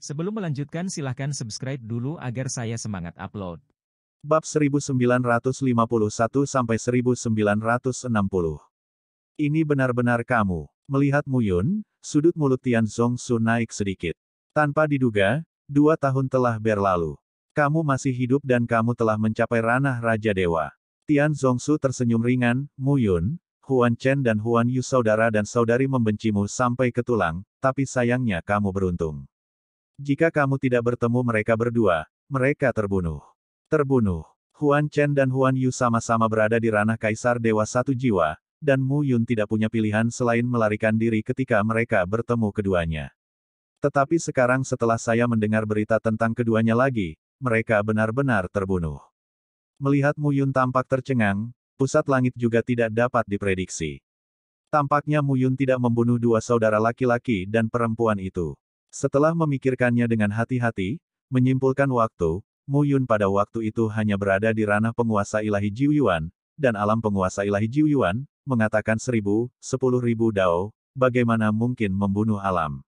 Sebelum melanjutkan silahkan subscribe dulu agar saya semangat upload. Bab 1951-1960 sampai Ini benar-benar kamu. Melihat Muyun, sudut mulut Tian Zongsu naik sedikit. Tanpa diduga, dua tahun telah berlalu. Kamu masih hidup dan kamu telah mencapai ranah Raja Dewa. Tian Su tersenyum ringan, Muyun, Huan Chen dan Huan Yu saudara dan saudari membencimu sampai ke tulang, tapi sayangnya kamu beruntung. Jika kamu tidak bertemu mereka berdua, mereka terbunuh. Terbunuh. Huan Chen dan Huan Yu sama-sama berada di ranah Kaisar Dewa Satu Jiwa, dan Mu Yun tidak punya pilihan selain melarikan diri ketika mereka bertemu keduanya. Tetapi sekarang setelah saya mendengar berita tentang keduanya lagi, mereka benar-benar terbunuh. Melihat Mu Yun tampak tercengang, pusat langit juga tidak dapat diprediksi. Tampaknya Muyun tidak membunuh dua saudara laki-laki dan perempuan itu. Setelah memikirkannya dengan hati-hati, menyimpulkan waktu, Muyun pada waktu itu hanya berada di ranah penguasa ilahi Jiuyuan, dan alam penguasa ilahi Jiuyuan, mengatakan seribu, sepuluh ribu dao, bagaimana mungkin membunuh alam.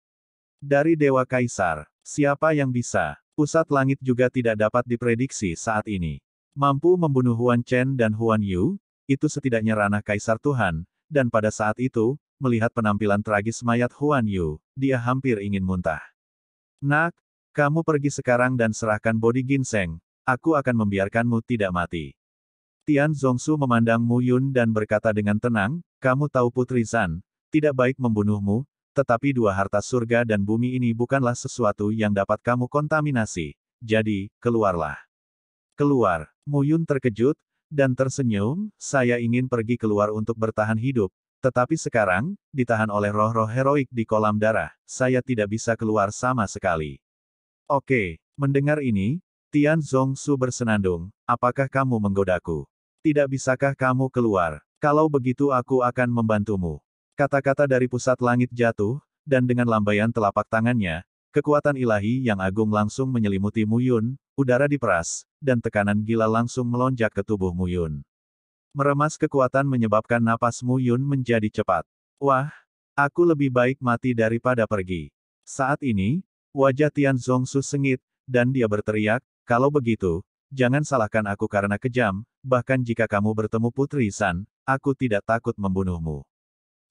Dari Dewa Kaisar, siapa yang bisa? Pusat langit juga tidak dapat diprediksi saat ini. Mampu membunuh Huan Chen dan Huan Yu, itu setidaknya ranah Kaisar Tuhan, dan pada saat itu, melihat penampilan tragis mayat Huan Yu, dia hampir ingin muntah. Nak, kamu pergi sekarang dan serahkan bodi ginseng, aku akan membiarkanmu tidak mati. Tian Zongsu memandang Mu Yun dan berkata dengan tenang, kamu tahu Putri Zan, tidak baik membunuhmu, tetapi dua harta surga dan bumi ini bukanlah sesuatu yang dapat kamu kontaminasi. Jadi, keluarlah. Keluar. Muyun terkejut, dan tersenyum, saya ingin pergi keluar untuk bertahan hidup. Tetapi sekarang, ditahan oleh roh-roh heroik di kolam darah, saya tidak bisa keluar sama sekali. Oke, mendengar ini, Tian Su bersenandung, apakah kamu menggodaku? Tidak bisakah kamu keluar? Kalau begitu aku akan membantumu. Kata-kata dari pusat langit jatuh, dan dengan lambaian telapak tangannya, kekuatan ilahi yang agung langsung menyelimuti Muyun, udara diperas, dan tekanan gila langsung melonjak ke tubuh Muyun. Meremas kekuatan menyebabkan napas Muyun menjadi cepat. Wah, aku lebih baik mati daripada pergi. Saat ini, wajah Tian Zongsu sengit, dan dia berteriak, kalau begitu, jangan salahkan aku karena kejam, bahkan jika kamu bertemu Putri San, aku tidak takut membunuhmu.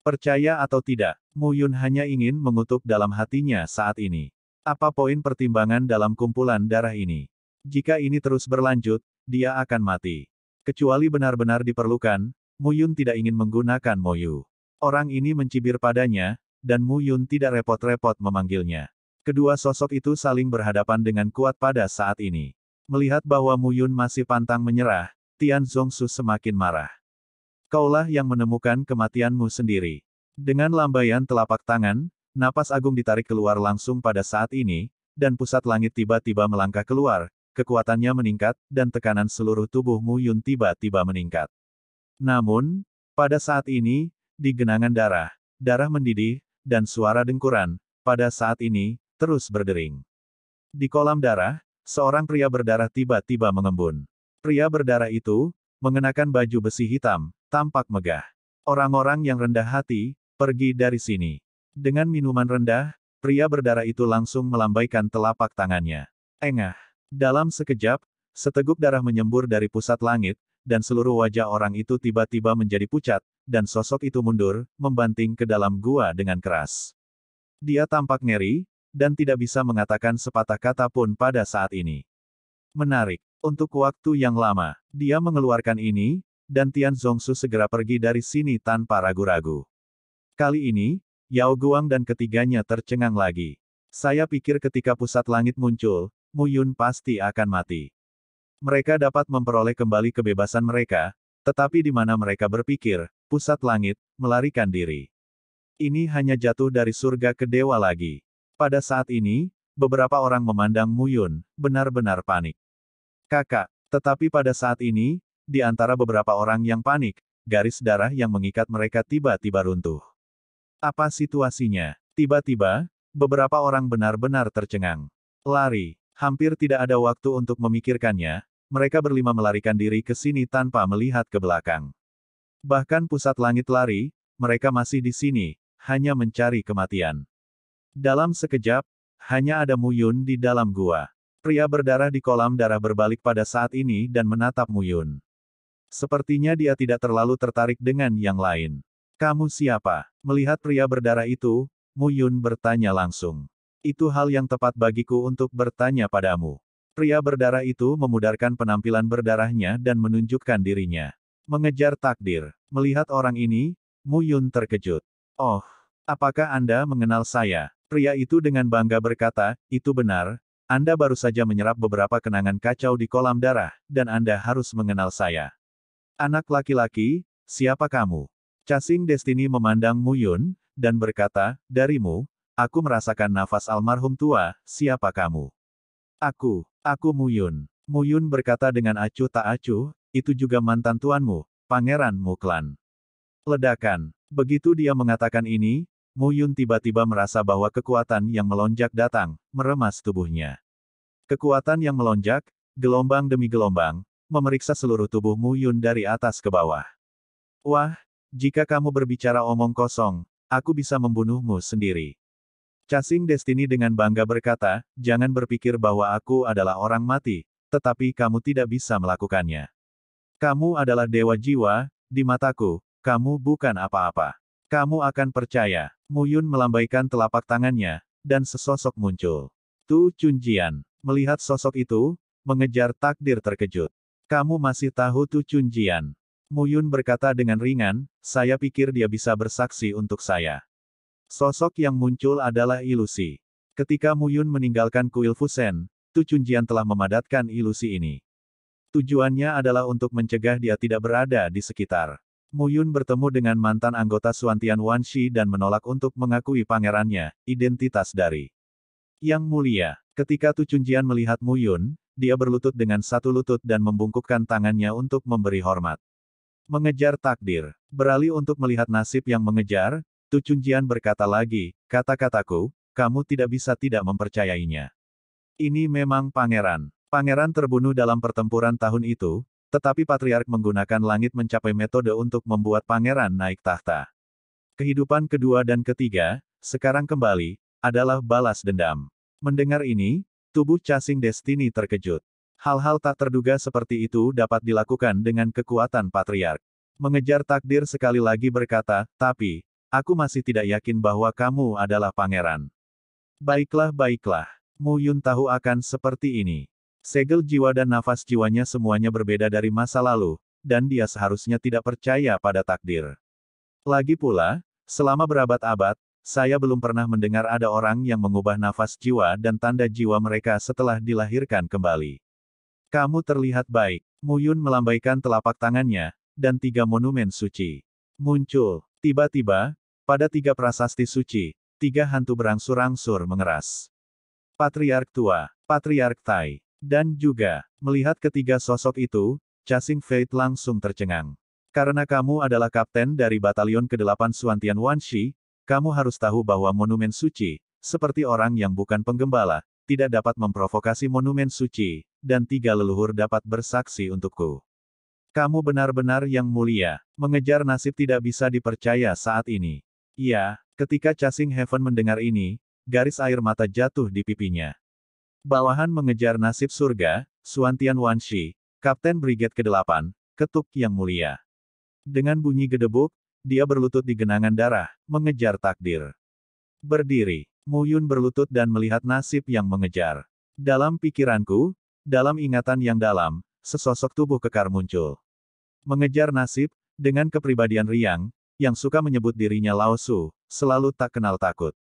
Percaya atau tidak, Muyun hanya ingin mengutuk dalam hatinya saat ini. Apa poin pertimbangan dalam kumpulan darah ini? Jika ini terus berlanjut, dia akan mati. Kecuali benar-benar diperlukan, Muyun tidak ingin menggunakan Moyu. Orang ini mencibir padanya, dan Muyun tidak repot-repot memanggilnya. Kedua sosok itu saling berhadapan dengan kuat pada saat ini. Melihat bahwa Muyun masih pantang menyerah, Tian Zongsu semakin marah. Kaulah yang menemukan kematianmu sendiri. Dengan lambaian telapak tangan, napas agung ditarik keluar langsung pada saat ini, dan pusat langit tiba-tiba melangkah keluar, kekuatannya meningkat, dan tekanan seluruh tubuhmu Yun tiba-tiba meningkat. Namun, pada saat ini, di genangan darah, darah mendidih, dan suara dengkuran, pada saat ini, terus berdering. Di kolam darah, seorang pria berdarah tiba-tiba mengembun. Pria berdarah itu, mengenakan baju besi hitam, tampak megah. Orang-orang yang rendah hati, pergi dari sini. Dengan minuman rendah, pria berdarah itu langsung melambaikan telapak tangannya. Engah. Dalam sekejap, seteguk darah menyembur dari pusat langit, dan seluruh wajah orang itu tiba-tiba menjadi pucat, dan sosok itu mundur, membanting ke dalam gua dengan keras. Dia tampak ngeri, dan tidak bisa mengatakan sepatah kata pun pada saat ini. Menarik. Untuk waktu yang lama, dia mengeluarkan ini, dan Tian Zongsu segera pergi dari sini tanpa ragu-ragu. Kali ini, Yao Guang dan ketiganya tercengang lagi. Saya pikir ketika pusat langit muncul, Muyun pasti akan mati. Mereka dapat memperoleh kembali kebebasan mereka, tetapi di mana mereka berpikir, pusat langit, melarikan diri. Ini hanya jatuh dari surga ke dewa lagi. Pada saat ini, beberapa orang memandang Muyun, benar-benar panik. Kakak, tetapi pada saat ini, di antara beberapa orang yang panik, garis darah yang mengikat mereka tiba-tiba runtuh. Apa situasinya? Tiba-tiba, beberapa orang benar-benar tercengang. Lari, Hampir tidak ada waktu untuk memikirkannya, mereka berlima melarikan diri ke sini tanpa melihat ke belakang. Bahkan pusat langit lari, mereka masih di sini, hanya mencari kematian. Dalam sekejap, hanya ada Muyun di dalam gua. Pria berdarah di kolam darah berbalik pada saat ini dan menatap Muyun. Sepertinya dia tidak terlalu tertarik dengan yang lain. Kamu siapa? Melihat pria berdarah itu, Muyun bertanya langsung. Itu hal yang tepat bagiku untuk bertanya padamu. Pria berdarah itu memudarkan penampilan berdarahnya dan menunjukkan dirinya. Mengejar takdir. Melihat orang ini, Mu Yun terkejut. Oh, apakah Anda mengenal saya? Pria itu dengan bangga berkata, itu benar, Anda baru saja menyerap beberapa kenangan kacau di kolam darah, dan Anda harus mengenal saya. Anak laki-laki, siapa kamu? Casing Destiny memandang Mu Yun dan berkata, darimu, Aku merasakan nafas almarhum tua, siapa kamu? Aku, aku Muyun. Muyun berkata dengan acuh tak acuh, itu juga mantan tuanmu, Pangeran Muklan. Ledakan. Begitu dia mengatakan ini, Muyun tiba-tiba merasa bahwa kekuatan yang melonjak datang, meremas tubuhnya. Kekuatan yang melonjak, gelombang demi gelombang, memeriksa seluruh tubuh Muyun dari atas ke bawah. Wah, jika kamu berbicara omong kosong, aku bisa membunuhmu sendiri. Casing Destiny dengan bangga berkata, jangan berpikir bahwa aku adalah orang mati, tetapi kamu tidak bisa melakukannya. Kamu adalah dewa jiwa, di mataku, kamu bukan apa-apa. Kamu akan percaya. Muyun melambaikan telapak tangannya, dan sesosok muncul. Tu Chunjian, melihat sosok itu, mengejar takdir terkejut. Kamu masih tahu Tu Chunjian. Muyun berkata dengan ringan, saya pikir dia bisa bersaksi untuk saya. Sosok yang muncul adalah ilusi. Ketika Muyun meninggalkan kuil Fusen, Tucunjian telah memadatkan ilusi ini. Tujuannya adalah untuk mencegah dia tidak berada di sekitar. Muyun bertemu dengan mantan anggota Suantian Wanshi dan menolak untuk mengakui pangerannya, identitas dari Yang Mulia. Ketika Tucunjian melihat Muyun, dia berlutut dengan satu lutut dan membungkukkan tangannya untuk memberi hormat. Mengejar takdir. Beralih untuk melihat nasib yang mengejar, Tu Chunjian berkata lagi, kata-kataku, kamu tidak bisa tidak mempercayainya. Ini memang pangeran. Pangeran terbunuh dalam pertempuran tahun itu, tetapi Patriark menggunakan langit mencapai metode untuk membuat pangeran naik tahta. Kehidupan kedua dan ketiga, sekarang kembali, adalah balas dendam. Mendengar ini, tubuh casing Destiny terkejut. Hal-hal tak terduga seperti itu dapat dilakukan dengan kekuatan Patriark. Mengejar takdir sekali lagi berkata, tapi, Aku masih tidak yakin bahwa kamu adalah pangeran. Baiklah, baiklah. Mu Yun tahu akan seperti ini. Segel jiwa dan nafas jiwanya semuanya berbeda dari masa lalu, dan dia seharusnya tidak percaya pada takdir. Lagi pula, selama berabad-abad, saya belum pernah mendengar ada orang yang mengubah nafas jiwa dan tanda jiwa mereka setelah dilahirkan kembali. Kamu terlihat baik. Mu Yun melambaikan telapak tangannya, dan tiga monumen suci. Muncul. Tiba-tiba, pada tiga prasasti suci, tiga hantu berangsur-angsur mengeras. Patriark tua, Patriark Tai, dan juga, melihat ketiga sosok itu, Chasing Fate langsung tercengang. Karena kamu adalah kapten dari batalion ke-8 Suantian Wanshi, kamu harus tahu bahwa monumen suci, seperti orang yang bukan penggembala, tidak dapat memprovokasi monumen suci, dan tiga leluhur dapat bersaksi untukku. Kamu benar-benar yang mulia, mengejar nasib tidak bisa dipercaya saat ini. Iya, ketika Chasing Heaven mendengar ini, garis air mata jatuh di pipinya. Bawahan mengejar nasib surga, Suantian Wanshi, Kapten Brigade ke-8, ketuk yang mulia. Dengan bunyi gedebuk, dia berlutut di genangan darah, mengejar takdir. Berdiri, Muyun berlutut dan melihat nasib yang mengejar. Dalam pikiranku, dalam ingatan yang dalam, sesosok tubuh kekar muncul. Mengejar nasib, dengan kepribadian riang, yang suka menyebut dirinya Lao Su, selalu tak kenal takut.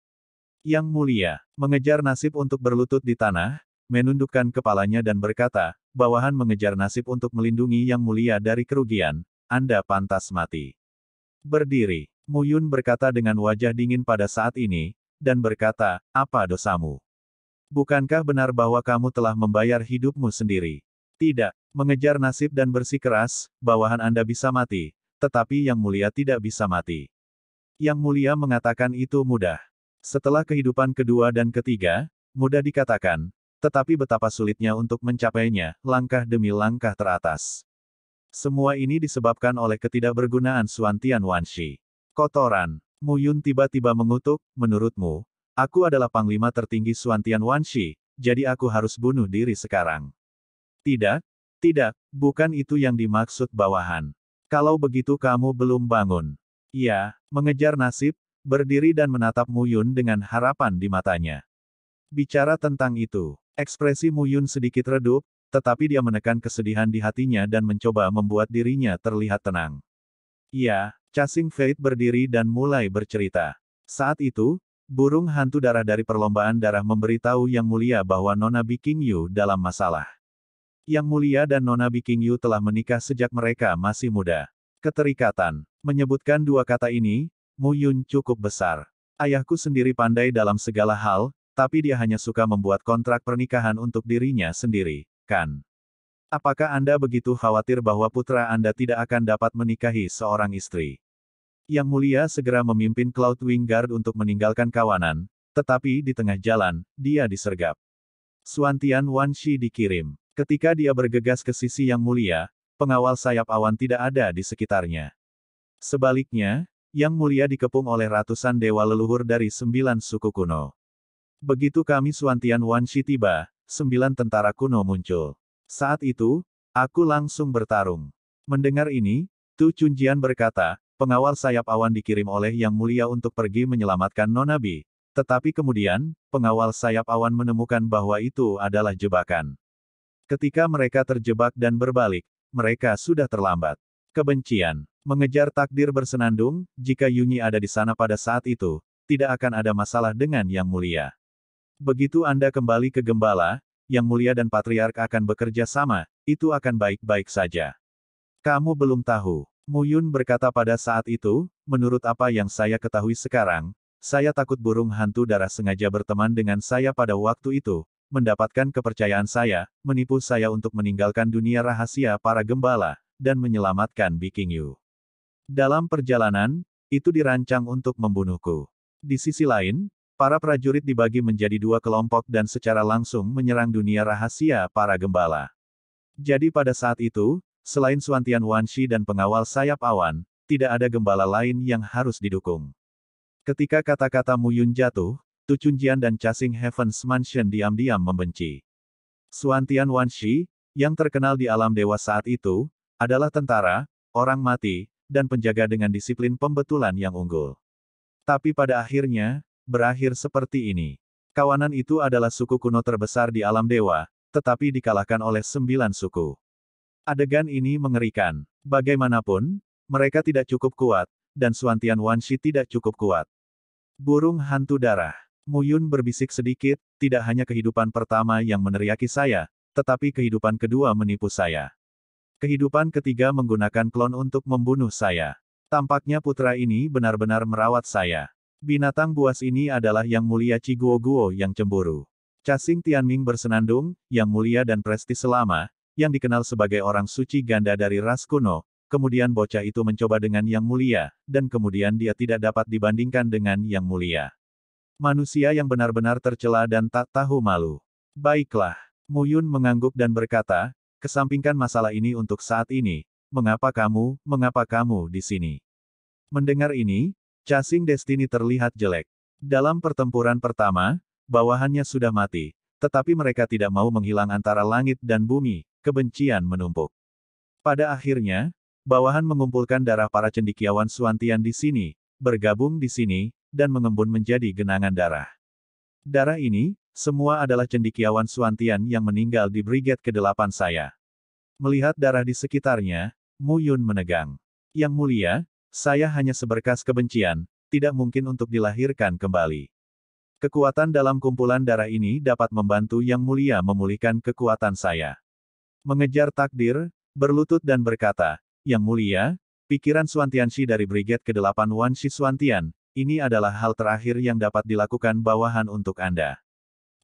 Yang mulia, mengejar nasib untuk berlutut di tanah, menundukkan kepalanya dan berkata, bawahan mengejar nasib untuk melindungi yang mulia dari kerugian, Anda pantas mati. Berdiri, Mu Yun berkata dengan wajah dingin pada saat ini, dan berkata, apa dosamu? Bukankah benar bahwa kamu telah membayar hidupmu sendiri? Tidak, mengejar nasib dan bersikeras, bawahan Anda bisa mati, tetapi Yang Mulia tidak bisa mati. Yang Mulia mengatakan itu mudah. Setelah kehidupan kedua dan ketiga, mudah dikatakan, tetapi betapa sulitnya untuk mencapainya, langkah demi langkah teratas. Semua ini disebabkan oleh ketidakbergunaan Suan Tian Wanshi. Kotoran. Mu Yun tiba-tiba mengutuk, menurutmu, aku adalah panglima tertinggi Suan Tian Wanshi, jadi aku harus bunuh diri sekarang. Tidak, tidak, bukan itu yang dimaksud bawahan. Kalau begitu kamu belum bangun. Ia, mengejar nasib, berdiri dan menatap Muyun dengan harapan di matanya. Bicara tentang itu, ekspresi Muyun sedikit redup, tetapi dia menekan kesedihan di hatinya dan mencoba membuat dirinya terlihat tenang. Ia, Chasing Fate berdiri dan mulai bercerita. Saat itu, burung hantu darah dari perlombaan darah memberitahu Yang Mulia bahwa Nona Biking Yu dalam masalah. Yang Mulia dan Nona Biking Yu telah menikah sejak mereka masih muda. Keterikatan. Menyebutkan dua kata ini, Mu Yun cukup besar. Ayahku sendiri pandai dalam segala hal, tapi dia hanya suka membuat kontrak pernikahan untuk dirinya sendiri, kan? Apakah Anda begitu khawatir bahwa putra Anda tidak akan dapat menikahi seorang istri? Yang Mulia segera memimpin Cloud Wing Guard untuk meninggalkan kawanan, tetapi di tengah jalan, dia disergap. Suantian Wan Shi dikirim. Ketika dia bergegas ke sisi yang mulia, pengawal sayap awan tidak ada di sekitarnya. Sebaliknya, yang mulia dikepung oleh ratusan dewa leluhur dari sembilan suku kuno. Begitu kami Suantian Wanshi tiba, sembilan tentara kuno muncul. Saat itu, aku langsung bertarung. Mendengar ini, Tu Chunjian berkata, pengawal sayap awan dikirim oleh Yang Mulia untuk pergi menyelamatkan Nonabi. Tetapi kemudian, pengawal sayap awan menemukan bahwa itu adalah jebakan. Ketika mereka terjebak dan berbalik, mereka sudah terlambat. Kebencian, mengejar takdir bersenandung, jika Yunyi ada di sana pada saat itu, tidak akan ada masalah dengan Yang Mulia. Begitu Anda kembali ke Gembala, Yang Mulia dan Patriark akan bekerja sama, itu akan baik-baik saja. Kamu belum tahu, Muyun berkata pada saat itu, menurut apa yang saya ketahui sekarang, saya takut burung hantu darah sengaja berteman dengan saya pada waktu itu, mendapatkan kepercayaan saya, menipu saya untuk meninggalkan dunia rahasia para gembala, dan menyelamatkan Biking Yu. Dalam perjalanan, itu dirancang untuk membunuhku. Di sisi lain, para prajurit dibagi menjadi dua kelompok dan secara langsung menyerang dunia rahasia para gembala. Jadi pada saat itu, selain Suantian Wanshi dan pengawal sayap awan, tidak ada gembala lain yang harus didukung. Ketika kata-kata Muyun jatuh, Tu Chunjian dan Chasing Heaven's Mansion diam-diam membenci. Suantian Wanshi, yang terkenal di alam dewa saat itu, adalah tentara, orang mati, dan penjaga dengan disiplin pembetulan yang unggul. Tapi pada akhirnya, berakhir seperti ini. Kawanan itu adalah suku kuno terbesar di alam dewa, tetapi dikalahkan oleh sembilan suku. Adegan ini mengerikan. Bagaimanapun, mereka tidak cukup kuat, dan Suantian Wanshi tidak cukup kuat. Burung hantu darah. Muyun berbisik sedikit, tidak hanya kehidupan pertama yang meneriaki saya, tetapi kehidupan kedua menipu saya. Kehidupan ketiga menggunakan klon untuk membunuh saya. Tampaknya putra ini benar-benar merawat saya. Binatang buas ini adalah yang mulia Ciguo Guo yang cemburu. Casing Tianming bersenandung, yang mulia dan prestis selama, yang dikenal sebagai orang suci ganda dari ras kuno, kemudian bocah itu mencoba dengan yang mulia, dan kemudian dia tidak dapat dibandingkan dengan yang mulia. Manusia yang benar-benar tercela dan tak tahu malu. Baiklah. Muyun mengangguk dan berkata, kesampingkan masalah ini untuk saat ini. Mengapa kamu, mengapa kamu di sini? Mendengar ini, Casing Destiny terlihat jelek. Dalam pertempuran pertama, bawahannya sudah mati, tetapi mereka tidak mau menghilang antara langit dan bumi, kebencian menumpuk. Pada akhirnya, bawahan mengumpulkan darah para cendikiawan Suantian di sini, bergabung di sini, dan mengembun menjadi genangan darah. Darah ini, semua adalah cendikiawan Suantian yang meninggal di Brigade ke-8 saya. Melihat darah di sekitarnya, Mu Yun menegang. Yang mulia, saya hanya seberkas kebencian, tidak mungkin untuk dilahirkan kembali. Kekuatan dalam kumpulan darah ini dapat membantu Yang Mulia memulihkan kekuatan saya. Mengejar takdir, berlutut dan berkata, Yang Mulia, pikiran Suantianshi dari Brigade ke-8 Wanshi Suantian, ini adalah hal terakhir yang dapat dilakukan bawahan untuk Anda.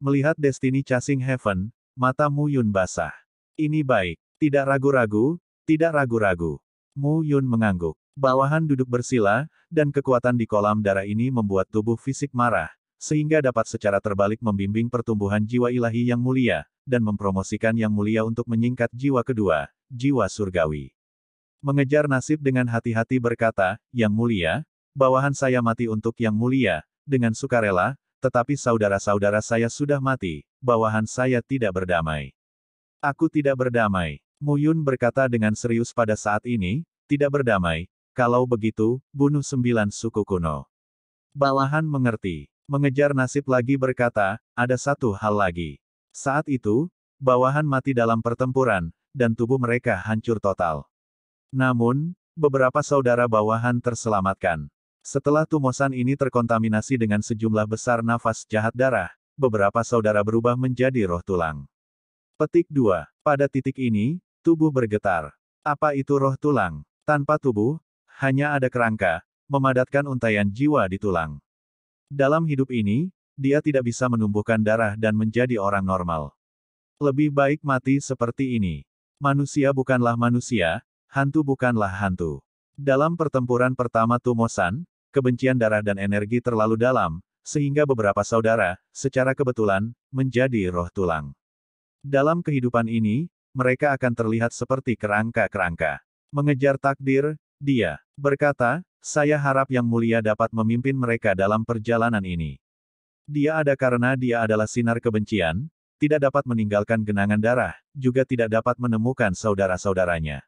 Melihat Destiny Chasing Heaven, mata Mu Yun basah. Ini baik. Tidak ragu-ragu, tidak ragu-ragu. Mu Yun mengangguk. Bawahan duduk bersila, dan kekuatan di kolam darah ini membuat tubuh fisik marah, sehingga dapat secara terbalik membimbing pertumbuhan jiwa ilahi yang mulia, dan mempromosikan yang mulia untuk menyingkat jiwa kedua, jiwa surgawi. Mengejar nasib dengan hati-hati berkata, Yang mulia, bawahan saya mati untuk yang mulia, dengan sukarela, tetapi saudara-saudara saya sudah mati, bawahan saya tidak berdamai. Aku tidak berdamai. Muyun berkata dengan serius pada saat ini, tidak berdamai, kalau begitu, bunuh sembilan suku kuno. Balahan mengerti, mengejar nasib lagi berkata, ada satu hal lagi. Saat itu, bawahan mati dalam pertempuran, dan tubuh mereka hancur total. Namun, beberapa saudara bawahan terselamatkan. Setelah tumosan ini terkontaminasi dengan sejumlah besar nafas jahat darah, beberapa saudara berubah menjadi roh tulang. Petik 2. Pada titik ini, tubuh bergetar. Apa itu roh tulang? Tanpa tubuh, hanya ada kerangka, memadatkan untaian jiwa di tulang. Dalam hidup ini, dia tidak bisa menumbuhkan darah dan menjadi orang normal. Lebih baik mati seperti ini. Manusia bukanlah manusia, hantu bukanlah hantu. Dalam pertempuran pertama Tumosan, kebencian darah dan energi terlalu dalam, sehingga beberapa saudara, secara kebetulan, menjadi roh tulang. Dalam kehidupan ini, mereka akan terlihat seperti kerangka-kerangka. Mengejar takdir, dia berkata, saya harap Yang Mulia dapat memimpin mereka dalam perjalanan ini. Dia ada karena dia adalah sinar kebencian, tidak dapat meninggalkan genangan darah, juga tidak dapat menemukan saudara-saudaranya.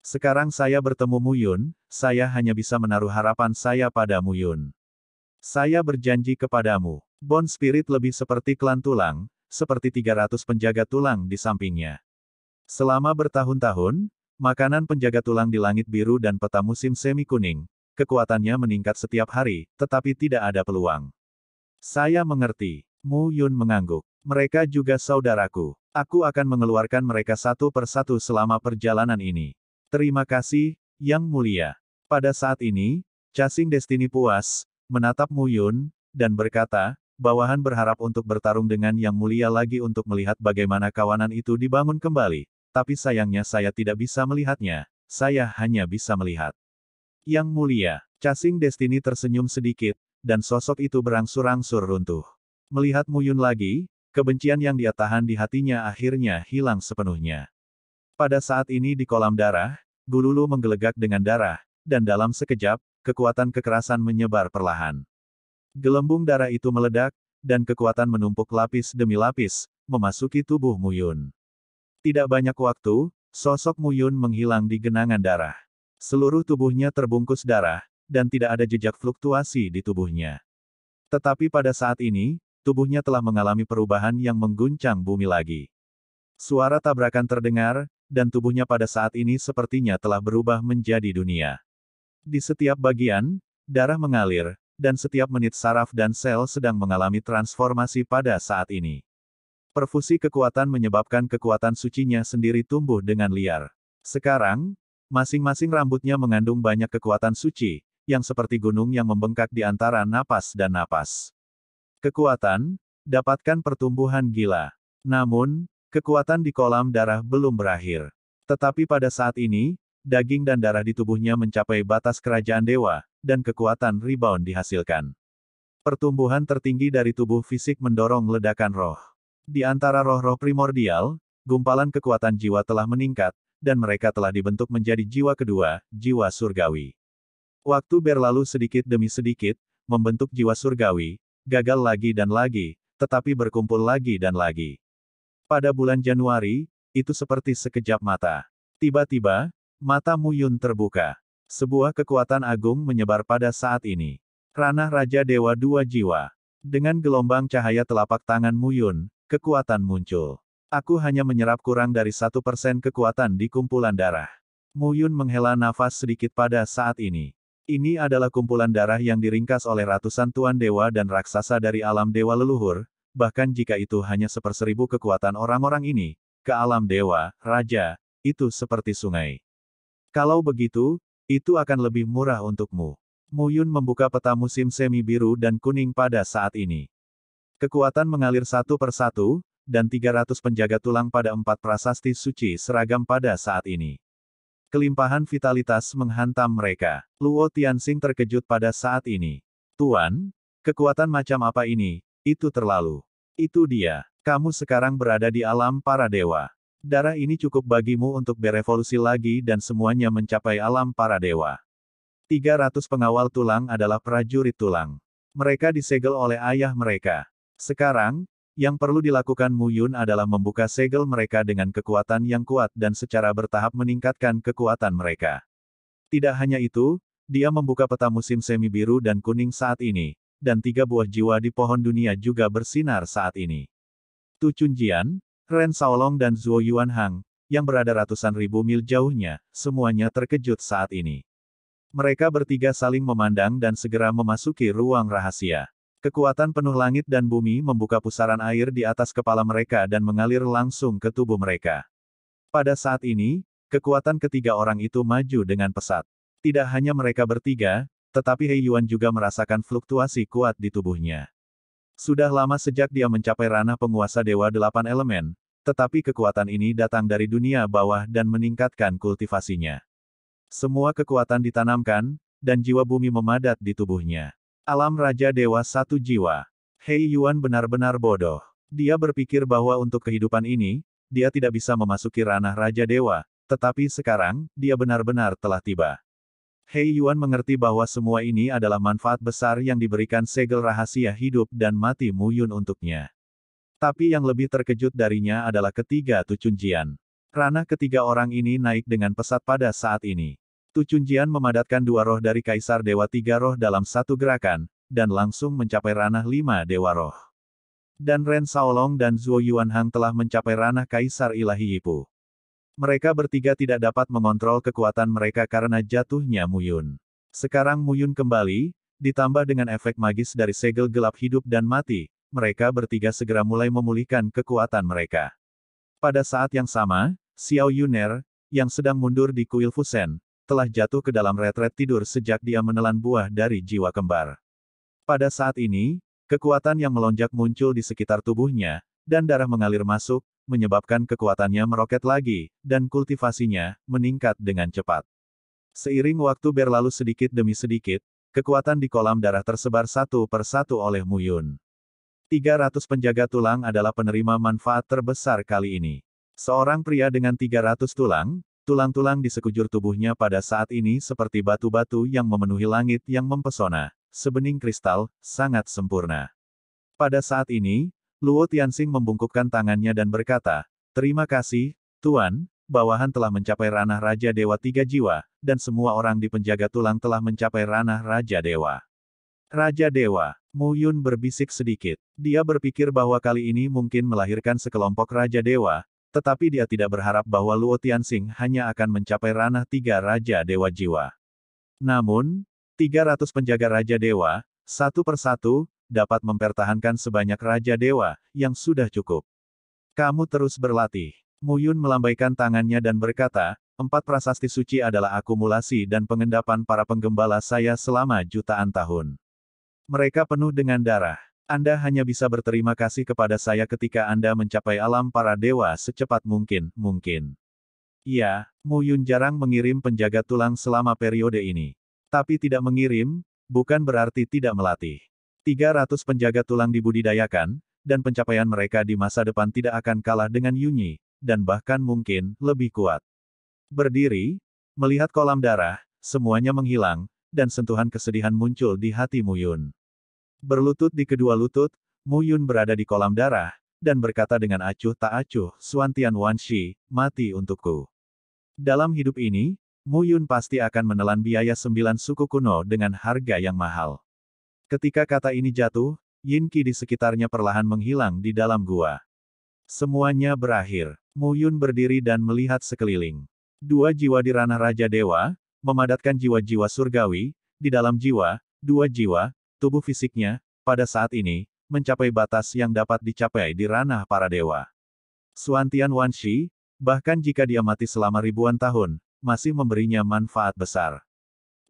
Sekarang saya bertemu Mu Yun, saya hanya bisa menaruh harapan saya pada Yun. Saya berjanji kepadamu, Bond Spirit lebih seperti klan tulang, seperti 300 penjaga tulang di sampingnya. Selama bertahun-tahun, makanan penjaga tulang di langit biru dan peta musim semi kuning, kekuatannya meningkat setiap hari, tetapi tidak ada peluang. Saya mengerti, Mu Yun mengangguk. Mereka juga saudaraku. Aku akan mengeluarkan mereka satu persatu selama perjalanan ini. Terima kasih, Yang Mulia. Pada saat ini, Casing Destiny puas, menatap Muyun, dan berkata, bawahan berharap untuk bertarung dengan Yang Mulia lagi untuk melihat bagaimana kawanan itu dibangun kembali. Tapi sayangnya saya tidak bisa melihatnya, saya hanya bisa melihat. Yang Mulia, Casing Destiny tersenyum sedikit, dan sosok itu berangsur-angsur runtuh. Melihat Muyun lagi, kebencian yang dia tahan di hatinya akhirnya hilang sepenuhnya. Pada saat ini di kolam darah, Gululu menggelegak dengan darah, dan dalam sekejap, kekuatan kekerasan menyebar perlahan. Gelembung darah itu meledak, dan kekuatan menumpuk lapis demi lapis, memasuki tubuh Muyun. Tidak banyak waktu, sosok Muyun menghilang di genangan darah. Seluruh tubuhnya terbungkus darah, dan tidak ada jejak fluktuasi di tubuhnya. Tetapi pada saat ini, tubuhnya telah mengalami perubahan yang mengguncang bumi lagi. Suara tabrakan terdengar, dan tubuhnya pada saat ini sepertinya telah berubah menjadi dunia. Di setiap bagian, darah mengalir, dan setiap menit saraf dan sel sedang mengalami transformasi pada saat ini. Perfusi kekuatan menyebabkan kekuatan sucinya sendiri tumbuh dengan liar. Sekarang, masing-masing rambutnya mengandung banyak kekuatan suci, yang seperti gunung yang membengkak di antara napas dan napas. Kekuatan, dapatkan pertumbuhan gila. Namun, Kekuatan di kolam darah belum berakhir. Tetapi pada saat ini, daging dan darah di tubuhnya mencapai batas kerajaan dewa, dan kekuatan rebound dihasilkan. Pertumbuhan tertinggi dari tubuh fisik mendorong ledakan roh. Di antara roh-roh primordial, gumpalan kekuatan jiwa telah meningkat, dan mereka telah dibentuk menjadi jiwa kedua, jiwa surgawi. Waktu berlalu sedikit demi sedikit, membentuk jiwa surgawi, gagal lagi dan lagi, tetapi berkumpul lagi dan lagi. Pada bulan Januari, itu seperti sekejap mata. Tiba-tiba, mata Muyun terbuka. Sebuah kekuatan agung menyebar pada saat ini. Ranah Raja Dewa Dua Jiwa. Dengan gelombang cahaya telapak tangan Muyun, kekuatan muncul. Aku hanya menyerap kurang dari satu persen kekuatan di kumpulan darah. Muyun menghela nafas sedikit pada saat ini. Ini adalah kumpulan darah yang diringkas oleh ratusan tuan dewa dan raksasa dari alam dewa leluhur, bahkan jika itu hanya seperseribu kekuatan orang-orang ini, ke alam dewa, raja, itu seperti sungai. Kalau begitu, itu akan lebih murah untukmu. Muyun membuka peta musim semi biru dan kuning pada saat ini. Kekuatan mengalir satu persatu, dan 300 penjaga tulang pada empat prasasti suci seragam pada saat ini. Kelimpahan vitalitas menghantam mereka. Luo Tianxing terkejut pada saat ini. Tuan, kekuatan macam apa ini? Itu terlalu. Itu dia. Kamu sekarang berada di alam para dewa. Darah ini cukup bagimu untuk berevolusi lagi dan semuanya mencapai alam para dewa. 300 pengawal tulang adalah prajurit tulang. Mereka disegel oleh ayah mereka. Sekarang, yang perlu dilakukan Muyun adalah membuka segel mereka dengan kekuatan yang kuat dan secara bertahap meningkatkan kekuatan mereka. Tidak hanya itu, dia membuka peta musim semi biru dan kuning saat ini, dan tiga buah jiwa di pohon dunia juga bersinar saat ini. Tu Chunjian, Ren Saolong dan Zuo Yuanhang, yang berada ratusan ribu mil jauhnya, semuanya terkejut saat ini. Mereka bertiga saling memandang dan segera memasuki ruang rahasia. Kekuatan penuh langit dan bumi membuka pusaran air di atas kepala mereka dan mengalir langsung ke tubuh mereka. Pada saat ini, kekuatan ketiga orang itu maju dengan pesat. Tidak hanya mereka bertiga, tetapi Hei Yuan juga merasakan fluktuasi kuat di tubuhnya. Sudah lama sejak dia mencapai ranah penguasa Dewa Delapan Elemen, tetapi kekuatan ini datang dari dunia bawah dan meningkatkan kultivasinya. Semua kekuatan ditanamkan, dan jiwa bumi memadat di tubuhnya. Alam Raja Dewa Satu Jiwa. Hei Yuan benar-benar bodoh. Dia berpikir bahwa untuk kehidupan ini, dia tidak bisa memasuki ranah Raja Dewa, tetapi sekarang, dia benar-benar telah tiba. Hei Yuan mengerti bahwa semua ini adalah manfaat besar yang diberikan segel rahasia hidup dan mati Mu Yun untuknya. Tapi yang lebih terkejut darinya adalah ketiga Tucunjian. Ranah ketiga orang ini naik dengan pesat pada saat ini. Tucunjian memadatkan dua roh dari Kaisar Dewa Tiga Roh dalam satu gerakan, dan langsung mencapai ranah lima Dewa Roh. Dan Ren Saolong dan Zuo Yuanhang telah mencapai ranah Kaisar Ilahi Yipu. Mereka bertiga tidak dapat mengontrol kekuatan mereka karena jatuhnya Muyun. Sekarang Muyun kembali, ditambah dengan efek magis dari segel gelap hidup dan mati, mereka bertiga segera mulai memulihkan kekuatan mereka. Pada saat yang sama, Xiao Yuner, yang sedang mundur di kuil Fusen, telah jatuh ke dalam retret tidur sejak dia menelan buah dari jiwa kembar. Pada saat ini, kekuatan yang melonjak muncul di sekitar tubuhnya, dan darah mengalir masuk, menyebabkan kekuatannya meroket lagi, dan kultivasinya meningkat dengan cepat. Seiring waktu berlalu sedikit demi sedikit, kekuatan di kolam darah tersebar satu per satu oleh Muyun. 300 penjaga tulang adalah penerima manfaat terbesar kali ini. Seorang pria dengan 300 tulang, tulang-tulang di sekujur tubuhnya pada saat ini seperti batu-batu yang memenuhi langit yang mempesona, sebening kristal, sangat sempurna. Pada saat ini, Luo Tianxing membungkukkan tangannya dan berkata, Terima kasih, Tuan, bawahan telah mencapai ranah Raja Dewa Tiga Jiwa, dan semua orang di penjaga tulang telah mencapai ranah Raja Dewa. Raja Dewa, Mu Yun berbisik sedikit. Dia berpikir bahwa kali ini mungkin melahirkan sekelompok Raja Dewa, tetapi dia tidak berharap bahwa Luo Tianxing hanya akan mencapai ranah tiga Raja Dewa Jiwa. Namun, 300 penjaga Raja Dewa, satu persatu, dapat mempertahankan sebanyak Raja Dewa, yang sudah cukup. Kamu terus berlatih. Muyun melambaikan tangannya dan berkata, empat prasasti suci adalah akumulasi dan pengendapan para penggembala saya selama jutaan tahun. Mereka penuh dengan darah. Anda hanya bisa berterima kasih kepada saya ketika Anda mencapai alam para dewa secepat mungkin, mungkin. Iya, Muyun jarang mengirim penjaga tulang selama periode ini. Tapi tidak mengirim, bukan berarti tidak melatih. 300 penjaga tulang dibudidayakan, dan pencapaian mereka di masa depan tidak akan kalah dengan Yunyi, dan bahkan mungkin lebih kuat. Berdiri, melihat kolam darah, semuanya menghilang, dan sentuhan kesedihan muncul di hati Muyun. Berlutut di kedua lutut, Muyun berada di kolam darah, dan berkata dengan acuh tak acuh, Suantian Shi, mati untukku. Dalam hidup ini, Muyun pasti akan menelan biaya sembilan suku kuno dengan harga yang mahal. Ketika kata ini jatuh, Yin Qi di sekitarnya perlahan menghilang di dalam gua. Semuanya berakhir. Mu Yun berdiri dan melihat sekeliling. Dua jiwa di ranah Raja Dewa, memadatkan jiwa-jiwa surgawi, di dalam jiwa, dua jiwa, tubuh fisiknya, pada saat ini, mencapai batas yang dapat dicapai di ranah para dewa. Suantian Wanshi, bahkan jika dia mati selama ribuan tahun, masih memberinya manfaat besar.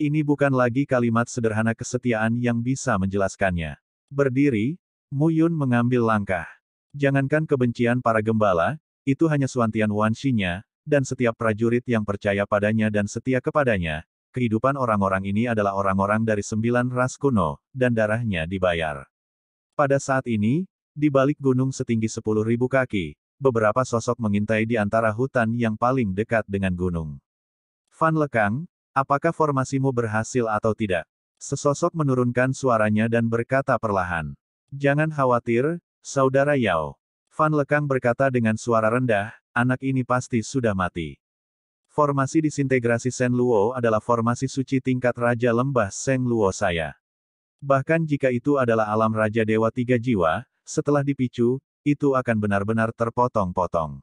Ini bukan lagi kalimat sederhana kesetiaan yang bisa menjelaskannya. Berdiri, Mu Yun mengambil langkah. Jangankan kebencian para gembala, itu hanya suantian wansinya, dan setiap prajurit yang percaya padanya dan setia kepadanya, kehidupan orang-orang ini adalah orang-orang dari sembilan ras kuno, dan darahnya dibayar. Pada saat ini, di balik gunung setinggi sepuluh ribu kaki, beberapa sosok mengintai di antara hutan yang paling dekat dengan gunung. Fan Lekang, Apakah formasimu berhasil atau tidak? Sesosok menurunkan suaranya dan berkata perlahan. Jangan khawatir, Saudara Yao. Fan Lekang berkata dengan suara rendah, anak ini pasti sudah mati. Formasi disintegrasi Sen Luo adalah formasi suci tingkat Raja Lembah Seng Luo saya. Bahkan jika itu adalah alam Raja Dewa Tiga Jiwa, setelah dipicu, itu akan benar-benar terpotong-potong.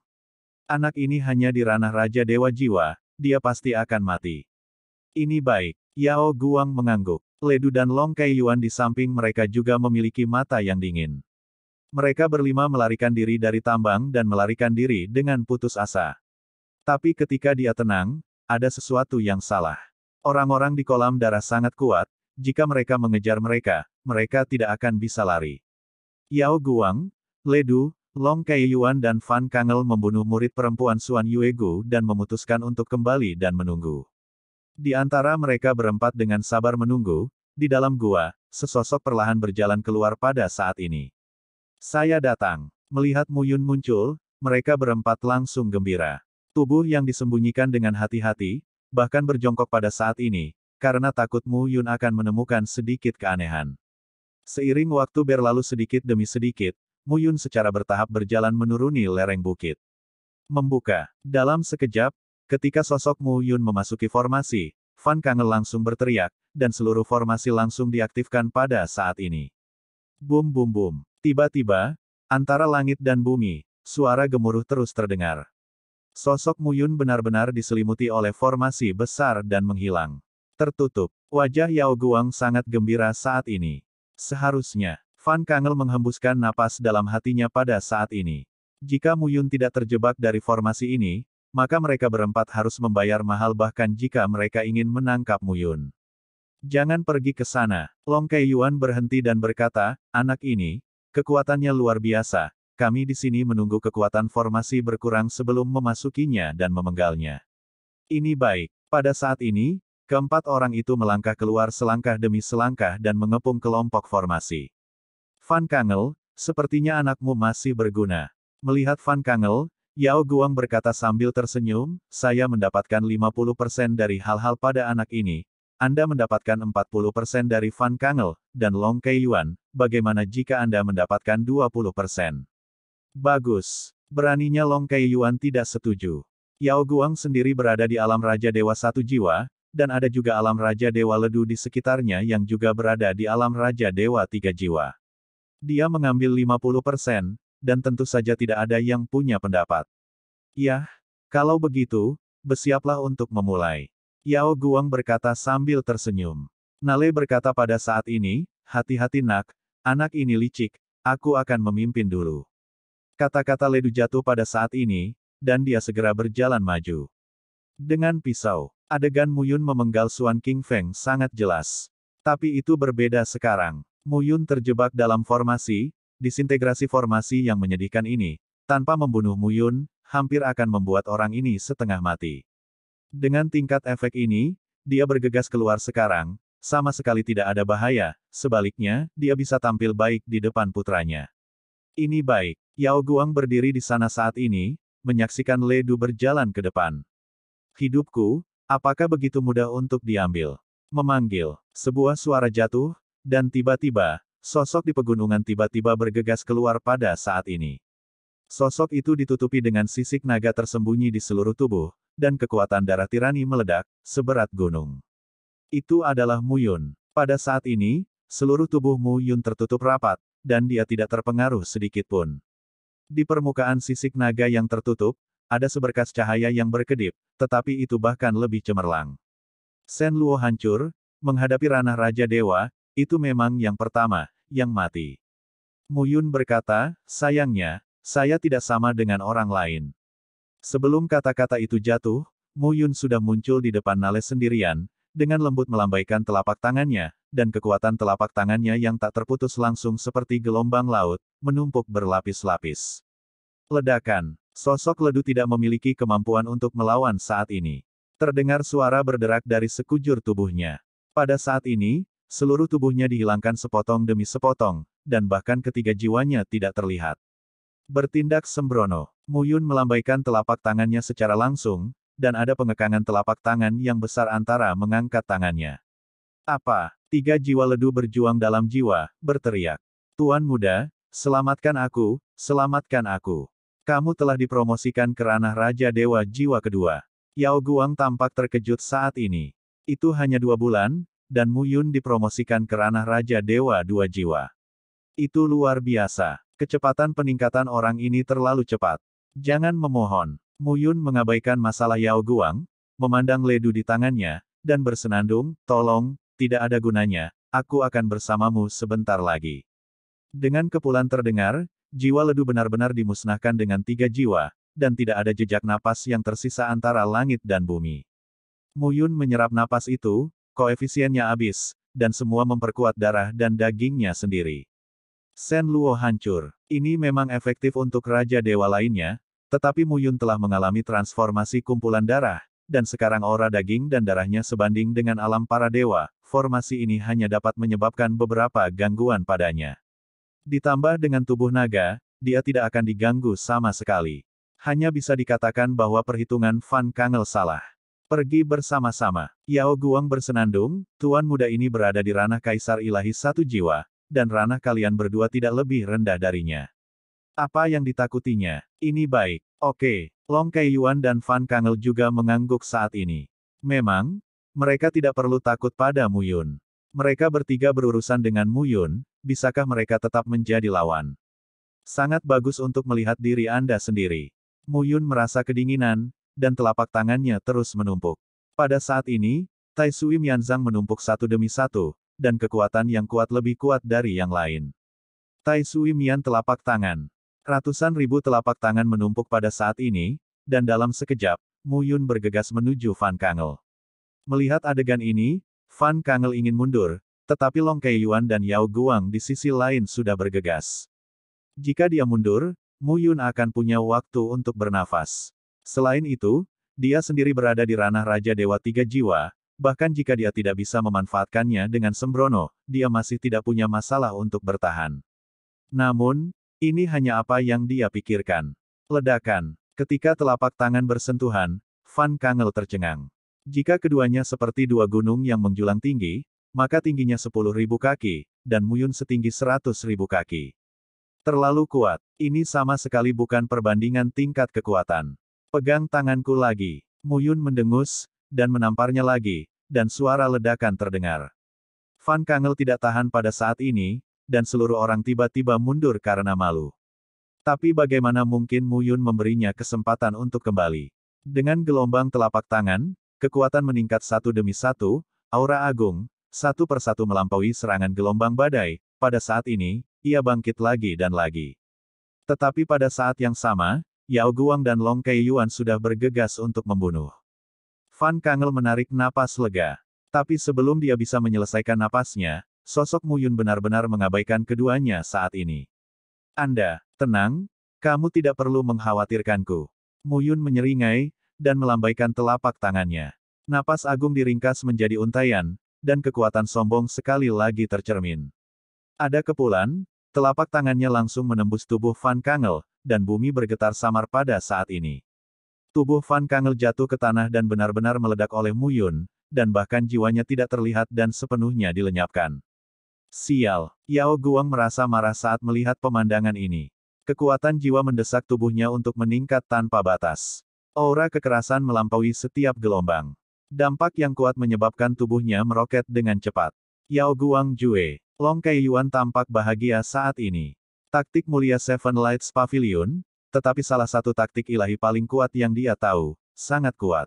Anak ini hanya di ranah Raja Dewa Jiwa, dia pasti akan mati. Ini baik. Yao Guang mengangguk. Ledu dan Long Kai Yuan di samping mereka juga memiliki mata yang dingin. Mereka berlima melarikan diri dari tambang dan melarikan diri dengan putus asa. Tapi ketika dia tenang, ada sesuatu yang salah. Orang-orang di kolam darah sangat kuat, jika mereka mengejar mereka, mereka tidak akan bisa lari. Yao Guang, Ledu, Long Kai Yuan dan Fan Kangel membunuh murid perempuan Suan Yuegu dan memutuskan untuk kembali dan menunggu. Di antara mereka berempat dengan sabar menunggu, di dalam gua, sesosok perlahan berjalan keluar pada saat ini. Saya datang. Melihat Muyun muncul, mereka berempat langsung gembira. Tubuh yang disembunyikan dengan hati-hati, bahkan berjongkok pada saat ini, karena takut Muyun akan menemukan sedikit keanehan. Seiring waktu berlalu sedikit demi sedikit, Muyun secara bertahap berjalan menuruni lereng bukit. Membuka. Dalam sekejap, Ketika sosok Mu Yun memasuki formasi, Fan Kangel langsung berteriak, dan seluruh formasi langsung diaktifkan pada saat ini. Bum bum bum. Tiba-tiba, antara langit dan bumi, suara gemuruh terus terdengar. Sosok Mu Yun benar-benar diselimuti oleh formasi besar dan menghilang. Tertutup, wajah Yao Guang sangat gembira saat ini. Seharusnya, Fan Kangel menghembuskan napas dalam hatinya pada saat ini. Jika Mu Yun tidak terjebak dari formasi ini, maka mereka berempat harus membayar mahal bahkan jika mereka ingin menangkap Muyun. Jangan pergi ke sana. Long Yuan berhenti dan berkata, anak ini, kekuatannya luar biasa, kami di sini menunggu kekuatan formasi berkurang sebelum memasukinya dan memenggalnya. Ini baik. Pada saat ini, keempat orang itu melangkah keluar selangkah demi selangkah dan mengepung kelompok formasi. Van Kangel, sepertinya anakmu masih berguna. Melihat Van Kangel, Yao Guang berkata sambil tersenyum, saya mendapatkan 50% dari hal-hal pada anak ini. Anda mendapatkan 40% dari Fan Kangel, dan Long Yuan, bagaimana jika Anda mendapatkan 20%? Bagus. Beraninya Long Yuan tidak setuju. Yao Guang sendiri berada di alam Raja Dewa Satu Jiwa, dan ada juga alam Raja Dewa Ledu di sekitarnya yang juga berada di alam Raja Dewa Tiga Jiwa. Dia mengambil 50%, dan tentu saja tidak ada yang punya pendapat. Yah, kalau begitu, bersiaplah untuk memulai. Yao Guang berkata sambil tersenyum. Nale berkata pada saat ini, hati-hati nak, anak ini licik, aku akan memimpin dulu. Kata-kata ledu jatuh pada saat ini, dan dia segera berjalan maju. Dengan pisau, adegan Muyun memenggal Suan King Feng sangat jelas. Tapi itu berbeda sekarang. Muyun terjebak dalam formasi, disintegrasi formasi yang menyedihkan ini, tanpa membunuh Muyun, hampir akan membuat orang ini setengah mati. Dengan tingkat efek ini, dia bergegas keluar sekarang, sama sekali tidak ada bahaya, sebaliknya, dia bisa tampil baik di depan putranya. Ini baik, Yao Guang berdiri di sana saat ini, menyaksikan Le Du berjalan ke depan. Hidupku, apakah begitu mudah untuk diambil? Memanggil, sebuah suara jatuh, dan tiba-tiba, Sosok di pegunungan tiba-tiba bergegas keluar pada saat ini. Sosok itu ditutupi dengan sisik naga tersembunyi di seluruh tubuh, dan kekuatan darah tirani meledak, seberat gunung. Itu adalah Muyun. Pada saat ini, seluruh tubuh Muyun tertutup rapat, dan dia tidak terpengaruh sedikit pun. Di permukaan sisik naga yang tertutup, ada seberkas cahaya yang berkedip, tetapi itu bahkan lebih cemerlang. Sen Luo hancur, menghadapi ranah Raja Dewa, itu memang yang pertama, yang mati. Muyun berkata, sayangnya, saya tidak sama dengan orang lain. Sebelum kata-kata itu jatuh, Muyun sudah muncul di depan Nale sendirian, dengan lembut melambaikan telapak tangannya, dan kekuatan telapak tangannya yang tak terputus langsung seperti gelombang laut, menumpuk berlapis-lapis. Ledakan, sosok ledu tidak memiliki kemampuan untuk melawan saat ini. Terdengar suara berderak dari sekujur tubuhnya. Pada saat ini, Seluruh tubuhnya dihilangkan sepotong demi sepotong, dan bahkan ketiga jiwanya tidak terlihat. Bertindak sembrono, Muyun melambaikan telapak tangannya secara langsung, dan ada pengekangan telapak tangan yang besar antara mengangkat tangannya. Apa? Tiga jiwa ledu berjuang dalam jiwa, berteriak. Tuan muda, selamatkan aku, selamatkan aku. Kamu telah dipromosikan ke ranah Raja Dewa Jiwa Kedua. Yao Guang tampak terkejut saat ini. Itu hanya dua bulan, dan Mu Yun dipromosikan ke ranah Raja Dewa Dua Jiwa. Itu luar biasa. Kecepatan peningkatan orang ini terlalu cepat. Jangan memohon. Mu Yun mengabaikan masalah Yao Guang, memandang ledu di tangannya, dan bersenandung, tolong, tidak ada gunanya, aku akan bersamamu sebentar lagi. Dengan kepulan terdengar, jiwa ledu benar-benar dimusnahkan dengan tiga jiwa, dan tidak ada jejak napas yang tersisa antara langit dan bumi. Muyun menyerap napas itu, Koefisiennya habis, dan semua memperkuat darah dan dagingnya sendiri. Sen Luo hancur. Ini memang efektif untuk Raja Dewa lainnya, tetapi Mu Yun telah mengalami transformasi kumpulan darah, dan sekarang aura daging dan darahnya sebanding dengan alam para dewa, formasi ini hanya dapat menyebabkan beberapa gangguan padanya. Ditambah dengan tubuh naga, dia tidak akan diganggu sama sekali. Hanya bisa dikatakan bahwa perhitungan Van Kangel salah. Pergi bersama-sama. Yao Guang bersenandung, tuan muda ini berada di ranah kaisar ilahi satu jiwa, dan ranah kalian berdua tidak lebih rendah darinya. Apa yang ditakutinya? Ini baik. Oke, Long Kaiyuan dan Fan Kangel juga mengangguk saat ini. Memang, mereka tidak perlu takut pada Muyun. Mereka bertiga berurusan dengan Muyun, bisakah mereka tetap menjadi lawan? Sangat bagus untuk melihat diri Anda sendiri. Muyun merasa kedinginan, dan telapak tangannya terus menumpuk. Pada saat ini, Tai Sui Mianzang menumpuk satu demi satu, dan kekuatan yang kuat lebih kuat dari yang lain. Tai Sui Mian telapak tangan. Ratusan ribu telapak tangan menumpuk pada saat ini, dan dalam sekejap, Mu Yun bergegas menuju Fan Kangel. Melihat adegan ini, Fan Kangel ingin mundur, tetapi Long Yuan dan Yao Guang di sisi lain sudah bergegas. Jika dia mundur, Mu Yun akan punya waktu untuk bernafas. Selain itu, dia sendiri berada di ranah Raja Dewa Tiga Jiwa, bahkan jika dia tidak bisa memanfaatkannya dengan sembrono, dia masih tidak punya masalah untuk bertahan. Namun, ini hanya apa yang dia pikirkan. Ledakan. Ketika telapak tangan bersentuhan, Fan Kangel tercengang. Jika keduanya seperti dua gunung yang menjulang tinggi, maka tingginya sepuluh ribu kaki, dan Muyun setinggi seratus ribu kaki. Terlalu kuat, ini sama sekali bukan perbandingan tingkat kekuatan. Pegang tanganku lagi. Muyun mendengus, dan menamparnya lagi, dan suara ledakan terdengar. Fan Kangel tidak tahan pada saat ini, dan seluruh orang tiba-tiba mundur karena malu. Tapi bagaimana mungkin Muyun memberinya kesempatan untuk kembali? Dengan gelombang telapak tangan, kekuatan meningkat satu demi satu, aura agung, satu persatu melampaui serangan gelombang badai, pada saat ini, ia bangkit lagi dan lagi. Tetapi pada saat yang sama, Yao Guang dan Long Kei Yuan sudah bergegas untuk membunuh. Fan Kangel menarik napas lega. Tapi sebelum dia bisa menyelesaikan napasnya, sosok Mu Yun benar-benar mengabaikan keduanya saat ini. Anda, tenang, kamu tidak perlu mengkhawatirkanku. Mu Yun menyeringai, dan melambaikan telapak tangannya. Napas agung diringkas menjadi untayan, dan kekuatan sombong sekali lagi tercermin. Ada kepulan, telapak tangannya langsung menembus tubuh Fan Kangel, dan bumi bergetar samar pada saat ini. Tubuh Fan Kangel jatuh ke tanah dan benar-benar meledak oleh Mu Yun, dan bahkan jiwanya tidak terlihat dan sepenuhnya dilenyapkan. Sial, Yao Guang merasa marah saat melihat pemandangan ini. Kekuatan jiwa mendesak tubuhnya untuk meningkat tanpa batas. Aura kekerasan melampaui setiap gelombang. Dampak yang kuat menyebabkan tubuhnya meroket dengan cepat. Yao Guang Jue, Long Yuan tampak bahagia saat ini taktik mulia Seven Lights Pavilion, tetapi salah satu taktik ilahi paling kuat yang dia tahu, sangat kuat.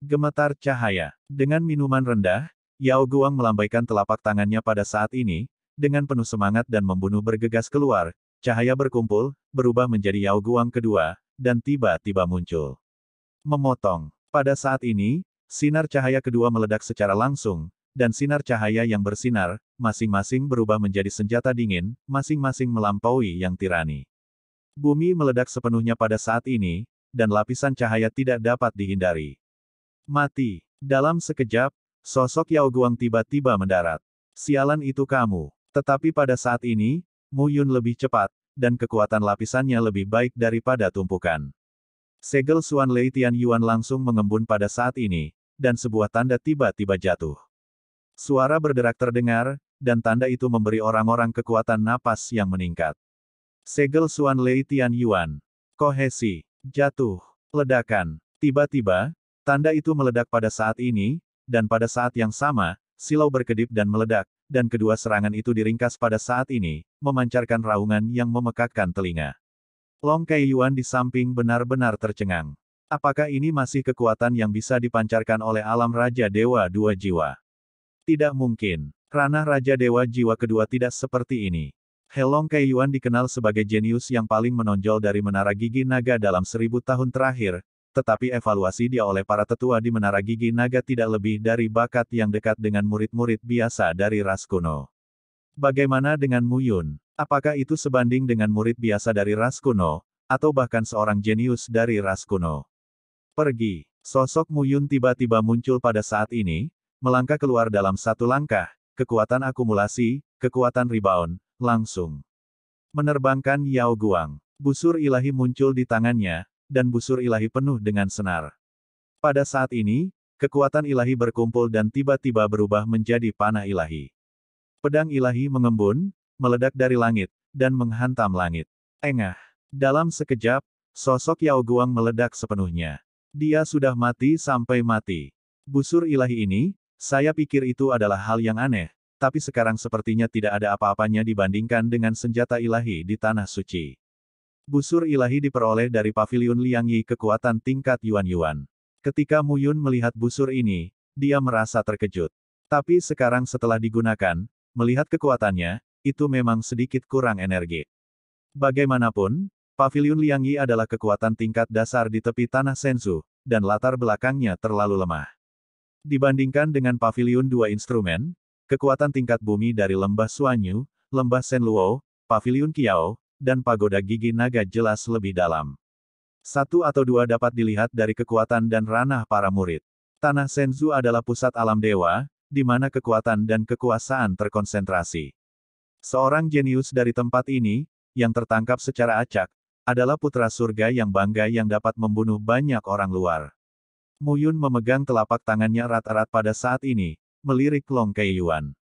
Gemetar cahaya. Dengan minuman rendah, Yao Guang melambaikan telapak tangannya pada saat ini, dengan penuh semangat dan membunuh bergegas keluar, cahaya berkumpul, berubah menjadi Yao Guang kedua, dan tiba-tiba muncul. Memotong. Pada saat ini, sinar cahaya kedua meledak secara langsung, dan sinar cahaya yang bersinar, masing-masing berubah menjadi senjata dingin, masing-masing melampaui yang tirani. Bumi meledak sepenuhnya pada saat ini, dan lapisan cahaya tidak dapat dihindari. Mati. Dalam sekejap, sosok Yao Guang tiba-tiba mendarat. Sialan itu kamu. Tetapi pada saat ini, Mu Yun lebih cepat, dan kekuatan lapisannya lebih baik daripada tumpukan. Segel Suan Lei Tian Yuan langsung mengembun pada saat ini, dan sebuah tanda tiba-tiba jatuh. Suara berderak terdengar, dan tanda itu memberi orang-orang kekuatan napas yang meningkat. Segel Suan Lei Tian Yuan. Kohesi. Jatuh. Ledakan. Tiba-tiba, tanda itu meledak pada saat ini, dan pada saat yang sama, silau berkedip dan meledak, dan kedua serangan itu diringkas pada saat ini, memancarkan raungan yang memekakkan telinga. Long Kai Yuan di samping benar-benar tercengang. Apakah ini masih kekuatan yang bisa dipancarkan oleh alam Raja Dewa Dua Jiwa? Tidak mungkin. Ranah Raja Dewa Jiwa kedua tidak seperti ini. Helong Yuan dikenal sebagai jenius yang paling menonjol dari Menara Gigi Naga dalam seribu tahun terakhir, tetapi evaluasi dia oleh para tetua di Menara Gigi Naga tidak lebih dari bakat yang dekat dengan murid-murid biasa dari ras kuno. Bagaimana dengan Mu Yun? Apakah itu sebanding dengan murid biasa dari ras kuno, atau bahkan seorang jenius dari ras kuno? Pergi. Sosok Mu Yun tiba-tiba muncul pada saat ini, melangkah keluar dalam satu langkah, kekuatan akumulasi, kekuatan rebound, langsung. Menerbangkan Yao Guang. Busur ilahi muncul di tangannya, dan busur ilahi penuh dengan senar. Pada saat ini, kekuatan ilahi berkumpul dan tiba-tiba berubah menjadi panah ilahi. Pedang ilahi mengembun, meledak dari langit, dan menghantam langit. Engah. Dalam sekejap, sosok Yao Guang meledak sepenuhnya. Dia sudah mati sampai mati. Busur ilahi ini, saya pikir itu adalah hal yang aneh, tapi sekarang sepertinya tidak ada apa-apanya dibandingkan dengan senjata ilahi di Tanah Suci. Busur ilahi diperoleh dari Paviliun Liang kekuatan tingkat Yuan-Yuan. Ketika Mu Yun melihat busur ini, dia merasa terkejut. Tapi sekarang setelah digunakan, melihat kekuatannya, itu memang sedikit kurang energi. Bagaimanapun, Paviliun Liang adalah kekuatan tingkat dasar di tepi tanah senzu, dan latar belakangnya terlalu lemah. Dibandingkan dengan pavilion dua instrumen, kekuatan tingkat bumi dari lembah Suanyu, lembah Senluo, pavilion Kiao, dan pagoda gigi naga jelas lebih dalam. Satu atau dua dapat dilihat dari kekuatan dan ranah para murid. Tanah Senzu adalah pusat alam dewa, di mana kekuatan dan kekuasaan terkonsentrasi. Seorang jenius dari tempat ini, yang tertangkap secara acak, adalah putra surga yang bangga yang dapat membunuh banyak orang luar. Muyun memegang telapak tangannya erat-erat pada saat ini, melirik Long Keiyuan.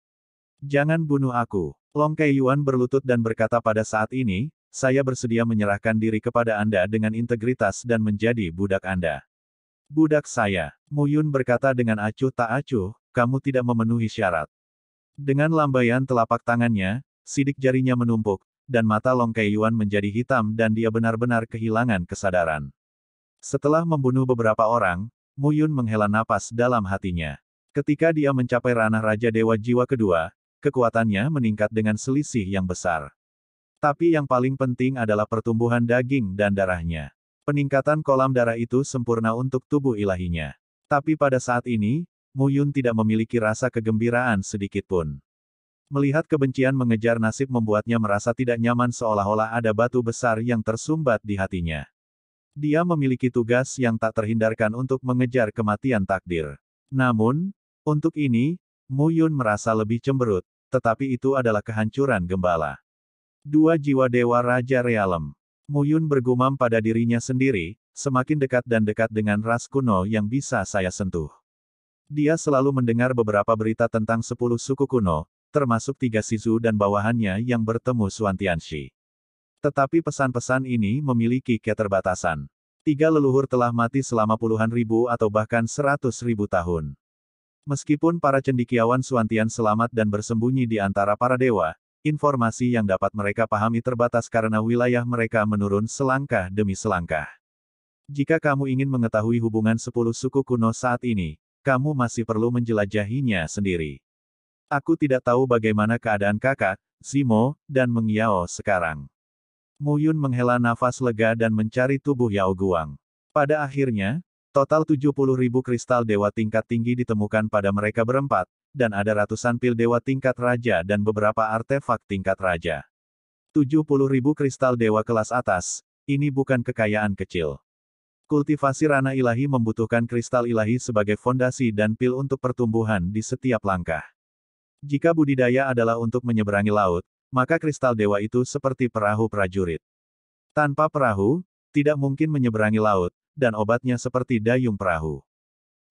Jangan bunuh aku. Long Keiyuan berlutut dan berkata pada saat ini, saya bersedia menyerahkan diri kepada Anda dengan integritas dan menjadi budak Anda. Budak saya, Muyun berkata dengan acuh tak acuh, kamu tidak memenuhi syarat. Dengan lambaian telapak tangannya, sidik jarinya menumpuk, dan mata Long Keiyuan menjadi hitam dan dia benar-benar kehilangan kesadaran. Setelah membunuh beberapa orang, Muyun menghela napas dalam hatinya. Ketika dia mencapai ranah Raja Dewa Jiwa kedua, kekuatannya meningkat dengan selisih yang besar. Tapi yang paling penting adalah pertumbuhan daging dan darahnya. Peningkatan kolam darah itu sempurna untuk tubuh ilahinya. Tapi pada saat ini, Muyun tidak memiliki rasa kegembiraan sedikitpun. Melihat kebencian mengejar nasib membuatnya merasa tidak nyaman seolah-olah ada batu besar yang tersumbat di hatinya. Dia memiliki tugas yang tak terhindarkan untuk mengejar kematian takdir. Namun, untuk ini, Mu Yun merasa lebih cemberut, tetapi itu adalah kehancuran gembala. Dua jiwa dewa Raja Realem. Mu Yun bergumam pada dirinya sendiri, semakin dekat dan dekat dengan ras kuno yang bisa saya sentuh. Dia selalu mendengar beberapa berita tentang sepuluh suku kuno, termasuk tiga Sizu dan bawahannya yang bertemu Suantianshi. Tetapi pesan-pesan ini memiliki keterbatasan. Tiga leluhur telah mati selama puluhan ribu atau bahkan seratus ribu tahun. Meskipun para cendikiawan Suantian selamat dan bersembunyi di antara para dewa, informasi yang dapat mereka pahami terbatas karena wilayah mereka menurun selangkah demi selangkah. Jika kamu ingin mengetahui hubungan sepuluh suku kuno saat ini, kamu masih perlu menjelajahinya sendiri. Aku tidak tahu bagaimana keadaan kakak, Simo, dan Mengyao sekarang. Mu Yun menghela nafas lega dan mencari tubuh Yao Guang. Pada akhirnya, total 70 ribu kristal dewa tingkat tinggi ditemukan pada mereka berempat, dan ada ratusan pil dewa tingkat raja dan beberapa artefak tingkat raja. 70 ribu kristal dewa kelas atas, ini bukan kekayaan kecil. Kultivasi ranah ilahi membutuhkan kristal ilahi sebagai fondasi dan pil untuk pertumbuhan di setiap langkah. Jika budidaya adalah untuk menyeberangi laut, maka kristal dewa itu seperti perahu prajurit. Tanpa perahu, tidak mungkin menyeberangi laut, dan obatnya seperti dayung perahu.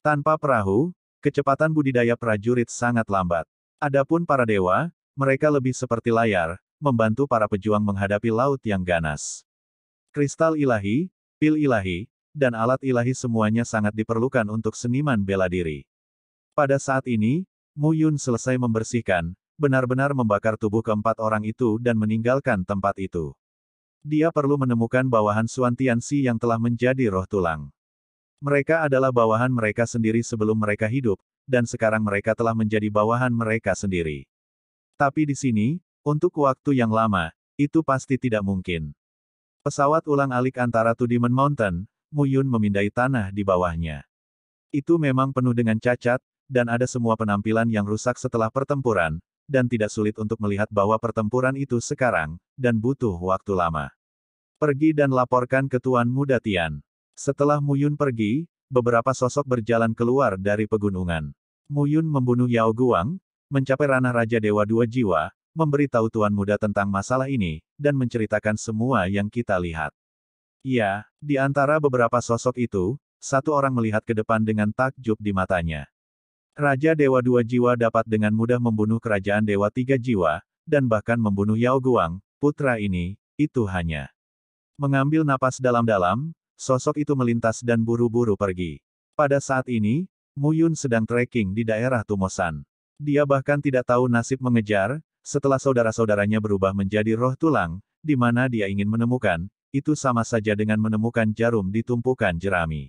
Tanpa perahu, kecepatan budidaya prajurit sangat lambat. Adapun para dewa, mereka lebih seperti layar, membantu para pejuang menghadapi laut yang ganas. Kristal ilahi, pil ilahi, dan alat ilahi semuanya sangat diperlukan untuk seniman bela diri. Pada saat ini, Mu Yun selesai membersihkan, benar-benar membakar tubuh keempat orang itu dan meninggalkan tempat itu. Dia perlu menemukan bawahan Suan Tianxi yang telah menjadi roh tulang. Mereka adalah bawahan mereka sendiri sebelum mereka hidup, dan sekarang mereka telah menjadi bawahan mereka sendiri. Tapi di sini, untuk waktu yang lama, itu pasti tidak mungkin. Pesawat ulang alik antara Tudiman Mountain, Muyun memindai tanah di bawahnya. Itu memang penuh dengan cacat, dan ada semua penampilan yang rusak setelah pertempuran, dan tidak sulit untuk melihat bahwa pertempuran itu sekarang, dan butuh waktu lama. Pergi dan laporkan ke Tuan Muda Tian. Setelah Muyun pergi, beberapa sosok berjalan keluar dari pegunungan. Muyun membunuh Yao Guang, mencapai ranah Raja Dewa Dua Jiwa, memberitahu Tuan Muda tentang masalah ini, dan menceritakan semua yang kita lihat. Ya, di antara beberapa sosok itu, satu orang melihat ke depan dengan takjub di matanya. Raja Dewa Dua Jiwa dapat dengan mudah membunuh kerajaan Dewa Tiga Jiwa, dan bahkan membunuh Yao Guang, putra ini, itu hanya. Mengambil napas dalam-dalam, sosok itu melintas dan buru-buru pergi. Pada saat ini, Mu Yun sedang trekking di daerah Tumosan. Dia bahkan tidak tahu nasib mengejar, setelah saudara-saudaranya berubah menjadi roh tulang, di mana dia ingin menemukan, itu sama saja dengan menemukan jarum di tumpukan jerami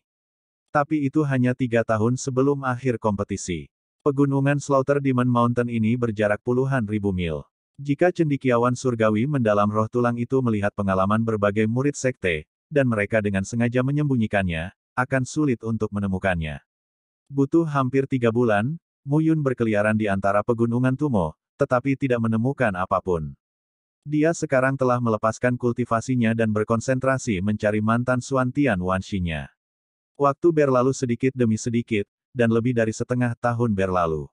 tapi itu hanya tiga tahun sebelum akhir kompetisi. Pegunungan Slaughter Demon Mountain ini berjarak puluhan ribu mil. Jika cendikiawan surgawi mendalam roh tulang itu melihat pengalaman berbagai murid sekte, dan mereka dengan sengaja menyembunyikannya, akan sulit untuk menemukannya. Butuh hampir tiga bulan, Muyun berkeliaran di antara pegunungan Tumo, tetapi tidak menemukan apapun. Dia sekarang telah melepaskan kultivasinya dan berkonsentrasi mencari mantan Suantian Wanshinya. Waktu berlalu sedikit demi sedikit, dan lebih dari setengah tahun berlalu.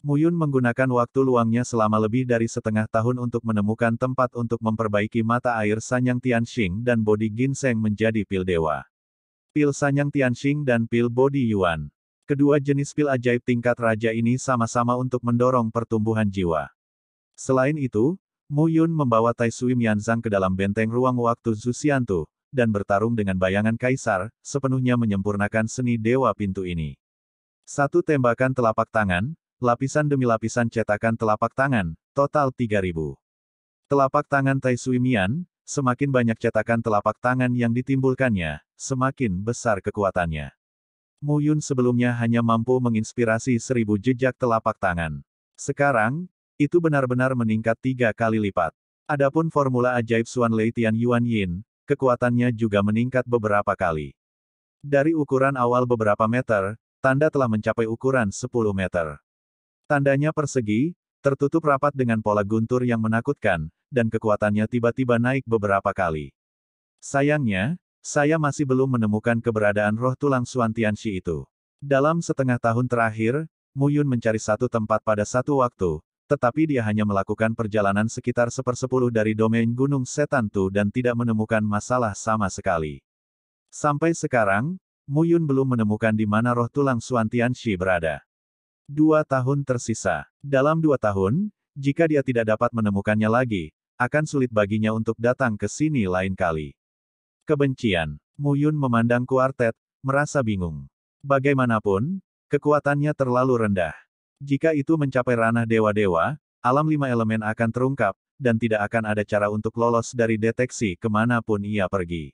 Muyun menggunakan waktu luangnya selama lebih dari setengah tahun untuk menemukan tempat untuk memperbaiki mata air Sanyang Tianxing dan bodi ginseng menjadi pil dewa. Pil Sanyang Tianxing dan pil bodi Yuan. Kedua jenis pil ajaib tingkat raja ini sama-sama untuk mendorong pertumbuhan jiwa. Selain itu, Muyun membawa Tai Sui Mianzang ke dalam benteng ruang waktu Zuxiantu, dan bertarung dengan bayangan kaisar, sepenuhnya menyempurnakan seni dewa pintu ini. Satu tembakan telapak tangan, lapisan demi lapisan cetakan telapak tangan, total 3000. Telapak tangan Tai Sui Mian, semakin banyak cetakan telapak tangan yang ditimbulkannya, semakin besar kekuatannya. Mu Yun sebelumnya hanya mampu menginspirasi seribu jejak telapak tangan. Sekarang, itu benar-benar meningkat tiga kali lipat. Adapun formula ajaib Suan Lei Tian Yuan Yin, kekuatannya juga meningkat beberapa kali. Dari ukuran awal beberapa meter, tanda telah mencapai ukuran 10 meter. Tandanya persegi, tertutup rapat dengan pola guntur yang menakutkan, dan kekuatannya tiba-tiba naik beberapa kali. Sayangnya, saya masih belum menemukan keberadaan roh tulang Suantianshi itu. Dalam setengah tahun terakhir, Muyun mencari satu tempat pada satu waktu, tetapi dia hanya melakukan perjalanan sekitar sepersepuluh dari domain Gunung Setan Setantu dan tidak menemukan masalah sama sekali. Sampai sekarang, Mu Yun belum menemukan di mana roh tulang Suan Tianxi berada. Dua tahun tersisa. Dalam dua tahun, jika dia tidak dapat menemukannya lagi, akan sulit baginya untuk datang ke sini lain kali. Kebencian. Mu Yun memandang kuartet, merasa bingung. Bagaimanapun, kekuatannya terlalu rendah. Jika itu mencapai ranah dewa-dewa, alam lima elemen akan terungkap, dan tidak akan ada cara untuk lolos dari deteksi kemanapun ia pergi.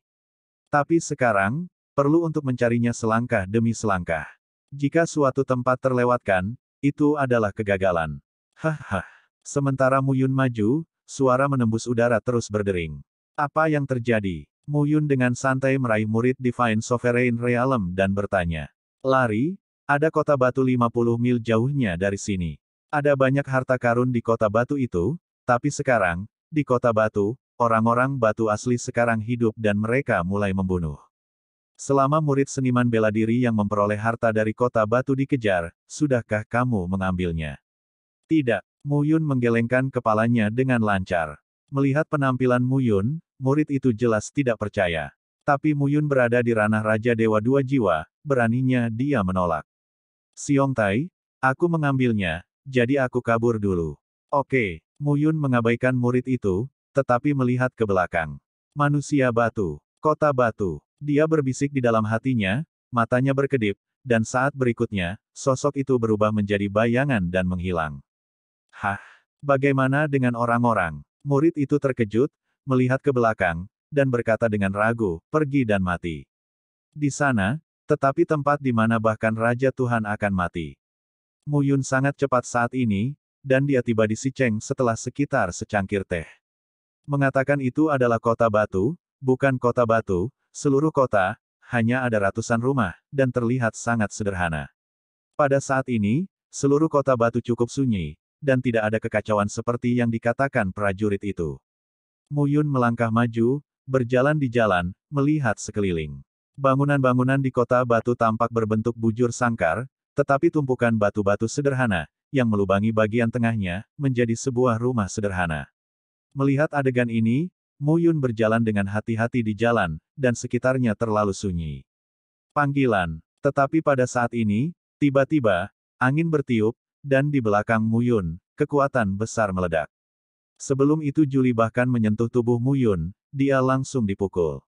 Tapi sekarang, perlu untuk mencarinya selangkah demi selangkah. Jika suatu tempat terlewatkan, itu adalah kegagalan. Hahaha. Sementara Muyun maju, suara menembus udara terus berdering. Apa yang terjadi? Muyun dengan santai meraih murid Divine Sovereign Realm dan bertanya. Lari, ada kota batu 50 mil jauhnya dari sini. Ada banyak harta karun di kota batu itu, tapi sekarang, di kota batu, orang-orang batu asli sekarang hidup dan mereka mulai membunuh. Selama murid seniman bela diri yang memperoleh harta dari kota batu dikejar, sudahkah kamu mengambilnya? Tidak, Muyun menggelengkan kepalanya dengan lancar. Melihat penampilan Muyun, murid itu jelas tidak percaya. Tapi Muyun berada di ranah Raja Dewa Dua Jiwa, beraninya dia menolak. Siong Tai, aku mengambilnya, jadi aku kabur dulu. Oke, Muyun mengabaikan murid itu, tetapi melihat ke belakang. Manusia batu, kota batu. Dia berbisik di dalam hatinya, matanya berkedip, dan saat berikutnya, sosok itu berubah menjadi bayangan dan menghilang. Hah, bagaimana dengan orang-orang? Murid itu terkejut, melihat ke belakang, dan berkata dengan ragu, pergi dan mati. Di sana, tetapi tempat di mana bahkan Raja Tuhan akan mati. Mu Yun sangat cepat saat ini, dan dia tiba di Sicheng setelah sekitar secangkir teh. Mengatakan itu adalah kota batu, bukan kota batu, seluruh kota, hanya ada ratusan rumah, dan terlihat sangat sederhana. Pada saat ini, seluruh kota batu cukup sunyi, dan tidak ada kekacauan seperti yang dikatakan prajurit itu. Muyun melangkah maju, berjalan di jalan, melihat sekeliling. Bangunan-bangunan di kota batu tampak berbentuk bujur sangkar, tetapi tumpukan batu-batu sederhana, yang melubangi bagian tengahnya, menjadi sebuah rumah sederhana. Melihat adegan ini, Mu Yun berjalan dengan hati-hati di jalan, dan sekitarnya terlalu sunyi. Panggilan. Tetapi pada saat ini, tiba-tiba, angin bertiup, dan di belakang Mu Yun, kekuatan besar meledak. Sebelum itu Juli bahkan menyentuh tubuh Mu Yun, dia langsung dipukul.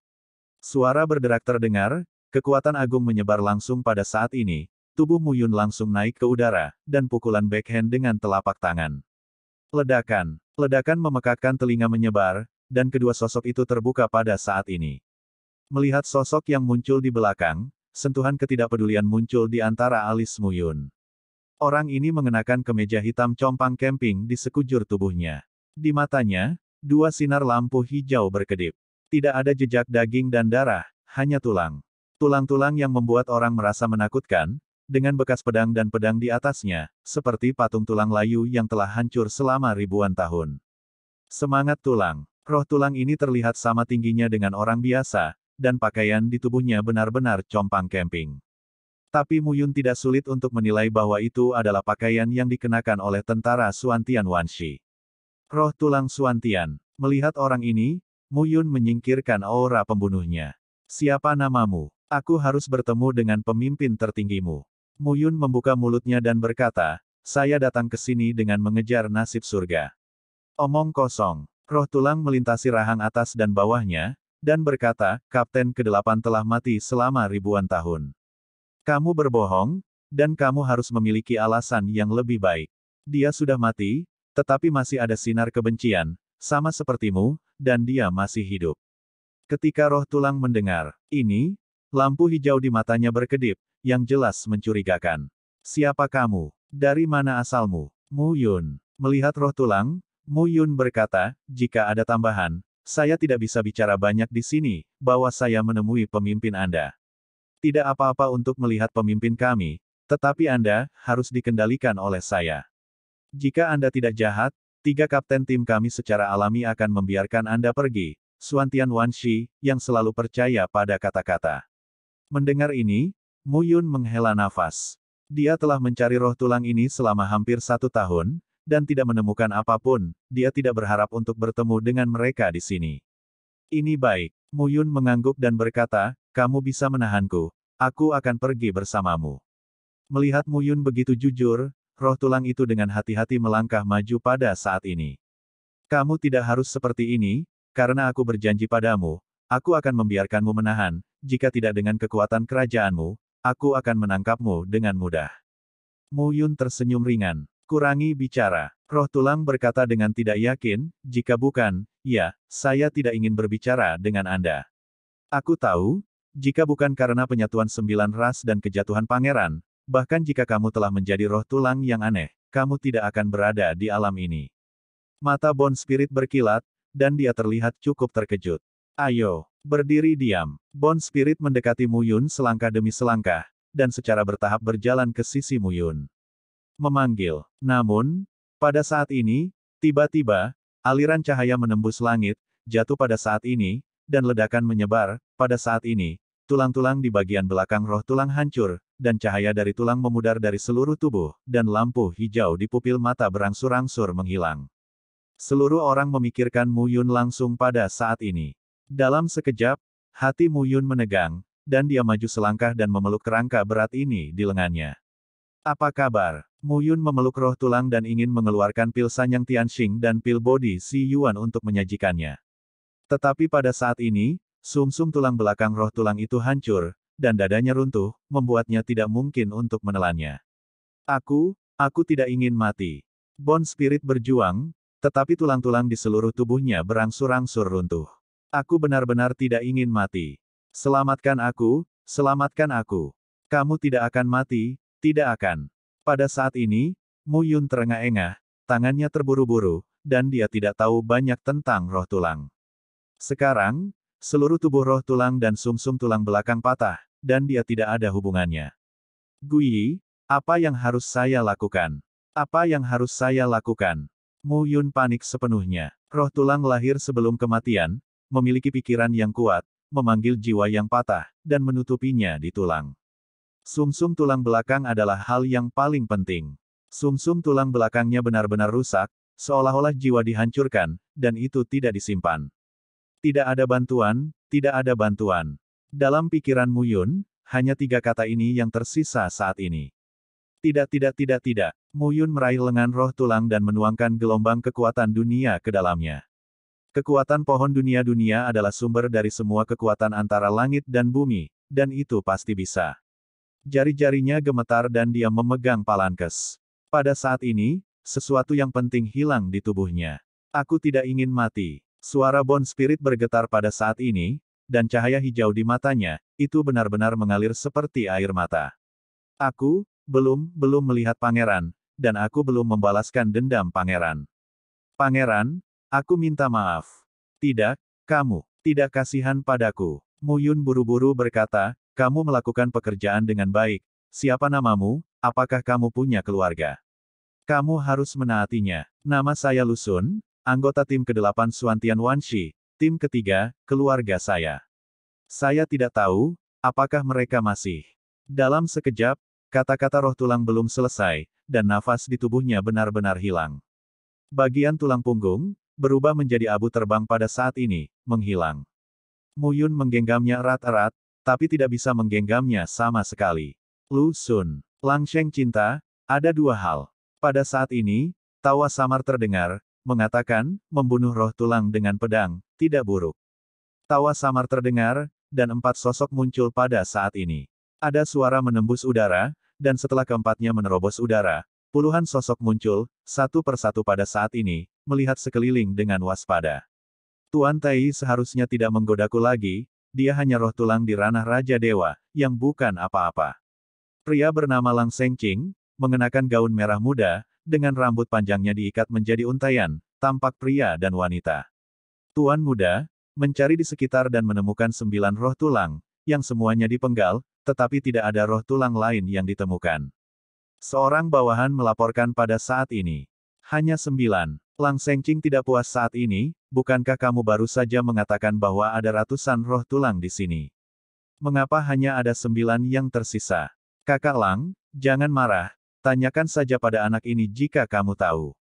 Suara berderak terdengar, kekuatan agung menyebar langsung pada saat ini, tubuh Muyun langsung naik ke udara, dan pukulan backhand dengan telapak tangan. Ledakan, ledakan memekakkan telinga menyebar, dan kedua sosok itu terbuka pada saat ini. Melihat sosok yang muncul di belakang, sentuhan ketidakpedulian muncul di antara alis Muyun. Orang ini mengenakan kemeja hitam compang camping di sekujur tubuhnya. Di matanya, dua sinar lampu hijau berkedip. Tidak ada jejak daging dan darah, hanya tulang. Tulang-tulang yang membuat orang merasa menakutkan, dengan bekas pedang dan pedang di atasnya, seperti patung tulang layu yang telah hancur selama ribuan tahun. Semangat tulang. Roh tulang ini terlihat sama tingginya dengan orang biasa, dan pakaian di tubuhnya benar-benar compang camping. Tapi Muyun tidak sulit untuk menilai bahwa itu adalah pakaian yang dikenakan oleh tentara Suantian Wanshi. Roh tulang Suantian. Melihat orang ini, Muyun menyingkirkan aura pembunuhnya. Siapa namamu? Aku harus bertemu dengan pemimpin tertinggimu. Muyun membuka mulutnya dan berkata, saya datang ke sini dengan mengejar nasib surga. Omong kosong. Roh tulang melintasi rahang atas dan bawahnya, dan berkata, Kapten ke-8 telah mati selama ribuan tahun. Kamu berbohong, dan kamu harus memiliki alasan yang lebih baik. Dia sudah mati, tetapi masih ada sinar kebencian, sama sepertimu, dan dia masih hidup. Ketika roh tulang mendengar, ini, lampu hijau di matanya berkedip, yang jelas mencurigakan. Siapa kamu? Dari mana asalmu? Mu Yun. Melihat roh tulang, Mu Yun berkata, jika ada tambahan, saya tidak bisa bicara banyak di sini, bahwa saya menemui pemimpin Anda. Tidak apa-apa untuk melihat pemimpin kami, tetapi Anda harus dikendalikan oleh saya. Jika Anda tidak jahat, Tiga kapten tim kami secara alami akan membiarkan Anda pergi, Suantian Wanxi, Wanshi, yang selalu percaya pada kata-kata. Mendengar ini, Mu Yun menghela nafas. Dia telah mencari roh tulang ini selama hampir satu tahun, dan tidak menemukan apapun, dia tidak berharap untuk bertemu dengan mereka di sini. Ini baik, Mu Yun mengangguk dan berkata, kamu bisa menahanku, aku akan pergi bersamamu. Melihat Mu Yun begitu jujur, roh tulang itu dengan hati-hati melangkah maju pada saat ini. Kamu tidak harus seperti ini, karena aku berjanji padamu, aku akan membiarkanmu menahan, jika tidak dengan kekuatan kerajaanmu, aku akan menangkapmu dengan mudah. Mu Yun tersenyum ringan. Kurangi bicara. Roh tulang berkata dengan tidak yakin, jika bukan, ya, saya tidak ingin berbicara dengan Anda. Aku tahu, jika bukan karena penyatuan sembilan ras dan kejatuhan pangeran, Bahkan jika kamu telah menjadi roh tulang yang aneh, kamu tidak akan berada di alam ini. Mata Bon Spirit berkilat, dan dia terlihat cukup terkejut. Ayo, berdiri diam. Bon Spirit mendekati Muyun selangkah demi selangkah, dan secara bertahap berjalan ke sisi Muyun. Memanggil. Namun, pada saat ini, tiba-tiba, aliran cahaya menembus langit, jatuh pada saat ini, dan ledakan menyebar, pada saat ini, tulang-tulang di bagian belakang roh tulang hancur, dan cahaya dari tulang memudar dari seluruh tubuh, dan lampu hijau di pupil mata berangsur-angsur menghilang. Seluruh orang memikirkan Mu Yun langsung pada saat ini. Dalam sekejap, hati Mu Yun menegang, dan dia maju selangkah dan memeluk kerangka berat ini di lengannya. Apa kabar? Mu Yun memeluk roh tulang dan ingin mengeluarkan pil Sanyang Tianxing dan pil body Si Yuan untuk menyajikannya. Tetapi pada saat ini, sumsum -sum tulang belakang roh tulang itu hancur, dan dadanya runtuh, membuatnya tidak mungkin untuk menelannya. Aku, aku tidak ingin mati. Bon spirit berjuang, tetapi tulang-tulang di seluruh tubuhnya berangsur-angsur runtuh. Aku benar-benar tidak ingin mati. Selamatkan aku, selamatkan aku. Kamu tidak akan mati, tidak akan. Pada saat ini, Mu Yun terengah-engah, tangannya terburu-buru, dan dia tidak tahu banyak tentang roh tulang. Sekarang, seluruh tubuh roh tulang dan sumsum -sum tulang belakang patah, dan dia tidak ada hubungannya. Gui, apa yang harus saya lakukan? Apa yang harus saya lakukan? Mu Yun panik sepenuhnya. Roh tulang lahir sebelum kematian, memiliki pikiran yang kuat, memanggil jiwa yang patah, dan menutupinya di tulang. Sumsum -sum tulang belakang adalah hal yang paling penting. Sumsum -sum tulang belakangnya benar-benar rusak, seolah-olah jiwa dihancurkan, dan itu tidak disimpan. Tidak ada bantuan, tidak ada bantuan. Dalam pikiranmu Yun, hanya tiga kata ini yang tersisa saat ini. Tidak tidak tidak tidak, Mu Yun meraih lengan roh tulang dan menuangkan gelombang kekuatan dunia ke dalamnya. Kekuatan pohon dunia-dunia adalah sumber dari semua kekuatan antara langit dan bumi, dan itu pasti bisa. Jari-jarinya gemetar dan dia memegang palankes. Pada saat ini, sesuatu yang penting hilang di tubuhnya. Aku tidak ingin mati. Suara Bon Spirit bergetar pada saat ini, dan cahaya hijau di matanya, itu benar-benar mengalir seperti air mata. Aku, belum, belum melihat pangeran, dan aku belum membalaskan dendam pangeran. Pangeran, aku minta maaf. Tidak, kamu, tidak kasihan padaku. Muyun buru-buru berkata, kamu melakukan pekerjaan dengan baik. Siapa namamu, apakah kamu punya keluarga? Kamu harus menaatinya. Nama saya Lusun, anggota tim ke-8 Suantian Wanshi, Tim ketiga, keluarga saya. Saya tidak tahu, apakah mereka masih. Dalam sekejap, kata-kata roh tulang belum selesai, dan nafas di tubuhnya benar-benar hilang. Bagian tulang punggung, berubah menjadi abu terbang pada saat ini, menghilang. Muyun menggenggamnya erat-erat, tapi tidak bisa menggenggamnya sama sekali. Lu Sun, Langsheng cinta, ada dua hal. Pada saat ini, tawa samar terdengar, mengatakan, membunuh roh tulang dengan pedang, tidak buruk. Tawa samar terdengar, dan empat sosok muncul pada saat ini. Ada suara menembus udara, dan setelah keempatnya menerobos udara, puluhan sosok muncul, satu persatu pada saat ini, melihat sekeliling dengan waspada. Tuan Tai seharusnya tidak menggodaku lagi, dia hanya roh tulang di ranah Raja Dewa, yang bukan apa-apa. Pria bernama Lang Seng Ching, mengenakan gaun merah muda, dengan rambut panjangnya diikat menjadi untayan, tampak pria dan wanita. Tuan muda, mencari di sekitar dan menemukan sembilan roh tulang, yang semuanya dipenggal, tetapi tidak ada roh tulang lain yang ditemukan. Seorang bawahan melaporkan pada saat ini. Hanya sembilan. Lang Sengqing tidak puas saat ini, bukankah kamu baru saja mengatakan bahwa ada ratusan roh tulang di sini? Mengapa hanya ada sembilan yang tersisa? Kakak Lang, jangan marah, tanyakan saja pada anak ini jika kamu tahu.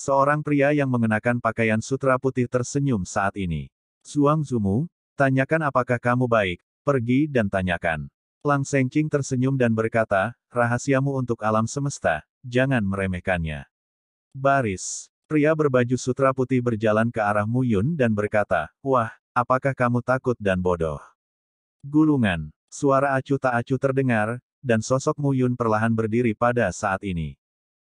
Seorang pria yang mengenakan pakaian sutra putih tersenyum saat ini. Suang Zumu, tanyakan apakah kamu baik, pergi dan tanyakan. Lang Sengqing tersenyum dan berkata, rahasiamu untuk alam semesta, jangan meremehkannya. Baris, pria berbaju sutra putih berjalan ke arah Muyun dan berkata, wah, apakah kamu takut dan bodoh? Gulungan, suara acuh tak acuh terdengar, dan sosok Muyun perlahan berdiri pada saat ini.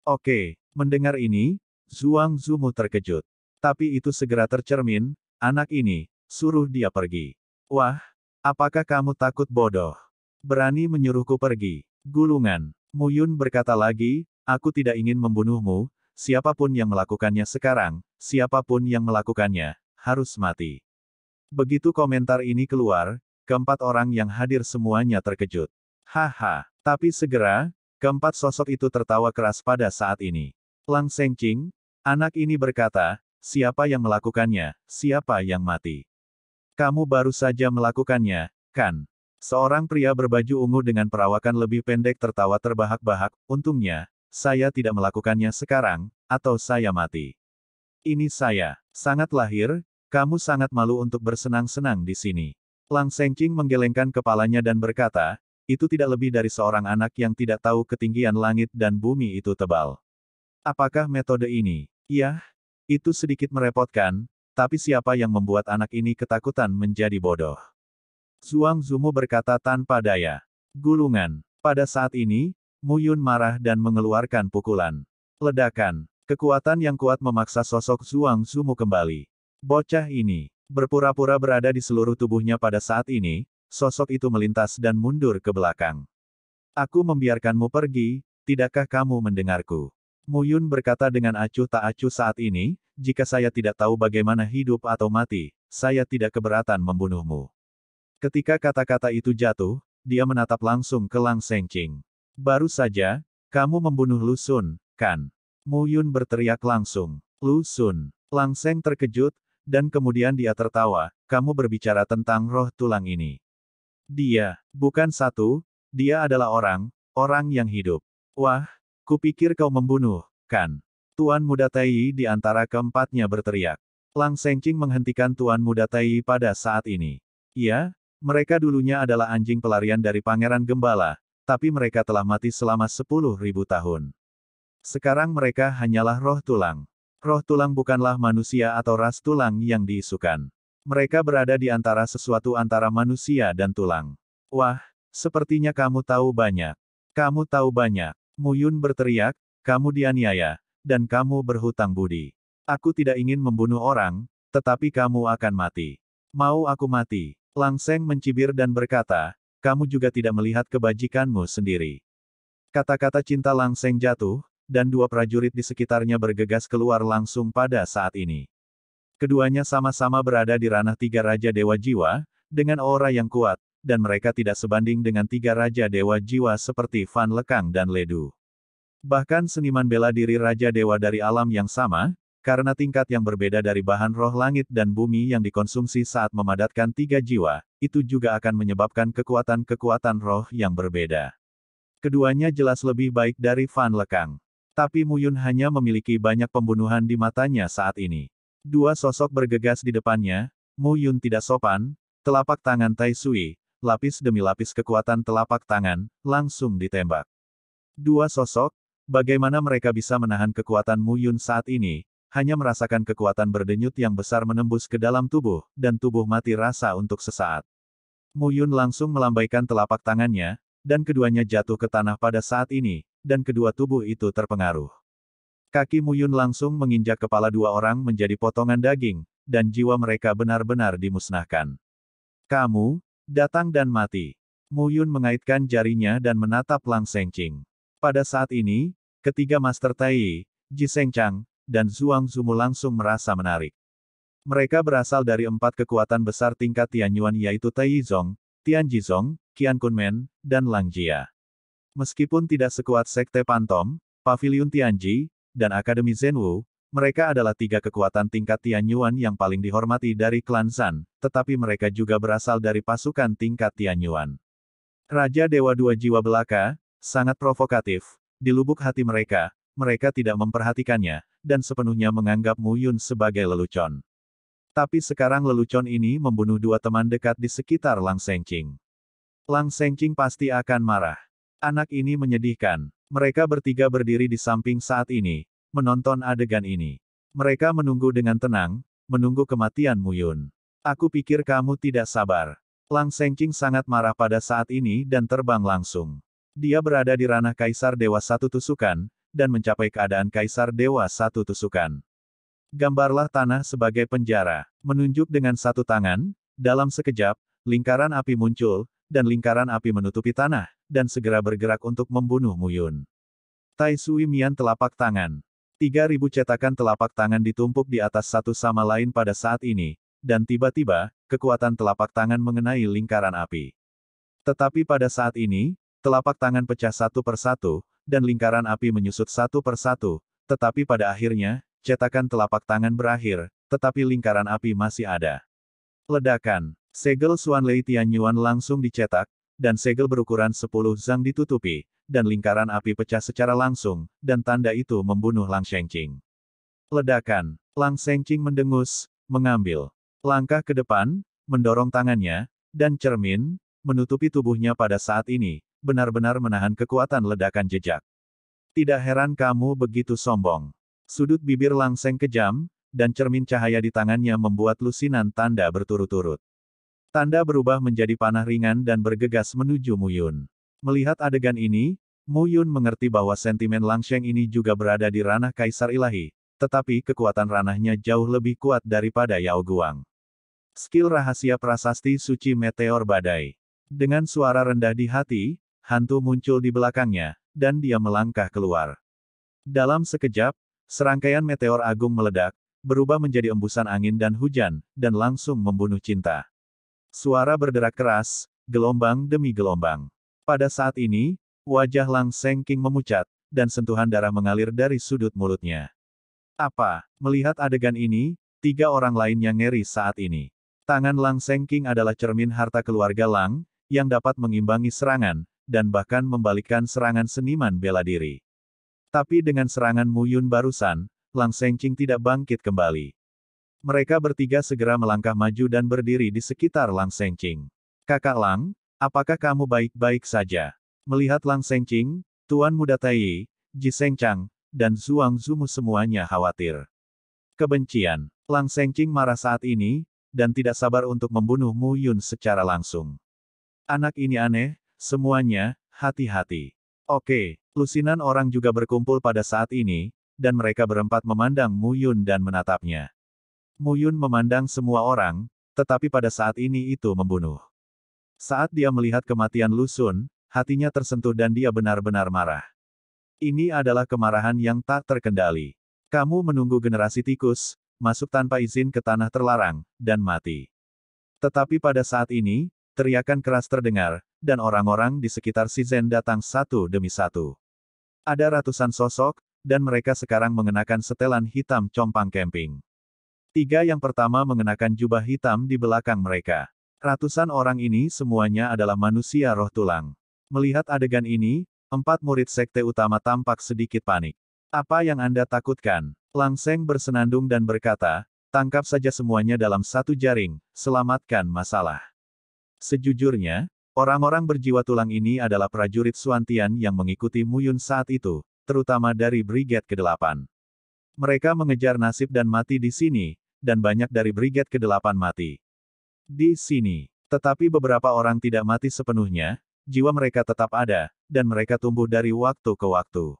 Oke, mendengar ini, Zhuang Zumu terkejut. Tapi itu segera tercermin, anak ini, suruh dia pergi. Wah, apakah kamu takut bodoh? Berani menyuruhku pergi. Gulungan, Muyun berkata lagi, aku tidak ingin membunuhmu, siapapun yang melakukannya sekarang, siapapun yang melakukannya, harus mati. Begitu komentar ini keluar, keempat orang yang hadir semuanya terkejut. Haha, tapi segera, keempat sosok itu tertawa keras pada saat ini. Lang Sengqing, Anak ini berkata, siapa yang melakukannya, siapa yang mati. Kamu baru saja melakukannya, kan? Seorang pria berbaju ungu dengan perawakan lebih pendek tertawa terbahak-bahak, untungnya, saya tidak melakukannya sekarang, atau saya mati. Ini saya, sangat lahir, kamu sangat malu untuk bersenang-senang di sini. Lang Sengqing menggelengkan kepalanya dan berkata, itu tidak lebih dari seorang anak yang tidak tahu ketinggian langit dan bumi itu tebal. Apakah metode ini Yah, itu sedikit merepotkan, tapi siapa yang membuat anak ini ketakutan menjadi bodoh? Zhuang Zumo berkata tanpa daya. Gulungan. Pada saat ini, Mu Yun marah dan mengeluarkan pukulan. Ledakan. Kekuatan yang kuat memaksa sosok Zhuang Zumo kembali. Bocah ini berpura-pura berada di seluruh tubuhnya pada saat ini, sosok itu melintas dan mundur ke belakang. Aku membiarkanmu pergi, tidakkah kamu mendengarku? Mu Yun berkata dengan acuh tak acuh saat ini, jika saya tidak tahu bagaimana hidup atau mati, saya tidak keberatan membunuhmu. Ketika kata-kata itu jatuh, dia menatap langsung ke Lang Sengqing. Baru saja, kamu membunuh Lu Sun, kan? Mu Yun berteriak langsung. Lu Sun. Lang Seng terkejut, dan kemudian dia tertawa, kamu berbicara tentang roh tulang ini. Dia, bukan satu, dia adalah orang, orang yang hidup. Wah, pikir kau membunuh, kan? Tuan Muda Tai di antara keempatnya berteriak. Lang Sengqing menghentikan Tuan Muda Tai pada saat ini. Ya, mereka dulunya adalah anjing pelarian dari Pangeran Gembala, tapi mereka telah mati selama sepuluh ribu tahun. Sekarang mereka hanyalah roh tulang. Roh tulang bukanlah manusia atau ras tulang yang diisukan. Mereka berada di antara sesuatu antara manusia dan tulang. Wah, sepertinya kamu tahu banyak. Kamu tahu banyak. Muyun berteriak, kamu dianiaya, dan kamu berhutang budi. Aku tidak ingin membunuh orang, tetapi kamu akan mati. Mau aku mati? Langseng mencibir dan berkata, kamu juga tidak melihat kebajikanmu sendiri. Kata-kata cinta Langseng jatuh, dan dua prajurit di sekitarnya bergegas keluar langsung pada saat ini. Keduanya sama-sama berada di ranah tiga Raja Dewa Jiwa, dengan aura yang kuat, dan mereka tidak sebanding dengan tiga Raja Dewa Jiwa seperti Van Lekang dan Ledu. Bahkan seniman bela diri Raja Dewa dari alam yang sama, karena tingkat yang berbeda dari bahan roh langit dan bumi yang dikonsumsi saat memadatkan tiga jiwa, itu juga akan menyebabkan kekuatan-kekuatan roh yang berbeda. Keduanya jelas lebih baik dari Van Lekang. Tapi Muyun hanya memiliki banyak pembunuhan di matanya saat ini. Dua sosok bergegas di depannya, Muyun tidak sopan, telapak tangan Tai Sui, lapis demi lapis kekuatan telapak tangan, langsung ditembak. Dua sosok, bagaimana mereka bisa menahan kekuatan Mu Yun saat ini, hanya merasakan kekuatan berdenyut yang besar menembus ke dalam tubuh, dan tubuh mati rasa untuk sesaat. Mu Yun langsung melambaikan telapak tangannya, dan keduanya jatuh ke tanah pada saat ini, dan kedua tubuh itu terpengaruh. Kaki Mu Yun langsung menginjak kepala dua orang menjadi potongan daging, dan jiwa mereka benar-benar dimusnahkan. Kamu, datang dan mati. Mu Yun mengaitkan jarinya dan menatap Lang Sengqing. Pada saat ini, ketiga Master Tai, Ji Seng Chang, dan Zhuang Zumu langsung merasa menarik. Mereka berasal dari empat kekuatan besar tingkat Tianyuan yaitu Tai Zong, Tian Zong, Qian Kunmen, dan Lang Jia. Meskipun tidak sekuat Sekte Pantom, Pavilion Tianji, dan Akademi Zenwu, mereka adalah tiga kekuatan tingkat Tianyuan yang paling dihormati dari klan San, tetapi mereka juga berasal dari pasukan tingkat Tianyuan. Raja Dewa Dua Jiwa Belaka, sangat provokatif. Di lubuk hati mereka, mereka tidak memperhatikannya, dan sepenuhnya menganggap Mu Yun sebagai lelucon. Tapi sekarang lelucon ini membunuh dua teman dekat di sekitar Lang Sengqing. Lang Sengqing pasti akan marah. Anak ini menyedihkan. Mereka bertiga berdiri di samping saat ini, menonton adegan ini. Mereka menunggu dengan tenang, menunggu kematian Muyun. Aku pikir kamu tidak sabar. Lang Sengking sangat marah pada saat ini dan terbang langsung. Dia berada di ranah Kaisar Dewa Satu Tusukan, dan mencapai keadaan Kaisar Dewa Satu Tusukan. Gambarlah tanah sebagai penjara. Menunjuk dengan satu tangan, dalam sekejap, lingkaran api muncul, dan lingkaran api menutupi tanah, dan segera bergerak untuk membunuh Muyun. Tai Sui Mian telapak tangan. 3000 cetakan telapak tangan ditumpuk di atas satu sama lain pada saat ini, dan tiba-tiba, kekuatan telapak tangan mengenai lingkaran api. Tetapi pada saat ini, telapak tangan pecah satu persatu, dan lingkaran api menyusut satu persatu, tetapi pada akhirnya, cetakan telapak tangan berakhir, tetapi lingkaran api masih ada. Ledakan, segel Suan Lei Tianyuan langsung dicetak, dan segel berukuran 10 zhang ditutupi, dan lingkaran api pecah secara langsung, dan tanda itu membunuh Lang Shengqing. Ledakan. Lang Shengqing mendengus, mengambil langkah ke depan, mendorong tangannya, dan cermin, menutupi tubuhnya pada saat ini, benar-benar menahan kekuatan ledakan jejak. Tidak heran kamu begitu sombong. Sudut bibir Lang Seng kejam, dan cermin cahaya di tangannya membuat lusinan tanda berturut-turut. Tanda berubah menjadi panah ringan dan bergegas menuju Muyun. Melihat adegan ini, Mu Yun mengerti bahwa sentimen Langsheng ini juga berada di ranah Kaisar Ilahi, tetapi kekuatan ranahnya jauh lebih kuat daripada Yao Guang. Skill rahasia prasasti suci meteor badai. Dengan suara rendah di hati, hantu muncul di belakangnya, dan dia melangkah keluar. Dalam sekejap, serangkaian meteor agung meledak, berubah menjadi embusan angin dan hujan, dan langsung membunuh cinta. Suara berderak keras, gelombang demi gelombang. Pada saat ini, Wajah Lang Seng memucat, dan sentuhan darah mengalir dari sudut mulutnya. Apa? Melihat adegan ini, tiga orang lain yang ngeri saat ini. Tangan Lang Seng adalah cermin harta keluarga Lang, yang dapat mengimbangi serangan, dan bahkan membalikkan serangan seniman bela diri. Tapi dengan serangan Muyun barusan, Lang Seng tidak bangkit kembali. Mereka bertiga segera melangkah maju dan berdiri di sekitar Lang Seng Kakak Lang, apakah kamu baik-baik saja? Melihat Lang Sengcing, Tuan Muda Taiyi, Ji Sengchang, dan Zhuang Zumu semuanya khawatir. Kebencian. Lang Sengcing marah saat ini, dan tidak sabar untuk membunuh Mu Yun secara langsung. Anak ini aneh, semuanya, hati-hati. Oke, lusinan orang juga berkumpul pada saat ini, dan mereka berempat memandang Mu Yun dan menatapnya. Mu Yun memandang semua orang, tetapi pada saat ini itu membunuh. Saat dia melihat kematian Lusun, hatinya tersentuh dan dia benar-benar marah. Ini adalah kemarahan yang tak terkendali. Kamu menunggu generasi tikus, masuk tanpa izin ke tanah terlarang, dan mati. Tetapi pada saat ini, teriakan keras terdengar, dan orang-orang di sekitar Sizen datang satu demi satu. Ada ratusan sosok, dan mereka sekarang mengenakan setelan hitam compang camping. Tiga yang pertama mengenakan jubah hitam di belakang mereka. Ratusan orang ini semuanya adalah manusia roh tulang. Melihat adegan ini, empat murid sekte utama tampak sedikit panik. Apa yang Anda takutkan? Langseng bersenandung dan berkata, tangkap saja semuanya dalam satu jaring, selamatkan masalah. Sejujurnya, orang-orang berjiwa tulang ini adalah prajurit Suantian yang mengikuti Muyun saat itu, terutama dari Brigade ke-8. Mereka mengejar nasib dan mati di sini, dan banyak dari Brigade ke-8 mati. Di sini. Tetapi beberapa orang tidak mati sepenuhnya, jiwa mereka tetap ada, dan mereka tumbuh dari waktu ke waktu.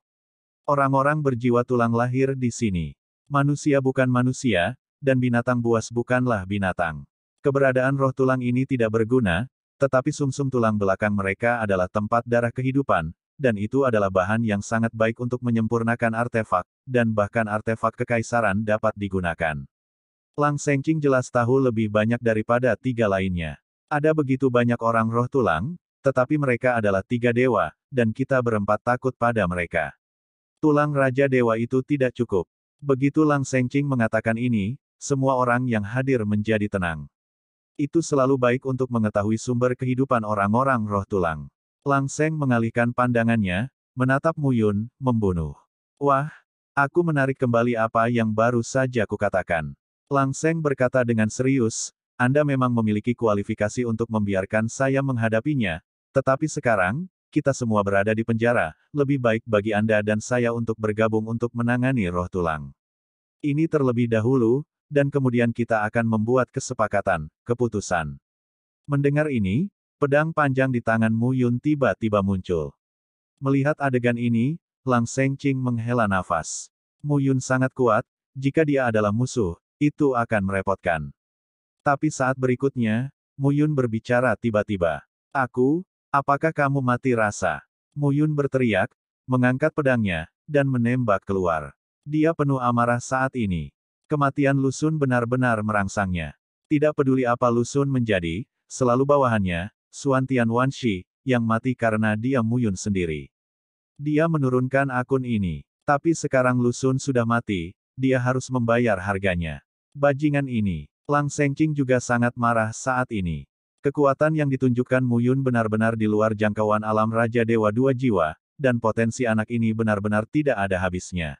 Orang-orang berjiwa tulang lahir di sini. Manusia bukan manusia, dan binatang buas bukanlah binatang. Keberadaan roh tulang ini tidak berguna, tetapi sumsum -sum tulang belakang mereka adalah tempat darah kehidupan, dan itu adalah bahan yang sangat baik untuk menyempurnakan artefak, dan bahkan artefak kekaisaran dapat digunakan. Lang Sengqing jelas tahu lebih banyak daripada tiga lainnya. Ada begitu banyak orang roh tulang, tetapi mereka adalah tiga dewa, dan kita berempat takut pada mereka. Tulang Raja Dewa itu tidak cukup. Begitu Lang Sengcing mengatakan ini, semua orang yang hadir menjadi tenang. Itu selalu baik untuk mengetahui sumber kehidupan orang-orang roh tulang. Lang Seng mengalihkan pandangannya, menatap Muyun, membunuh. Wah, aku menarik kembali apa yang baru saja kukatakan. Lang Seng berkata dengan serius, Anda memang memiliki kualifikasi untuk membiarkan saya menghadapinya, tetapi sekarang, kita semua berada di penjara, lebih baik bagi Anda dan saya untuk bergabung untuk menangani roh tulang. Ini terlebih dahulu, dan kemudian kita akan membuat kesepakatan, keputusan. Mendengar ini, pedang panjang di tangan Mu Yun tiba-tiba muncul. Melihat adegan ini, Lang Seng Ching menghela nafas. Mu Yun sangat kuat, jika dia adalah musuh, itu akan merepotkan. Tapi saat berikutnya, Mu Yun berbicara tiba-tiba. Aku, Apakah kamu mati rasa? Mu Yun berteriak, mengangkat pedangnya, dan menembak keluar. Dia penuh amarah saat ini. Kematian Lusun benar-benar merangsangnya. Tidak peduli apa Lusun menjadi, selalu bawahannya, Suan Tian Shi yang mati karena dia Mu Yun sendiri. Dia menurunkan akun ini. Tapi sekarang Lusun sudah mati, dia harus membayar harganya. Bajingan ini, Lang Sengqing juga sangat marah saat ini. Kekuatan yang ditunjukkan Mu Yun benar-benar di luar jangkauan alam Raja Dewa Dua Jiwa, dan potensi anak ini benar-benar tidak ada habisnya.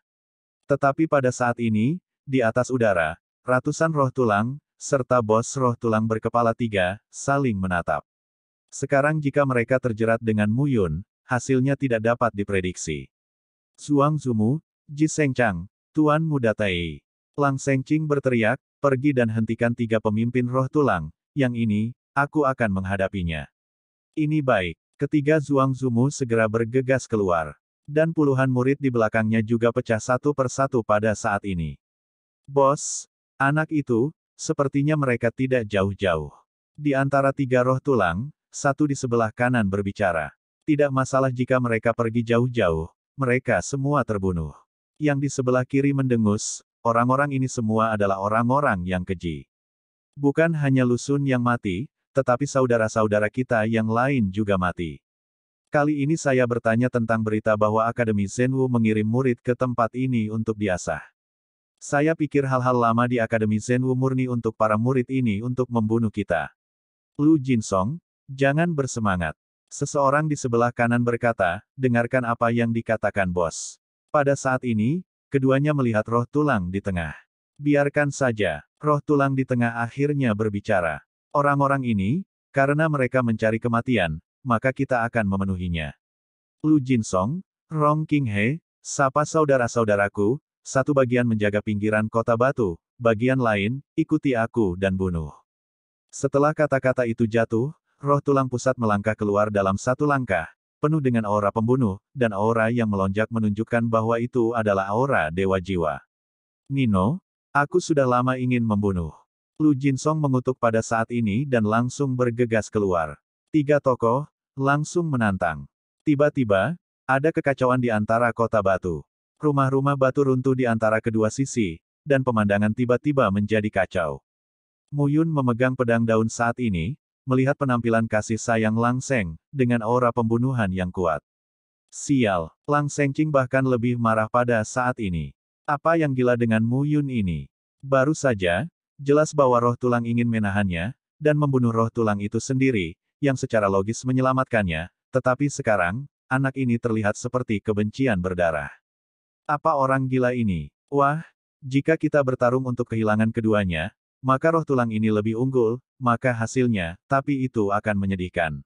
Tetapi pada saat ini, di atas udara, ratusan roh tulang, serta bos roh tulang berkepala tiga, saling menatap. Sekarang jika mereka terjerat dengan Mu Yun, hasilnya tidak dapat diprediksi. Suang Zumu, Ji Seng Chang, Tuan Muda Tai. Lang Seng Qing berteriak, pergi dan hentikan tiga pemimpin roh tulang, yang ini, Aku akan menghadapinya. Ini baik. Ketiga Zhuang Zumu segera bergegas keluar. Dan puluhan murid di belakangnya juga pecah satu persatu pada saat ini. Bos, anak itu, sepertinya mereka tidak jauh-jauh. Di antara tiga roh tulang, satu di sebelah kanan berbicara. Tidak masalah jika mereka pergi jauh-jauh, mereka semua terbunuh. Yang di sebelah kiri mendengus, orang-orang ini semua adalah orang-orang yang keji. Bukan hanya Lusun yang mati, tetapi saudara-saudara kita yang lain juga mati. Kali ini saya bertanya tentang berita bahwa Akademi Zenwu mengirim murid ke tempat ini untuk diasah. Saya pikir hal-hal lama di Akademi Zenwu murni untuk para murid ini untuk membunuh kita. Lu Jin Song, jangan bersemangat. Seseorang di sebelah kanan berkata, dengarkan apa yang dikatakan bos. Pada saat ini, keduanya melihat roh tulang di tengah. Biarkan saja, roh tulang di tengah akhirnya berbicara. Orang-orang ini, karena mereka mencari kematian, maka kita akan memenuhinya. Lu Jin Song, Rong King He, sapa saudara-saudaraku, satu bagian menjaga pinggiran kota batu, bagian lain, ikuti aku dan bunuh. Setelah kata-kata itu jatuh, roh tulang pusat melangkah keluar dalam satu langkah, penuh dengan aura pembunuh, dan aura yang melonjak menunjukkan bahwa itu adalah aura dewa jiwa. Nino, aku sudah lama ingin membunuh. Lu Song mengutuk pada saat ini dan langsung bergegas keluar. Tiga tokoh, langsung menantang. Tiba-tiba, ada kekacauan di antara kota batu. Rumah-rumah batu runtuh di antara kedua sisi, dan pemandangan tiba-tiba menjadi kacau. Mu Yun memegang pedang daun saat ini, melihat penampilan kasih sayang Lang Seng, dengan aura pembunuhan yang kuat. Sial, Lang Seng Ching bahkan lebih marah pada saat ini. Apa yang gila dengan Mu Yun ini? Baru saja, Jelas bahwa roh tulang ingin menahannya, dan membunuh roh tulang itu sendiri, yang secara logis menyelamatkannya, tetapi sekarang, anak ini terlihat seperti kebencian berdarah. Apa orang gila ini? Wah, jika kita bertarung untuk kehilangan keduanya, maka roh tulang ini lebih unggul, maka hasilnya, tapi itu akan menyedihkan.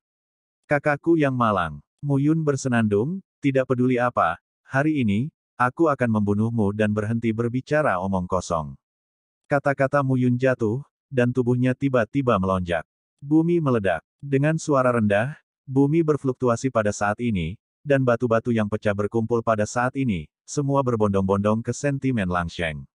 Kakakku yang malang, Muyun bersenandung, tidak peduli apa, hari ini, aku akan membunuhmu dan berhenti berbicara omong kosong. Kata-kata Muyun jatuh, dan tubuhnya tiba-tiba melonjak. Bumi meledak. Dengan suara rendah, bumi berfluktuasi pada saat ini, dan batu-batu yang pecah berkumpul pada saat ini, semua berbondong-bondong ke sentimen Lang Sheng.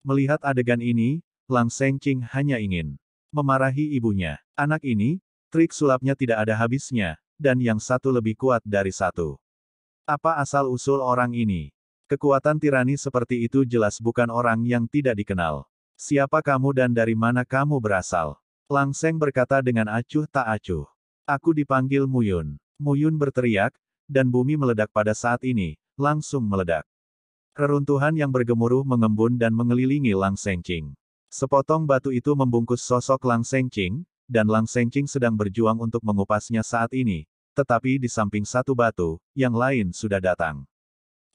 Melihat adegan ini, Lang Sheng Qing hanya ingin memarahi ibunya. Anak ini, trik sulapnya tidak ada habisnya, dan yang satu lebih kuat dari satu. Apa asal-usul orang ini? Kekuatan tirani seperti itu jelas bukan orang yang tidak dikenal. Siapa kamu dan dari mana kamu berasal? Langseng berkata dengan acuh tak acuh. Aku dipanggil Muyun. Muyun berteriak, dan bumi meledak pada saat ini, langsung meledak. Keruntuhan yang bergemuruh mengembun dan mengelilingi Lang Sengcing. Sepotong batu itu membungkus sosok Lang Sengcing, dan Lang Sengcing sedang berjuang untuk mengupasnya saat ini, tetapi di samping satu batu, yang lain sudah datang.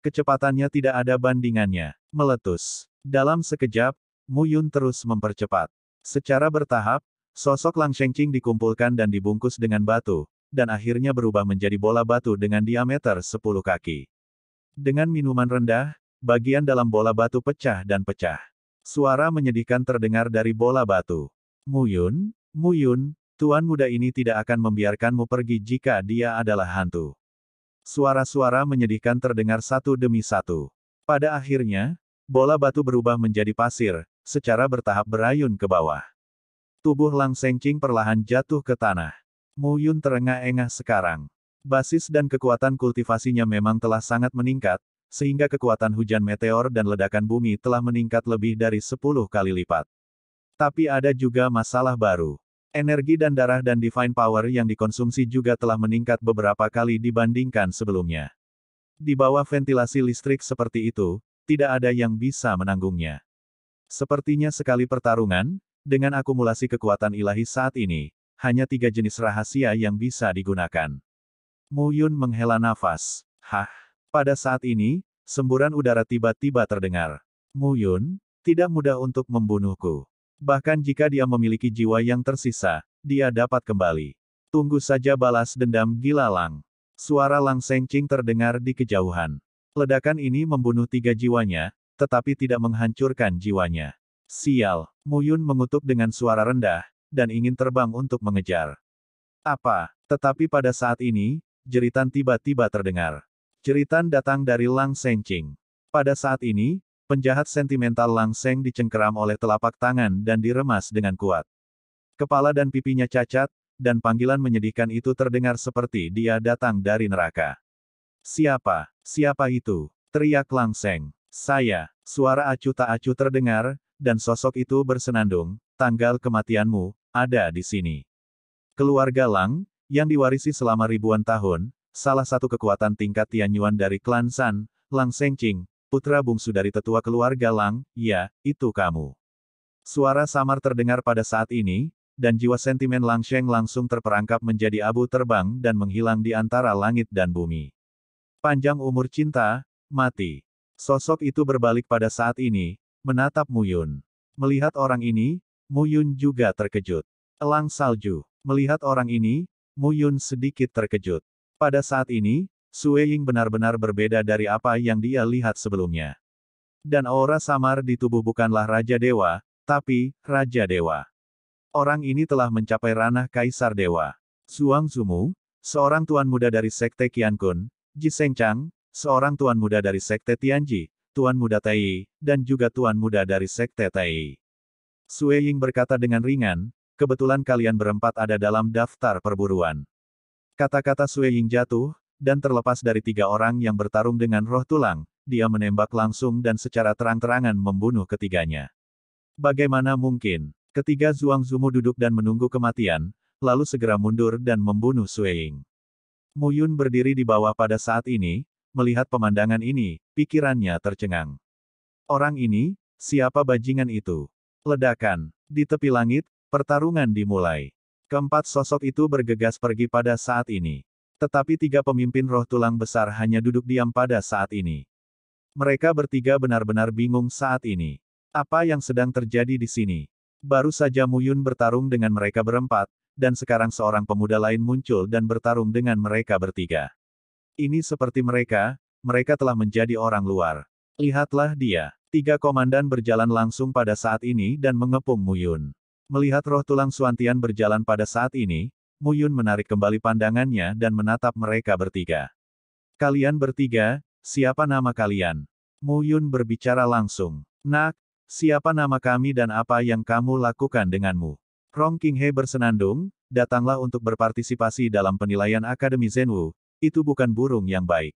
Kecepatannya tidak ada bandingannya. Meletus. Dalam sekejap, Mu Yun terus mempercepat. Secara bertahap, sosok Lang Shengqing dikumpulkan dan dibungkus dengan batu, dan akhirnya berubah menjadi bola batu dengan diameter 10 kaki. Dengan minuman rendah, bagian dalam bola batu pecah dan pecah. Suara menyedihkan terdengar dari bola batu. Muyun, Muyun, tuan muda ini tidak akan membiarkanmu pergi jika dia adalah hantu. Suara-suara menyedihkan terdengar satu demi satu. Pada akhirnya, bola batu berubah menjadi pasir, secara bertahap berayun ke bawah. Tubuh Lang Sengqing perlahan jatuh ke tanah. Mu Yun terengah-engah sekarang. Basis dan kekuatan kultivasinya memang telah sangat meningkat, sehingga kekuatan hujan meteor dan ledakan bumi telah meningkat lebih dari 10 kali lipat. Tapi ada juga masalah baru. Energi dan darah dan divine power yang dikonsumsi juga telah meningkat beberapa kali dibandingkan sebelumnya. Di bawah ventilasi listrik seperti itu, tidak ada yang bisa menanggungnya. Sepertinya sekali pertarungan, dengan akumulasi kekuatan ilahi saat ini, hanya tiga jenis rahasia yang bisa digunakan. Mu Yun menghela nafas. Hah? Pada saat ini, semburan udara tiba-tiba terdengar. Mu Yun, tidak mudah untuk membunuhku. Bahkan jika dia memiliki jiwa yang tersisa, dia dapat kembali. Tunggu saja balas dendam gila Suara Lang Sengcing terdengar di kejauhan. Ledakan ini membunuh tiga jiwanya, tetapi tidak menghancurkan jiwanya. Sial, Muyun mengutuk dengan suara rendah, dan ingin terbang untuk mengejar. Apa? Tetapi pada saat ini, jeritan tiba-tiba terdengar. Jeritan datang dari Lang Seng Sengqing. Pada saat ini, penjahat sentimental Lang Seng dicengkeram oleh telapak tangan dan diremas dengan kuat. Kepala dan pipinya cacat, dan panggilan menyedihkan itu terdengar seperti dia datang dari neraka. Siapa? Siapa itu? Teriak Lang Seng. Saya, suara acu tak acu terdengar, dan sosok itu bersenandung, tanggal kematianmu, ada di sini. Keluarga Lang, yang diwarisi selama ribuan tahun, salah satu kekuatan tingkat Tianyuan dari klan San, Lang Sengqing, putra bungsu dari tetua keluarga Lang, ya, itu kamu. Suara samar terdengar pada saat ini, dan jiwa sentimen Lang Sheng langsung terperangkap menjadi abu terbang dan menghilang di antara langit dan bumi. Panjang umur cinta, mati. Sosok itu berbalik pada saat ini, menatap Muyun. Melihat orang ini, Muyun juga terkejut. Elang salju. Melihat orang ini, Muyun sedikit terkejut. Pada saat ini, Sue Ying benar-benar berbeda dari apa yang dia lihat sebelumnya. Dan aura samar di tubuh bukanlah Raja Dewa, tapi, Raja Dewa. Orang ini telah mencapai ranah Kaisar Dewa. Suang Zumu, seorang tuan muda dari Sekte Qiankun, Seng Chang, seorang tuan muda dari Sekte Tianji, tuan muda Tai, dan juga tuan muda dari Sekte Tai. Sue Ying berkata dengan ringan, kebetulan kalian berempat ada dalam daftar perburuan. Kata-kata Sue Ying jatuh, dan terlepas dari tiga orang yang bertarung dengan roh tulang, dia menembak langsung dan secara terang-terangan membunuh ketiganya. Bagaimana mungkin? Ketiga Zhuang Zumu duduk dan menunggu kematian, lalu segera mundur dan membunuh Sue Ying. Yun berdiri di bawah pada saat ini, Melihat pemandangan ini, pikirannya tercengang. Orang ini, siapa bajingan itu? Ledakan. Di tepi langit, pertarungan dimulai. Keempat sosok itu bergegas pergi pada saat ini. Tetapi tiga pemimpin roh tulang besar hanya duduk diam pada saat ini. Mereka bertiga benar-benar bingung saat ini. Apa yang sedang terjadi di sini? Baru saja Muyun bertarung dengan mereka berempat, dan sekarang seorang pemuda lain muncul dan bertarung dengan mereka bertiga. Ini seperti mereka, mereka telah menjadi orang luar. Lihatlah dia. Tiga komandan berjalan langsung pada saat ini dan mengepung Muyun. Melihat roh tulang Suantian berjalan pada saat ini, Muyun menarik kembali pandangannya dan menatap mereka bertiga. Kalian bertiga, siapa nama kalian? Muyun berbicara langsung. Nak, siapa nama kami dan apa yang kamu lakukan denganmu? Rong He bersenandung, datanglah untuk berpartisipasi dalam penilaian Akademi Zenwu, itu bukan burung yang baik.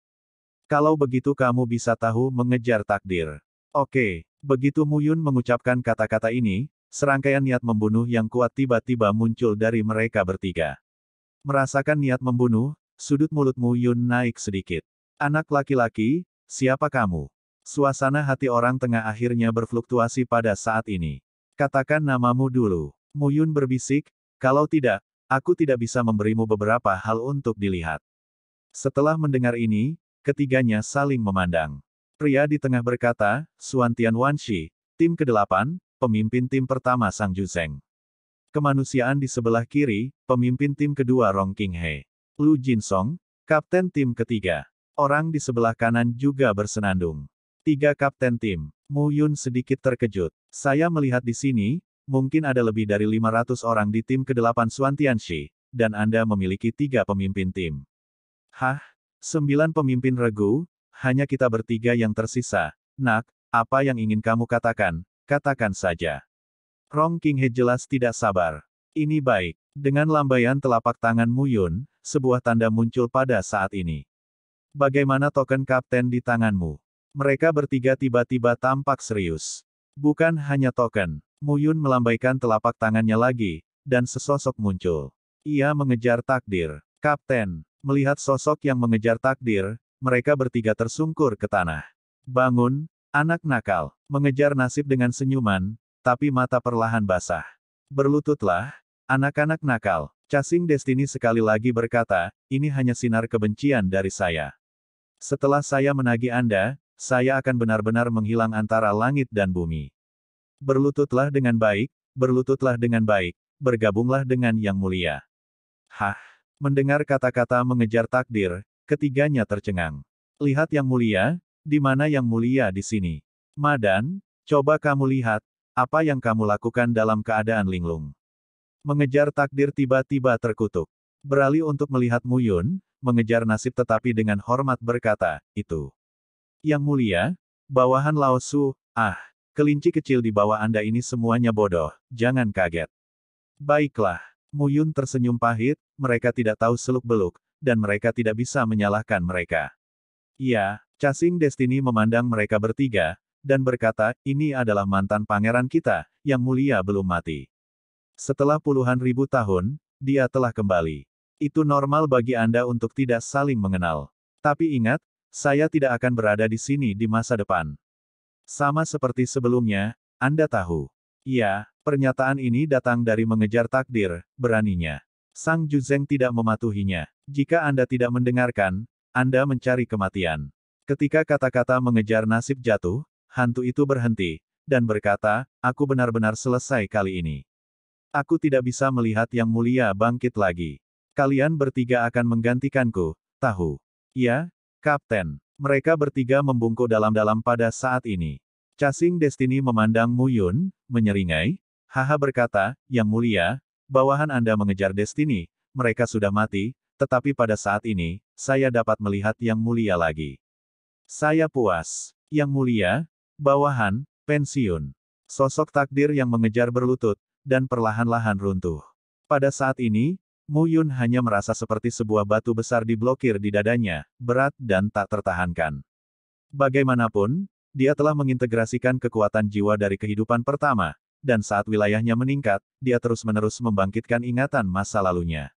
Kalau begitu kamu bisa tahu mengejar takdir. Oke, begitu Muyun mengucapkan kata-kata ini, serangkaian niat membunuh yang kuat tiba-tiba muncul dari mereka bertiga. Merasakan niat membunuh, sudut mulut Muyun naik sedikit. Anak laki-laki, siapa kamu? Suasana hati orang tengah akhirnya berfluktuasi pada saat ini. Katakan namamu dulu. Muyun berbisik, kalau tidak, aku tidak bisa memberimu beberapa hal untuk dilihat. Setelah mendengar ini, ketiganya saling memandang. Pria di tengah berkata, Suan Tian Wanshi, tim ke-8, pemimpin tim pertama Sang Juzeng. Kemanusiaan di sebelah kiri, pemimpin tim kedua Rong He. Lu Jin Song, kapten tim ketiga. Orang di sebelah kanan juga bersenandung. Tiga kapten tim, Mu Yun sedikit terkejut. Saya melihat di sini, mungkin ada lebih dari 500 orang di tim ke-8 Suan Shi, dan Anda memiliki tiga pemimpin tim. Hah? Sembilan pemimpin regu, hanya kita bertiga yang tersisa. Nak, apa yang ingin kamu katakan? Katakan saja. Rong King He jelas tidak sabar. Ini baik. Dengan lambaian telapak tangan Muyun, sebuah tanda muncul pada saat ini. Bagaimana token kapten di tanganmu? Mereka bertiga tiba-tiba tampak serius. Bukan hanya token, Muyun melambaikan telapak tangannya lagi, dan sesosok muncul. Ia mengejar takdir. Kapten, Melihat sosok yang mengejar takdir, mereka bertiga tersungkur ke tanah. Bangun, anak nakal, mengejar nasib dengan senyuman, tapi mata perlahan basah. Berlututlah, anak-anak nakal. Casing Destiny sekali lagi berkata, ini hanya sinar kebencian dari saya. Setelah saya menagi Anda, saya akan benar-benar menghilang antara langit dan bumi. Berlututlah dengan baik, berlututlah dengan baik, bergabunglah dengan yang mulia. Hah. Mendengar kata-kata mengejar takdir, ketiganya tercengang. Lihat yang mulia, di mana yang mulia di sini. Madan, coba kamu lihat, apa yang kamu lakukan dalam keadaan linglung. Mengejar takdir tiba-tiba terkutuk. Beralih untuk melihat Muyun, mengejar nasib tetapi dengan hormat berkata, itu. Yang mulia, bawahan Lao Su, ah, kelinci kecil di bawah Anda ini semuanya bodoh, jangan kaget. Baiklah, Muyun tersenyum pahit, mereka tidak tahu seluk-beluk, dan mereka tidak bisa menyalahkan mereka. Ya, Casing Destiny memandang mereka bertiga, dan berkata, ini adalah mantan pangeran kita, yang mulia belum mati. Setelah puluhan ribu tahun, dia telah kembali. Itu normal bagi Anda untuk tidak saling mengenal. Tapi ingat, saya tidak akan berada di sini di masa depan. Sama seperti sebelumnya, Anda tahu. Ya, pernyataan ini datang dari mengejar takdir, beraninya. Sang Juzeng tidak mematuhinya. Jika Anda tidak mendengarkan, Anda mencari kematian. Ketika kata-kata mengejar nasib jatuh, hantu itu berhenti, dan berkata, aku benar-benar selesai kali ini. Aku tidak bisa melihat yang mulia bangkit lagi. Kalian bertiga akan menggantikanku, tahu. Ya, Kapten. Mereka bertiga membungkuk dalam-dalam pada saat ini. Casing Destiny memandang Muyun, menyeringai. Haha berkata, Yang mulia, bawahan Anda mengejar destini, mereka sudah mati, tetapi pada saat ini, saya dapat melihat yang mulia lagi. Saya puas. Yang mulia, bawahan, pensiun. Sosok takdir yang mengejar berlutut, dan perlahan-lahan runtuh. Pada saat ini, Mu Yun hanya merasa seperti sebuah batu besar diblokir di dadanya, berat dan tak tertahankan. Bagaimanapun, dia telah mengintegrasikan kekuatan jiwa dari kehidupan pertama, dan saat wilayahnya meningkat, dia terus-menerus membangkitkan ingatan masa lalunya.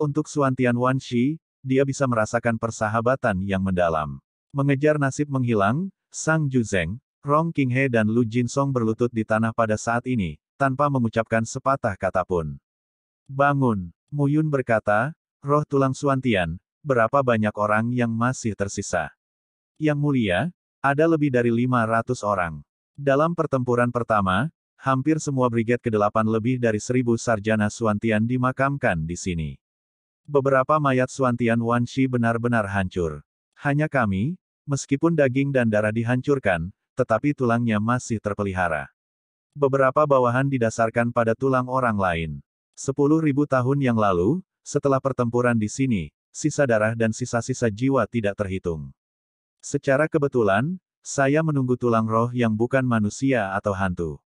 Untuk Suantian Tian Wanxi, dia bisa merasakan persahabatan yang mendalam. Mengejar nasib menghilang, Sang Juzeng, Rong He dan Lu Jin Song berlutut di tanah pada saat ini, tanpa mengucapkan sepatah kata pun. Bangun, Mu Yun berkata, roh tulang Suantian, berapa banyak orang yang masih tersisa? Yang mulia, ada lebih dari 500 orang. Dalam pertempuran pertama, hampir semua Brigade ke-8 lebih dari seribu sarjana Suantian dimakamkan di sini. Beberapa mayat Suantian Shi benar-benar hancur. Hanya kami, meskipun daging dan darah dihancurkan, tetapi tulangnya masih terpelihara. Beberapa bawahan didasarkan pada tulang orang lain. Sepuluh ribu tahun yang lalu, setelah pertempuran di sini, sisa darah dan sisa-sisa jiwa tidak terhitung. Secara kebetulan, saya menunggu tulang roh yang bukan manusia atau hantu.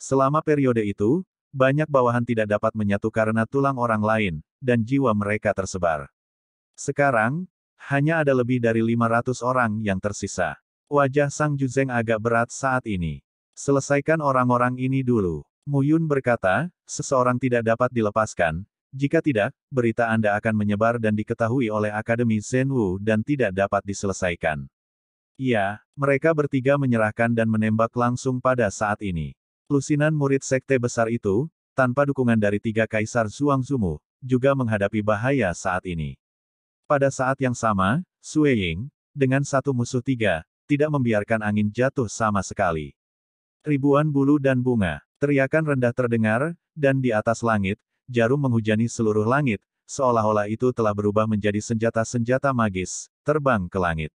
Selama periode itu, banyak bawahan tidak dapat menyatu karena tulang orang lain, dan jiwa mereka tersebar. Sekarang, hanya ada lebih dari 500 orang yang tersisa. Wajah Sang Juzeng agak berat saat ini. Selesaikan orang-orang ini dulu. Muyun berkata, seseorang tidak dapat dilepaskan, jika tidak, berita Anda akan menyebar dan diketahui oleh Akademi Zenwu dan tidak dapat diselesaikan. Iya, mereka bertiga menyerahkan dan menembak langsung pada saat ini. Lusinan murid sekte besar itu, tanpa dukungan dari tiga kaisar Zumu, juga menghadapi bahaya saat ini. Pada saat yang sama, Sue Ying, dengan satu musuh tiga, tidak membiarkan angin jatuh sama sekali. Ribuan bulu dan bunga, teriakan rendah terdengar, dan di atas langit, jarum menghujani seluruh langit, seolah-olah itu telah berubah menjadi senjata-senjata magis, terbang ke langit.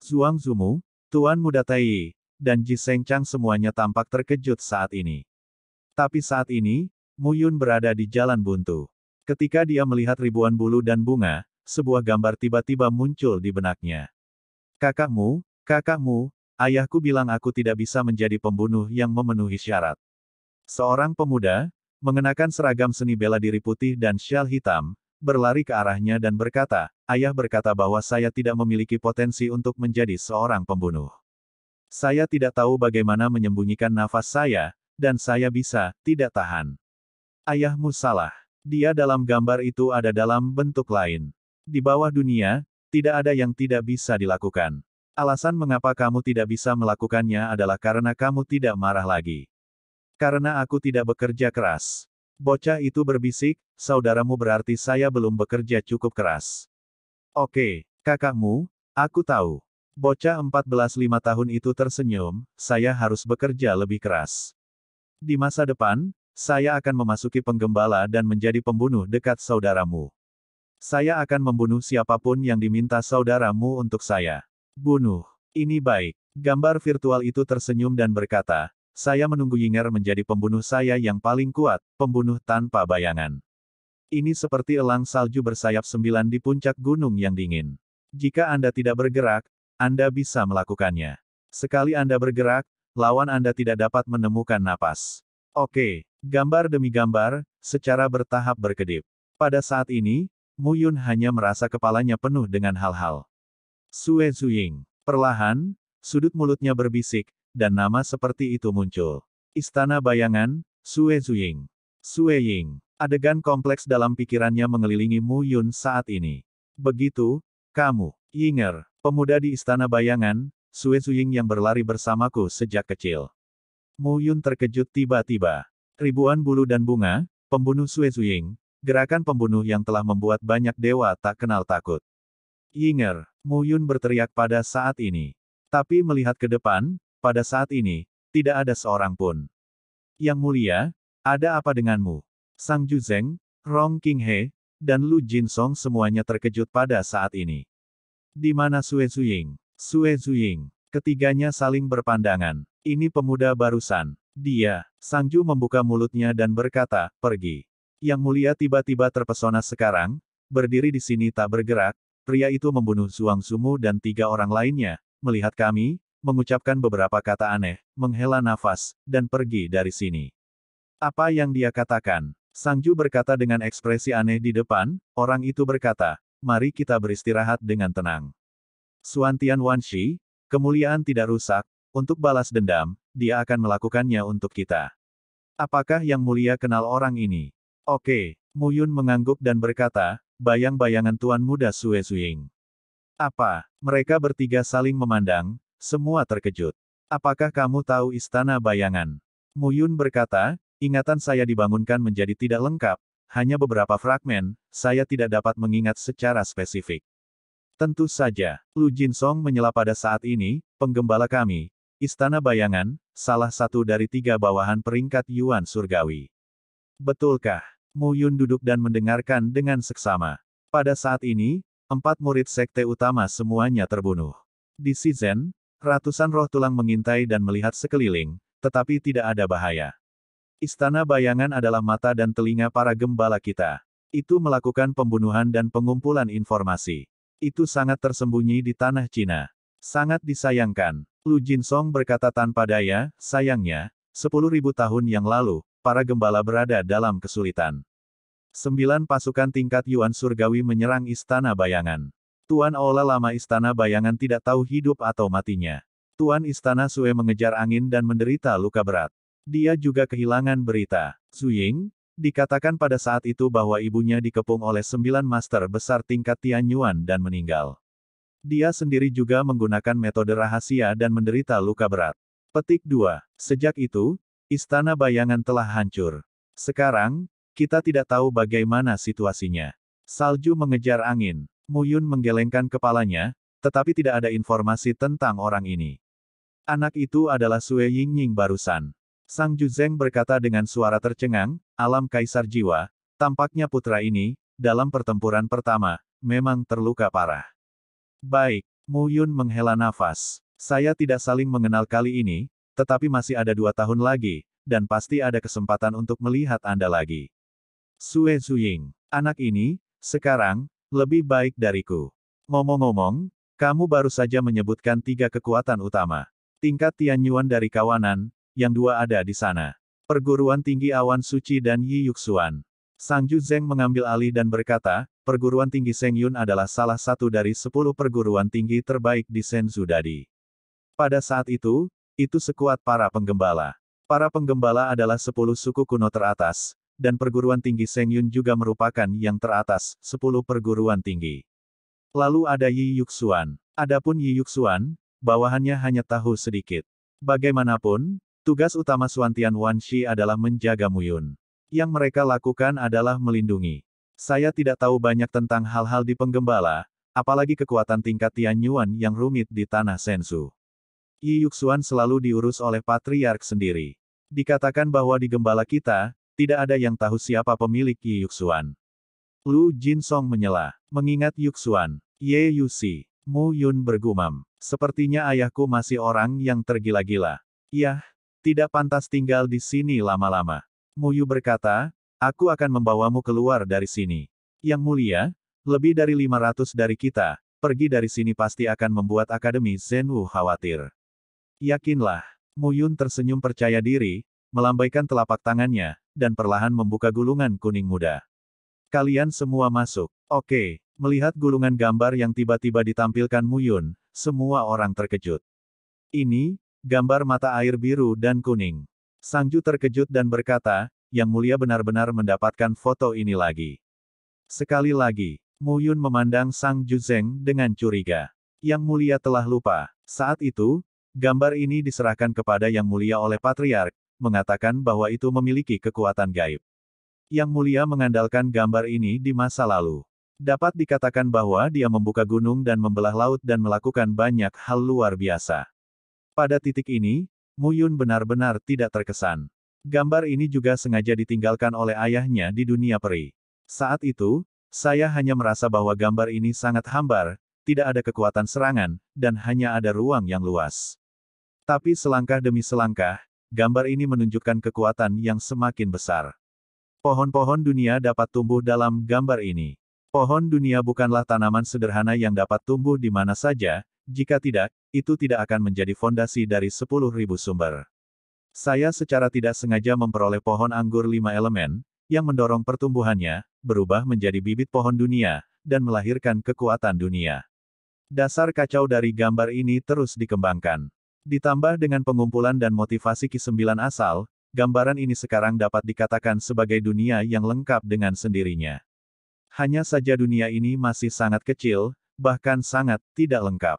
Zhuang Zumu, Tuan Muda Tai, dan Ji Seng Chang semuanya tampak terkejut saat ini. Tapi saat ini, Mu Yun berada di jalan buntu. Ketika dia melihat ribuan bulu dan bunga, sebuah gambar tiba-tiba muncul di benaknya. Kakakmu, kakakmu, ayahku bilang aku tidak bisa menjadi pembunuh yang memenuhi syarat. Seorang pemuda, mengenakan seragam seni bela diri putih dan syal hitam, berlari ke arahnya dan berkata, Ayah berkata bahwa saya tidak memiliki potensi untuk menjadi seorang pembunuh. Saya tidak tahu bagaimana menyembunyikan nafas saya, dan saya bisa, tidak tahan. Ayahmu salah. Dia dalam gambar itu ada dalam bentuk lain. Di bawah dunia, tidak ada yang tidak bisa dilakukan. Alasan mengapa kamu tidak bisa melakukannya adalah karena kamu tidak marah lagi. Karena aku tidak bekerja keras. Bocah itu berbisik, saudaramu berarti saya belum bekerja cukup keras. Oke, kakakmu, aku tahu. Bocah 14 lima tahun itu tersenyum, saya harus bekerja lebih keras. Di masa depan, saya akan memasuki penggembala dan menjadi pembunuh dekat saudaramu. Saya akan membunuh siapapun yang diminta saudaramu untuk saya. Bunuh. Ini baik. Gambar virtual itu tersenyum dan berkata, saya menunggu Yinger menjadi pembunuh saya yang paling kuat, pembunuh tanpa bayangan. Ini seperti elang salju bersayap sembilan di puncak gunung yang dingin. Jika Anda tidak bergerak, anda bisa melakukannya. Sekali Anda bergerak, lawan Anda tidak dapat menemukan napas. Oke, gambar demi gambar, secara bertahap berkedip. Pada saat ini, Muyun hanya merasa kepalanya penuh dengan hal-hal. Sue Zuying. Perlahan, sudut mulutnya berbisik, dan nama seperti itu muncul. Istana bayangan, Sue Zuying. Sue Ying. Adegan kompleks dalam pikirannya mengelilingi Mu Yun saat ini. Begitu, kamu. Yinger, pemuda di Istana Bayangan, Sue Zuying yang berlari bersamaku sejak kecil. Mu Yun terkejut tiba-tiba. Ribuan bulu dan bunga, pembunuh Sue Zuying, gerakan pembunuh yang telah membuat banyak dewa tak kenal takut. Yinger, Mu Yun berteriak pada saat ini. Tapi melihat ke depan, pada saat ini, tidak ada seorang pun. Yang mulia, ada apa denganmu? Sang Juzeng, Rong Qinghe, dan Lu Jin Song semuanya terkejut pada saat ini. Di mana Sue Zuying? Sue Zuying. Ketiganya saling berpandangan. Ini pemuda barusan. Dia, Sangju membuka mulutnya dan berkata, pergi. Yang mulia tiba-tiba terpesona sekarang, berdiri di sini tak bergerak, pria itu membunuh Zuang Sumu dan tiga orang lainnya, melihat kami, mengucapkan beberapa kata aneh, menghela nafas, dan pergi dari sini. Apa yang dia katakan? Sangju berkata dengan ekspresi aneh di depan, orang itu berkata, mari kita beristirahat dengan tenang. Suantian Wanshi, kemuliaan tidak rusak, untuk balas dendam, dia akan melakukannya untuk kita. Apakah yang mulia kenal orang ini? Oke, Mu Yun mengangguk dan berkata, bayang-bayangan tuan muda Sue Suying. Apa? Mereka bertiga saling memandang, semua terkejut. Apakah kamu tahu istana bayangan? Mu Yun berkata, ingatan saya dibangunkan menjadi tidak lengkap, hanya beberapa fragmen, saya tidak dapat mengingat secara spesifik. Tentu saja, Lu Jin Song menyela pada saat ini, penggembala kami, Istana Bayangan, salah satu dari tiga bawahan peringkat Yuan Surgawi. Betulkah? Mu Yun duduk dan mendengarkan dengan seksama. Pada saat ini, empat murid sekte utama semuanya terbunuh. Di Sizen, ratusan roh tulang mengintai dan melihat sekeliling, tetapi tidak ada bahaya. Istana bayangan adalah mata dan telinga para gembala kita. Itu melakukan pembunuhan dan pengumpulan informasi. Itu sangat tersembunyi di tanah Cina. Sangat disayangkan. Lu Jin Song berkata tanpa daya, sayangnya, 10.000 tahun yang lalu, para gembala berada dalam kesulitan. Sembilan pasukan tingkat Yuan Surgawi menyerang Istana Bayangan. Tuan Ola lama Istana Bayangan tidak tahu hidup atau matinya. Tuan Istana Sue mengejar angin dan menderita luka berat. Dia juga kehilangan berita. Ying, dikatakan pada saat itu bahwa ibunya dikepung oleh sembilan master besar tingkat Tianyuan dan meninggal. Dia sendiri juga menggunakan metode rahasia dan menderita luka berat. Petik 2. Sejak itu, Istana Bayangan telah hancur. Sekarang, kita tidak tahu bagaimana situasinya. Salju mengejar angin. Muyun menggelengkan kepalanya, tetapi tidak ada informasi tentang orang ini. Anak itu adalah Sue Yingying barusan. Sang Juzeng berkata dengan suara tercengang, alam kaisar jiwa, tampaknya putra ini, dalam pertempuran pertama, memang terluka parah. Baik, Mu Yun menghela nafas. Saya tidak saling mengenal kali ini, tetapi masih ada dua tahun lagi, dan pasti ada kesempatan untuk melihat Anda lagi. Sue Zuying, anak ini, sekarang, lebih baik dariku. Ngomong-ngomong, kamu baru saja menyebutkan tiga kekuatan utama. Tingkat Tianyuan dari kawanan, yang dua ada di sana. Perguruan Tinggi Awan Suci dan Yi Yuxuan. Sang Ju Zeng mengambil alih dan berkata, perguruan tinggi Seng Yun adalah salah satu dari sepuluh perguruan tinggi terbaik di Senzu Dadi. Pada saat itu, itu sekuat para penggembala. Para penggembala adalah sepuluh suku kuno teratas, dan perguruan tinggi Seng Yun juga merupakan yang teratas, sepuluh perguruan tinggi. Lalu ada Yi Yuxuan. Adapun Yi Yuxuan, bawahannya hanya tahu sedikit. Bagaimanapun, Tugas utama Suantian Wanshi adalah menjaga Muyun. Yang mereka lakukan adalah melindungi. Saya tidak tahu banyak tentang hal-hal di penggembala, apalagi kekuatan tingkat Tianyuan yang rumit di tanah Sensu. Yi Yuxuan selalu diurus oleh patriark sendiri. Dikatakan bahwa di gembala kita, tidak ada yang tahu siapa pemilik Yi Yuxuan. Lu Jin Song menyela, mengingat Yuxuan, Ye Yuxi, Mu Yun bergumam. Sepertinya ayahku masih orang yang tergila-gila. Yah, tidak pantas tinggal di sini lama-lama. Muyu berkata, aku akan membawamu keluar dari sini. Yang mulia, lebih dari 500 dari kita, pergi dari sini pasti akan membuat Akademi Zenwu khawatir. Yakinlah, Muyun tersenyum percaya diri, melambaikan telapak tangannya, dan perlahan membuka gulungan kuning muda. Kalian semua masuk. Oke, melihat gulungan gambar yang tiba-tiba ditampilkan Muyun, semua orang terkejut. Ini, Gambar mata air biru dan kuning. Sangju terkejut dan berkata, Yang Mulia benar-benar mendapatkan foto ini lagi. Sekali lagi, Mu Yun memandang Sang Juzeng dengan curiga. Yang Mulia telah lupa. Saat itu, gambar ini diserahkan kepada Yang Mulia oleh Patriark, mengatakan bahwa itu memiliki kekuatan gaib. Yang Mulia mengandalkan gambar ini di masa lalu. Dapat dikatakan bahwa dia membuka gunung dan membelah laut dan melakukan banyak hal luar biasa. Pada titik ini, Muyun benar-benar tidak terkesan. Gambar ini juga sengaja ditinggalkan oleh ayahnya di dunia peri. Saat itu, saya hanya merasa bahwa gambar ini sangat hambar, tidak ada kekuatan serangan, dan hanya ada ruang yang luas. Tapi selangkah demi selangkah, gambar ini menunjukkan kekuatan yang semakin besar. Pohon-pohon dunia dapat tumbuh dalam gambar ini. Pohon dunia bukanlah tanaman sederhana yang dapat tumbuh di mana saja, jika tidak, itu tidak akan menjadi fondasi dari 10.000 sumber. Saya secara tidak sengaja memperoleh pohon anggur lima elemen, yang mendorong pertumbuhannya, berubah menjadi bibit pohon dunia, dan melahirkan kekuatan dunia. Dasar kacau dari gambar ini terus dikembangkan. Ditambah dengan pengumpulan dan motivasi Ki-9 asal, gambaran ini sekarang dapat dikatakan sebagai dunia yang lengkap dengan sendirinya. Hanya saja dunia ini masih sangat kecil, bahkan sangat tidak lengkap.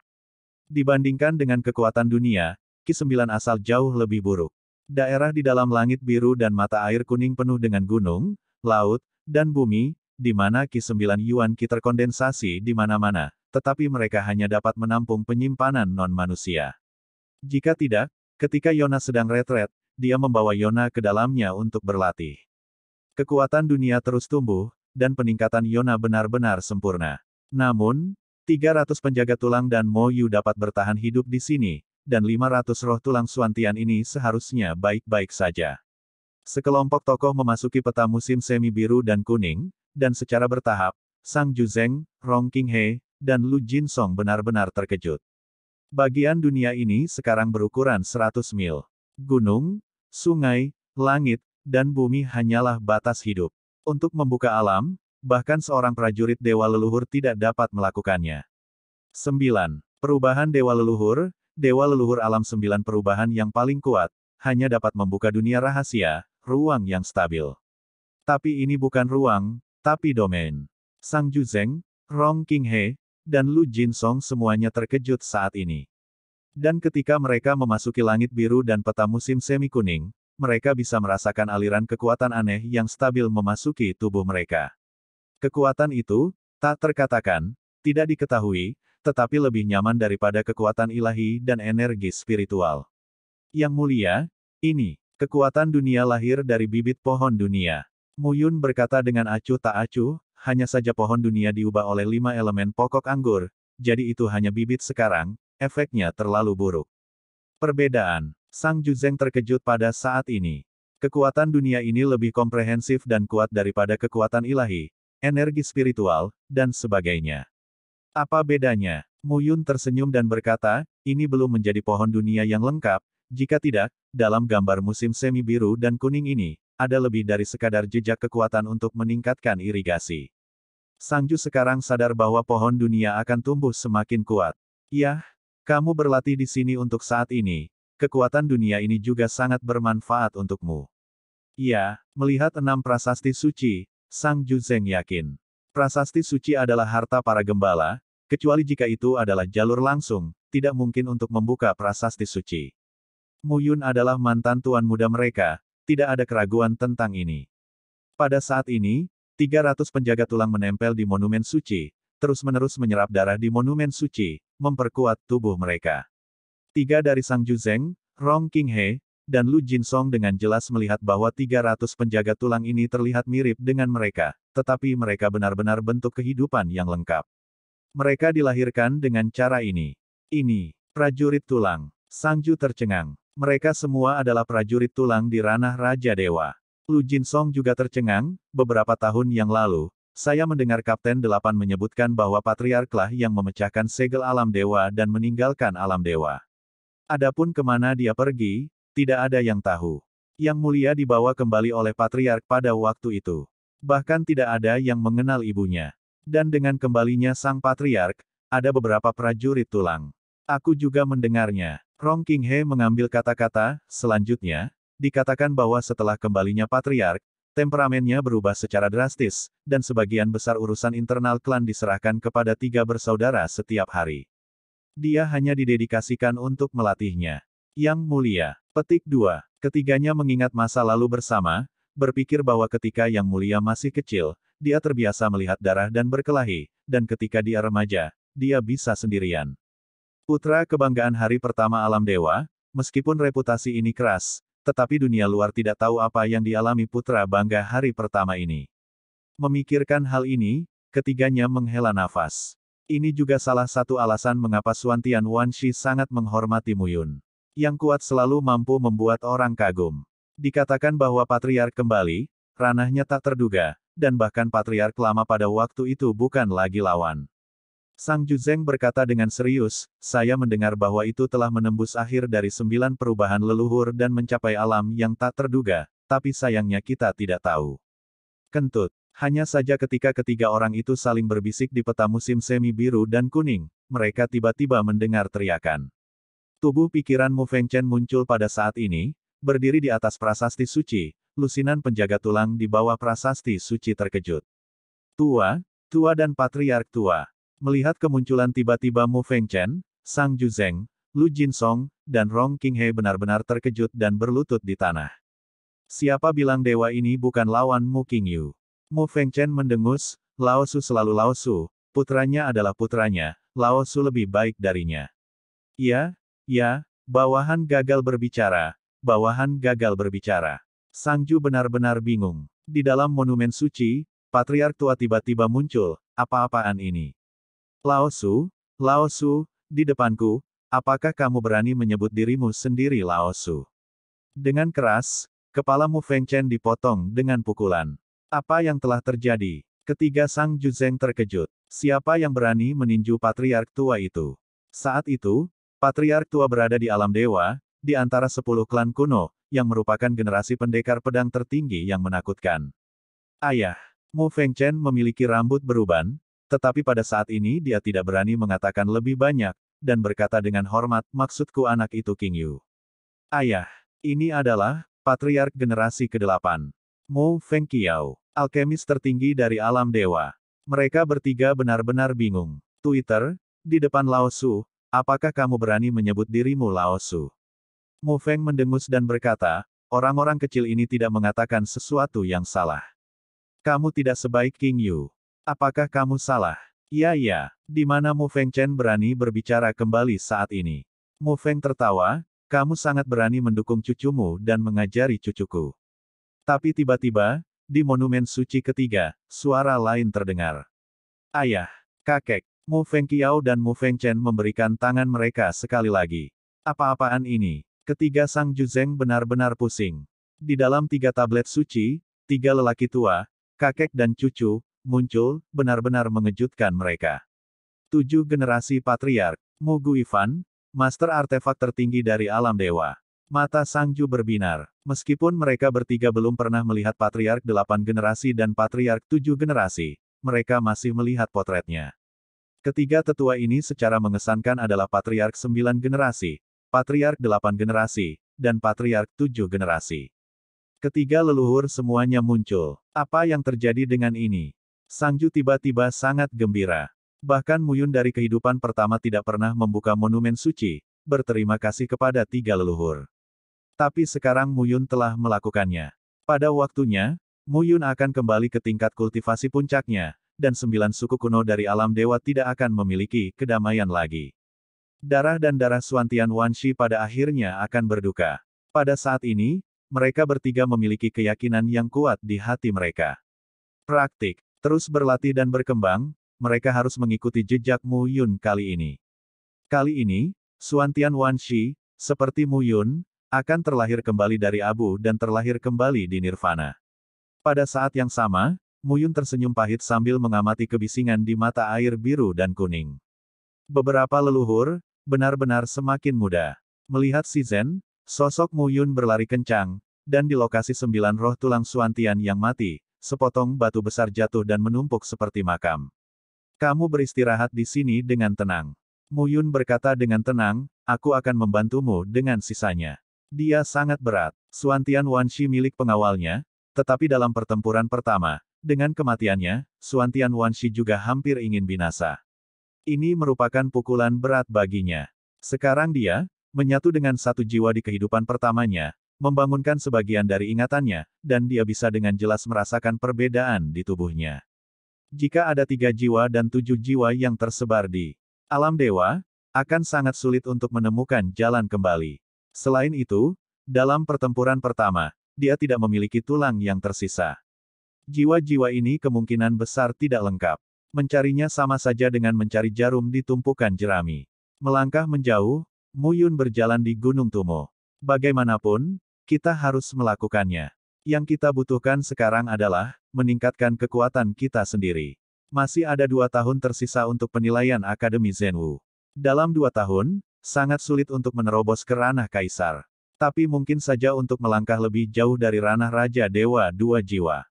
Dibandingkan dengan kekuatan dunia, Ki-9 asal jauh lebih buruk. Daerah di dalam langit biru dan mata air kuning penuh dengan gunung, laut, dan bumi, di mana Ki-9 Yuan Ki terkondensasi di mana-mana, tetapi mereka hanya dapat menampung penyimpanan non-manusia. Jika tidak, ketika Yona sedang retret, dia membawa Yona ke dalamnya untuk berlatih. Kekuatan dunia terus tumbuh, dan peningkatan Yona benar-benar sempurna. Namun, 300 penjaga tulang dan Mo Yu dapat bertahan hidup di sini, dan 500 roh tulang Suantian ini seharusnya baik-baik saja. Sekelompok tokoh memasuki peta musim semi biru dan kuning, dan secara bertahap, Sang Juzeng, Rong Qinghe, dan Lu Jin Song benar-benar terkejut. Bagian dunia ini sekarang berukuran 100 mil. Gunung, sungai, langit, dan bumi hanyalah batas hidup. Untuk membuka alam, Bahkan seorang prajurit dewa leluhur tidak dapat melakukannya. 9. Perubahan dewa leluhur, dewa leluhur alam sembilan perubahan yang paling kuat, hanya dapat membuka dunia rahasia, ruang yang stabil. Tapi ini bukan ruang, tapi domain. Sang Juzeng, Rong King He, dan Lu Jin Song semuanya terkejut saat ini. Dan ketika mereka memasuki langit biru dan peta musim semi kuning, mereka bisa merasakan aliran kekuatan aneh yang stabil memasuki tubuh mereka. Kekuatan itu, tak terkatakan, tidak diketahui, tetapi lebih nyaman daripada kekuatan ilahi dan energi spiritual. Yang mulia, ini, kekuatan dunia lahir dari bibit pohon dunia. Muyun berkata dengan acuh tak acuh, hanya saja pohon dunia diubah oleh lima elemen pokok anggur, jadi itu hanya bibit sekarang, efeknya terlalu buruk. Perbedaan, Sang Juzeng terkejut pada saat ini. Kekuatan dunia ini lebih komprehensif dan kuat daripada kekuatan ilahi, energi spiritual, dan sebagainya. Apa bedanya? Mu Yun tersenyum dan berkata, ini belum menjadi pohon dunia yang lengkap, jika tidak, dalam gambar musim semi biru dan kuning ini, ada lebih dari sekadar jejak kekuatan untuk meningkatkan irigasi. Sangju sekarang sadar bahwa pohon dunia akan tumbuh semakin kuat. Yah, kamu berlatih di sini untuk saat ini. Kekuatan dunia ini juga sangat bermanfaat untukmu. Ya, melihat enam prasasti suci, Sang Juzeng yakin. Prasasti suci adalah harta para gembala, kecuali jika itu adalah jalur langsung, tidak mungkin untuk membuka prasasti suci. Muyun adalah mantan tuan muda mereka, tidak ada keraguan tentang ini. Pada saat ini, 300 penjaga tulang menempel di monumen suci, terus-menerus menyerap darah di monumen suci, memperkuat tubuh mereka. Tiga dari Sang Juzeng, Rong King He dan Lu Jin Song dengan jelas melihat bahwa 300 penjaga tulang ini terlihat mirip dengan mereka, tetapi mereka benar-benar bentuk kehidupan yang lengkap. Mereka dilahirkan dengan cara ini. Ini, prajurit tulang. Sangju tercengang. Mereka semua adalah prajurit tulang di ranah Raja Dewa. Lu Jin Song juga tercengang, beberapa tahun yang lalu, saya mendengar Kapten Delapan menyebutkan bahwa patriarklah yang memecahkan segel alam dewa dan meninggalkan alam dewa. Adapun kemana dia pergi, tidak ada yang tahu. Yang mulia dibawa kembali oleh patriark pada waktu itu. Bahkan tidak ada yang mengenal ibunya. Dan dengan kembalinya sang patriark, ada beberapa prajurit tulang. Aku juga mendengarnya. Rong King He mengambil kata-kata, selanjutnya, dikatakan bahwa setelah kembalinya patriark, temperamennya berubah secara drastis, dan sebagian besar urusan internal klan diserahkan kepada tiga bersaudara setiap hari. Dia hanya didedikasikan untuk melatihnya. Yang mulia, Petik 2. Ketiganya mengingat masa lalu bersama, berpikir bahwa ketika Yang Mulia masih kecil, dia terbiasa melihat darah dan berkelahi, dan ketika dia remaja, dia bisa sendirian. Putra kebanggaan hari pertama alam dewa, meskipun reputasi ini keras, tetapi dunia luar tidak tahu apa yang dialami putra bangga hari pertama ini. Memikirkan hal ini, ketiganya menghela nafas. Ini juga salah satu alasan mengapa Suantian Wanshi sangat menghormati Muyun yang kuat selalu mampu membuat orang kagum. Dikatakan bahwa patriark kembali, ranahnya tak terduga, dan bahkan patriark lama pada waktu itu bukan lagi lawan. Sang Juzeng berkata dengan serius, saya mendengar bahwa itu telah menembus akhir dari sembilan perubahan leluhur dan mencapai alam yang tak terduga, tapi sayangnya kita tidak tahu. Kentut. Hanya saja ketika ketiga orang itu saling berbisik di peta musim semi biru dan kuning, mereka tiba-tiba mendengar teriakan. Tubuh pikiranmu Feng Chen muncul pada saat ini, berdiri di atas prasasti suci, lusinan penjaga tulang di bawah prasasti suci terkejut. Tua, tua dan patriark tua. Melihat kemunculan tiba-tiba Mu Feng Chen, Sang Ju Juzeng, Lu Jin Song, dan Rong King He benar-benar terkejut dan berlutut di tanah. Siapa bilang dewa ini bukan lawan Mu King Yu? Mu Feng Chen mendengus, Laosu selalu Laosu, putranya adalah putranya, Laosu lebih baik darinya. Iya, Ya, bawahan gagal berbicara. Bawahan gagal berbicara. Sangju benar-benar bingung. Di dalam monumen suci, Patriark tua tiba-tiba muncul, apa-apaan ini? Laosu, Laosu, di depanku, apakah kamu berani menyebut dirimu sendiri Laosu? Dengan keras, kepalamu Feng Chen dipotong dengan pukulan. Apa yang telah terjadi? Ketiga Sang Juzeng terkejut. Siapa yang berani meninju patriark tua itu? Saat itu, Patriark tua berada di alam dewa, di antara sepuluh klan kuno, yang merupakan generasi pendekar pedang tertinggi yang menakutkan. Ayah, Mu Feng Chen memiliki rambut beruban, tetapi pada saat ini dia tidak berani mengatakan lebih banyak, dan berkata dengan hormat, maksudku anak itu King Yu. Ayah, ini adalah, Patriark Generasi ke-8. Mu Fengqiao, alkemis tertinggi dari alam dewa. Mereka bertiga benar-benar bingung. Twitter, di depan Lao Su, Apakah kamu berani menyebut dirimu Laosu? Mu Feng mendengus dan berkata, orang-orang kecil ini tidak mengatakan sesuatu yang salah. Kamu tidak sebaik King Yu. Apakah kamu salah? Ya ya, di mana Mu Feng Chen berani berbicara kembali saat ini? Mu Feng tertawa, kamu sangat berani mendukung cucumu dan mengajari cucuku. Tapi tiba-tiba, di monumen suci ketiga, suara lain terdengar. Ayah, kakek, Feng Fengqiao dan Mu Feng Chen memberikan tangan mereka sekali lagi. Apa-apaan ini? Ketiga Sang Juzeng benar-benar pusing. Di dalam tiga tablet suci, tiga lelaki tua, kakek dan cucu, muncul, benar-benar mengejutkan mereka. Tujuh generasi patriark, Mu Guifan, master artefak tertinggi dari alam dewa. Mata Sang Ju berbinar. Meskipun mereka bertiga belum pernah melihat patriark delapan generasi dan patriark tujuh generasi, mereka masih melihat potretnya. Ketiga tetua ini secara mengesankan adalah Patriark sembilan generasi, Patriark delapan generasi, dan Patriark tujuh generasi. Ketiga leluhur semuanya muncul. Apa yang terjadi dengan ini? Sangju tiba-tiba sangat gembira. Bahkan Muyun dari kehidupan pertama tidak pernah membuka monumen suci, berterima kasih kepada tiga leluhur. Tapi sekarang Muyun telah melakukannya. Pada waktunya, Muyun akan kembali ke tingkat kultivasi puncaknya, dan sembilan suku kuno dari alam dewa tidak akan memiliki kedamaian lagi. Darah dan darah Suantian Wanshi pada akhirnya akan berduka. Pada saat ini, mereka bertiga memiliki keyakinan yang kuat di hati mereka. Praktik, terus berlatih dan berkembang, mereka harus mengikuti jejak Mu Yun kali ini. Kali ini, Suantian Wanshi, seperti Mu Yun, akan terlahir kembali dari abu dan terlahir kembali di nirvana. Pada saat yang sama, Muyun tersenyum pahit sambil mengamati kebisingan di mata air biru dan kuning. Beberapa leluhur, benar-benar semakin muda. Melihat si Zen, sosok Muyun berlari kencang, dan di lokasi sembilan roh tulang Suantian yang mati, sepotong batu besar jatuh dan menumpuk seperti makam. Kamu beristirahat di sini dengan tenang. Muyun berkata dengan tenang, aku akan membantumu dengan sisanya. Dia sangat berat. Suantian Wanshi milik pengawalnya, tetapi dalam pertempuran pertama, dengan kematiannya, Suantian Tian Wanxi juga hampir ingin binasa. Ini merupakan pukulan berat baginya. Sekarang dia, menyatu dengan satu jiwa di kehidupan pertamanya, membangunkan sebagian dari ingatannya, dan dia bisa dengan jelas merasakan perbedaan di tubuhnya. Jika ada tiga jiwa dan tujuh jiwa yang tersebar di alam dewa, akan sangat sulit untuk menemukan jalan kembali. Selain itu, dalam pertempuran pertama, dia tidak memiliki tulang yang tersisa. Jiwa-jiwa ini kemungkinan besar tidak lengkap. Mencarinya sama saja dengan mencari jarum di tumpukan jerami. Melangkah menjauh, Muyun berjalan di Gunung Tumo. Bagaimanapun, kita harus melakukannya. Yang kita butuhkan sekarang adalah, meningkatkan kekuatan kita sendiri. Masih ada dua tahun tersisa untuk penilaian Akademi Zenwu. Dalam dua tahun, sangat sulit untuk menerobos ke ranah Kaisar. Tapi mungkin saja untuk melangkah lebih jauh dari ranah Raja Dewa Dua Jiwa.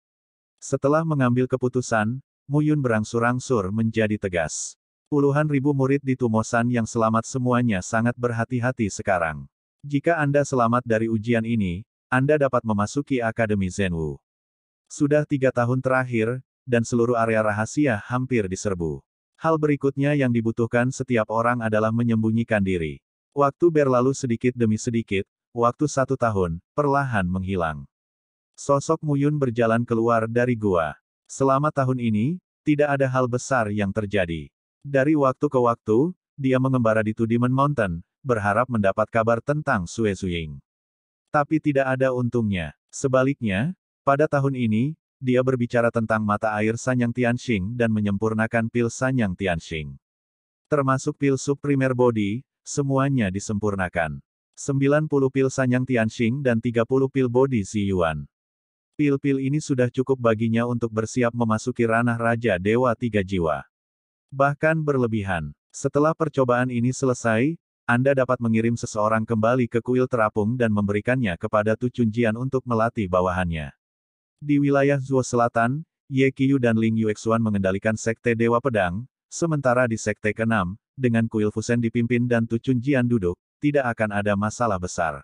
Setelah mengambil keputusan, Muyun berangsur-angsur menjadi tegas. Puluhan ribu murid di Tumosan yang selamat semuanya sangat berhati-hati sekarang. Jika Anda selamat dari ujian ini, Anda dapat memasuki Akademi Zenwu. Sudah tiga tahun terakhir, dan seluruh area rahasia hampir diserbu. Hal berikutnya yang dibutuhkan setiap orang adalah menyembunyikan diri. Waktu berlalu sedikit demi sedikit, waktu satu tahun, perlahan menghilang. Sosok Muyun berjalan keluar dari gua. Selama tahun ini, tidak ada hal besar yang terjadi. Dari waktu ke waktu, dia mengembara di Tudiman Mountain, berharap mendapat kabar tentang Sue Suying. Tapi tidak ada untungnya. Sebaliknya, pada tahun ini, dia berbicara tentang mata air Sanyang Tianxing dan menyempurnakan pil Sanyang Tianxing. Termasuk pil Supremer Body, semuanya disempurnakan. 90 pil Sanyang Tianxing dan 30 pil Body Yuan. Pil-pil ini sudah cukup baginya untuk bersiap memasuki ranah Raja Dewa Tiga Jiwa. Bahkan berlebihan. Setelah percobaan ini selesai, Anda dapat mengirim seseorang kembali ke kuil terapung dan memberikannya kepada Tucunjian untuk melatih bawahannya. Di wilayah Zuo Selatan, Ye Qiyu dan Ling Yuexuan mengendalikan Sekte Dewa Pedang, sementara di Sekte ke-6, dengan kuil Fusen dipimpin dan Tucunjian duduk, tidak akan ada masalah besar.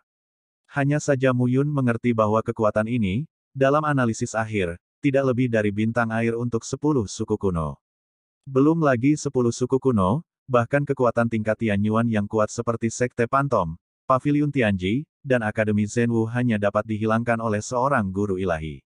Hanya saja Mu Yun mengerti bahwa kekuatan ini, dalam analisis akhir, tidak lebih dari bintang air untuk 10 suku kuno. Belum lagi 10 suku kuno, bahkan kekuatan tingkat Tianyuan yang kuat seperti Sekte Pantom, Pavilion Tianji, dan Akademi Zenwu hanya dapat dihilangkan oleh seorang guru ilahi.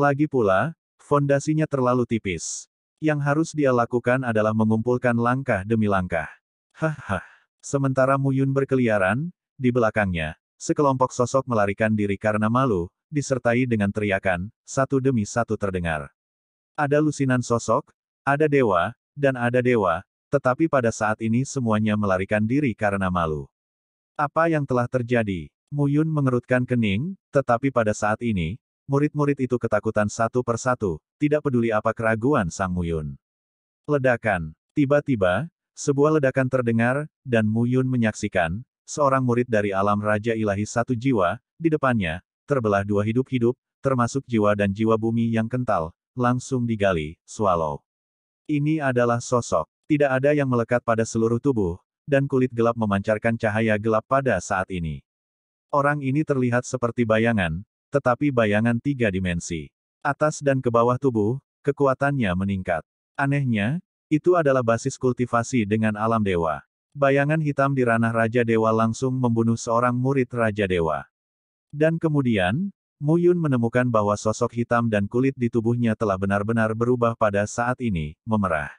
Lagi pula, fondasinya terlalu tipis. Yang harus dia lakukan adalah mengumpulkan langkah demi langkah. Haha. Sementara Muyun berkeliaran, di belakangnya, sekelompok sosok melarikan diri karena malu, disertai dengan teriakan, satu demi satu terdengar. Ada lusinan sosok, ada dewa, dan ada dewa, tetapi pada saat ini semuanya melarikan diri karena malu. Apa yang telah terjadi? Muyun mengerutkan kening, tetapi pada saat ini, murid-murid itu ketakutan satu persatu, tidak peduli apa keraguan Sang Muyun. Ledakan. Tiba-tiba, sebuah ledakan terdengar, dan Muyun menyaksikan, seorang murid dari alam Raja Ilahi Satu Jiwa, di depannya, terbelah dua hidup-hidup, termasuk jiwa dan jiwa bumi yang kental, langsung digali, swallow. Ini adalah sosok, tidak ada yang melekat pada seluruh tubuh, dan kulit gelap memancarkan cahaya gelap pada saat ini. Orang ini terlihat seperti bayangan, tetapi bayangan tiga dimensi. Atas dan ke bawah tubuh, kekuatannya meningkat. Anehnya, itu adalah basis kultivasi dengan alam dewa. Bayangan hitam di ranah Raja Dewa langsung membunuh seorang murid Raja Dewa. Dan kemudian, Mu Yun menemukan bahwa sosok hitam dan kulit di tubuhnya telah benar-benar berubah pada saat ini, memerah.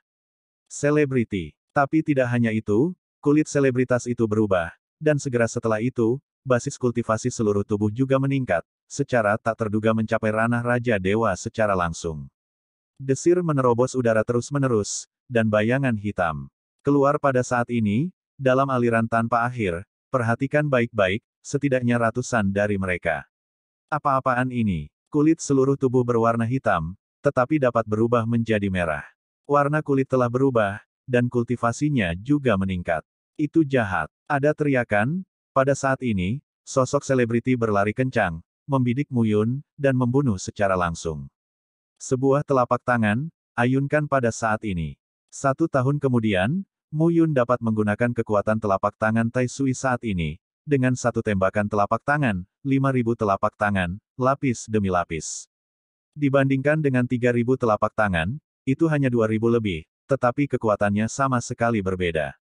Selebriti. Tapi tidak hanya itu, kulit selebritas itu berubah, dan segera setelah itu, basis kultivasi seluruh tubuh juga meningkat, secara tak terduga mencapai ranah Raja Dewa secara langsung. Desir menerobos udara terus-menerus, dan bayangan hitam keluar pada saat ini, dalam aliran tanpa akhir, perhatikan baik-baik, setidaknya ratusan dari mereka. Apa-apaan ini? Kulit seluruh tubuh berwarna hitam, tetapi dapat berubah menjadi merah. Warna kulit telah berubah, dan kultivasinya juga meningkat. Itu jahat. Ada teriakan, pada saat ini, sosok selebriti berlari kencang, membidik Muyun, dan membunuh secara langsung. Sebuah telapak tangan, ayunkan pada saat ini. Satu tahun kemudian, Muyun dapat menggunakan kekuatan telapak tangan Tai Sui saat ini, dengan satu tembakan telapak tangan, 5.000 telapak tangan, lapis demi lapis. Dibandingkan dengan 3.000 telapak tangan, itu hanya 2.000 lebih, tetapi kekuatannya sama sekali berbeda.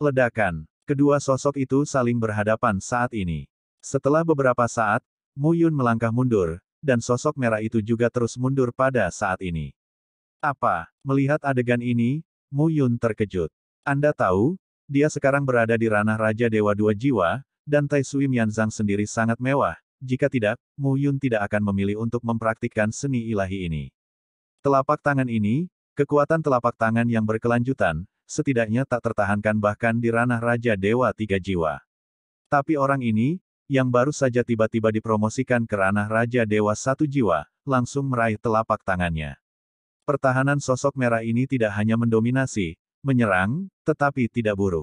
Ledakan, kedua sosok itu saling berhadapan saat ini. Setelah beberapa saat, Muyun melangkah mundur, dan sosok merah itu juga terus mundur pada saat ini. Apa? Melihat adegan ini, Muyun terkejut. Anda tahu, dia sekarang berada di ranah Raja Dewa Dua Jiwa, dan Tai Sui Mianzang sendiri sangat mewah, jika tidak, Mu Yun tidak akan memilih untuk mempraktikkan seni ilahi ini. Telapak tangan ini, kekuatan telapak tangan yang berkelanjutan, setidaknya tak tertahankan bahkan di ranah Raja Dewa Tiga Jiwa. Tapi orang ini, yang baru saja tiba-tiba dipromosikan ke ranah Raja Dewa Satu Jiwa, langsung meraih telapak tangannya. Pertahanan sosok merah ini tidak hanya mendominasi, menyerang, tetapi tidak buruk.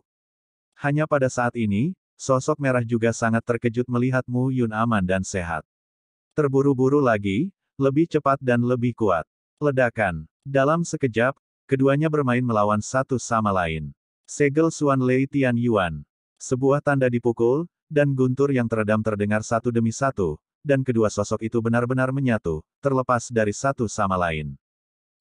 Hanya pada saat ini, Sosok merah juga sangat terkejut melihat Mu Yun aman dan sehat. Terburu-buru lagi, lebih cepat dan lebih kuat. Ledakan. Dalam sekejap, keduanya bermain melawan satu sama lain. Segel Suan Lei Tian Yuan. Sebuah tanda dipukul, dan guntur yang teredam terdengar satu demi satu, dan kedua sosok itu benar-benar menyatu, terlepas dari satu sama lain.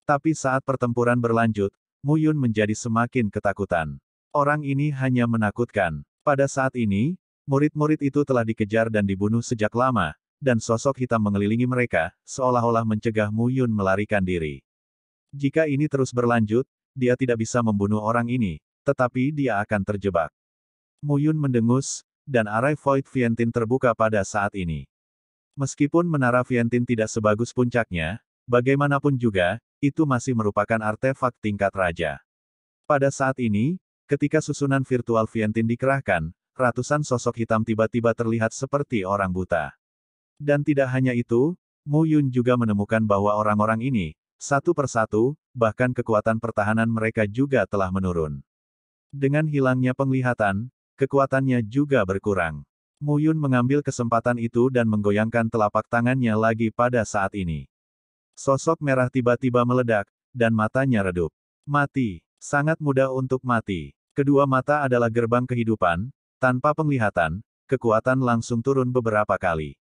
Tapi saat pertempuran berlanjut, Mu Yun menjadi semakin ketakutan. Orang ini hanya menakutkan. Pada saat ini, murid-murid itu telah dikejar dan dibunuh sejak lama, dan sosok hitam mengelilingi mereka, seolah-olah mencegah Mu Yun melarikan diri. Jika ini terus berlanjut, dia tidak bisa membunuh orang ini, tetapi dia akan terjebak. Mu Yun mendengus, dan arai Void Vientin terbuka pada saat ini. Meskipun menara Vientin tidak sebagus puncaknya, bagaimanapun juga, itu masih merupakan artefak tingkat raja. Pada saat ini, Ketika susunan virtual Vientin dikerahkan, ratusan sosok hitam tiba-tiba terlihat seperti orang buta. Dan tidak hanya itu, Mu Yun juga menemukan bahwa orang-orang ini, satu persatu, bahkan kekuatan pertahanan mereka juga telah menurun. Dengan hilangnya penglihatan, kekuatannya juga berkurang. Mu Yun mengambil kesempatan itu dan menggoyangkan telapak tangannya lagi pada saat ini. Sosok merah tiba-tiba meledak, dan matanya redup. Mati. Sangat mudah untuk mati. Kedua mata adalah gerbang kehidupan, tanpa penglihatan, kekuatan langsung turun beberapa kali.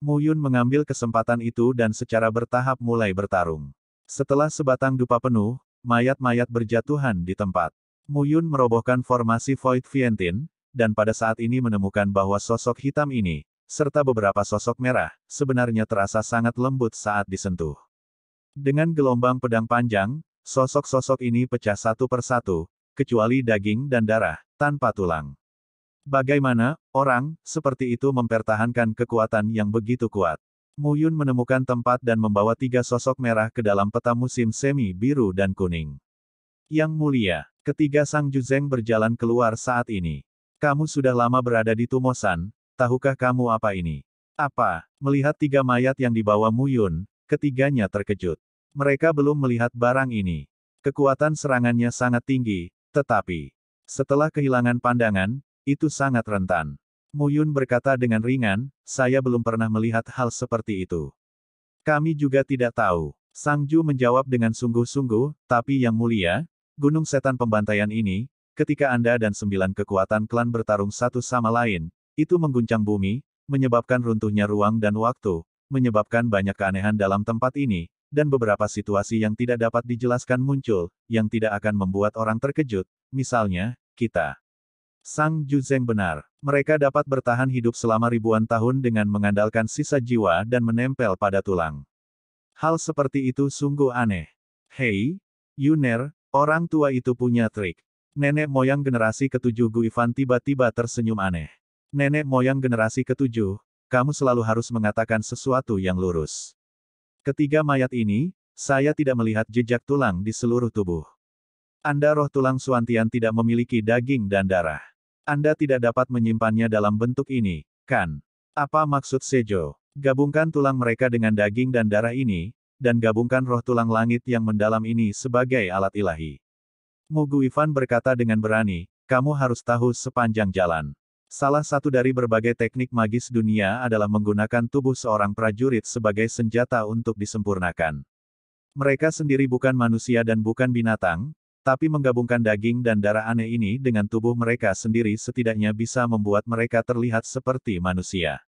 Mu Yun mengambil kesempatan itu dan secara bertahap mulai bertarung. Setelah sebatang dupa penuh, mayat-mayat berjatuhan di tempat. Mu Yun merobohkan formasi Void Vientin, dan pada saat ini menemukan bahwa sosok hitam ini, serta beberapa sosok merah, sebenarnya terasa sangat lembut saat disentuh. Dengan gelombang pedang panjang, Sosok-sosok ini pecah satu persatu, kecuali daging dan darah, tanpa tulang. Bagaimana, orang, seperti itu mempertahankan kekuatan yang begitu kuat. Muyun menemukan tempat dan membawa tiga sosok merah ke dalam peta musim semi biru dan kuning. Yang mulia, ketiga Sang Juzeng berjalan keluar saat ini. Kamu sudah lama berada di Tumosan, tahukah kamu apa ini? Apa? Melihat tiga mayat yang dibawa Muyun, ketiganya terkejut. Mereka belum melihat barang ini. Kekuatan serangannya sangat tinggi, tetapi setelah kehilangan pandangan, itu sangat rentan. Muyun berkata dengan ringan, saya belum pernah melihat hal seperti itu. Kami juga tidak tahu. Sangju menjawab dengan sungguh-sungguh, tapi yang mulia, gunung setan pembantaian ini, ketika Anda dan sembilan kekuatan klan bertarung satu sama lain, itu mengguncang bumi, menyebabkan runtuhnya ruang dan waktu, menyebabkan banyak keanehan dalam tempat ini, dan beberapa situasi yang tidak dapat dijelaskan muncul, yang tidak akan membuat orang terkejut, misalnya, kita. Sang Juzeng benar, mereka dapat bertahan hidup selama ribuan tahun dengan mengandalkan sisa jiwa dan menempel pada tulang. Hal seperti itu sungguh aneh. Hei, Yuner, orang tua itu punya trik. Nenek moyang generasi ketujuh Gu Ivan tiba-tiba tersenyum aneh. Nenek moyang generasi ketujuh, kamu selalu harus mengatakan sesuatu yang lurus. Ketiga mayat ini, saya tidak melihat jejak tulang di seluruh tubuh. Anda roh tulang Suantian tidak memiliki daging dan darah. Anda tidak dapat menyimpannya dalam bentuk ini, kan? Apa maksud Sejo? Gabungkan tulang mereka dengan daging dan darah ini, dan gabungkan roh tulang langit yang mendalam ini sebagai alat ilahi. Mugu Ivan berkata dengan berani, kamu harus tahu sepanjang jalan. Salah satu dari berbagai teknik magis dunia adalah menggunakan tubuh seorang prajurit sebagai senjata untuk disempurnakan. Mereka sendiri bukan manusia dan bukan binatang, tapi menggabungkan daging dan darah aneh ini dengan tubuh mereka sendiri setidaknya bisa membuat mereka terlihat seperti manusia.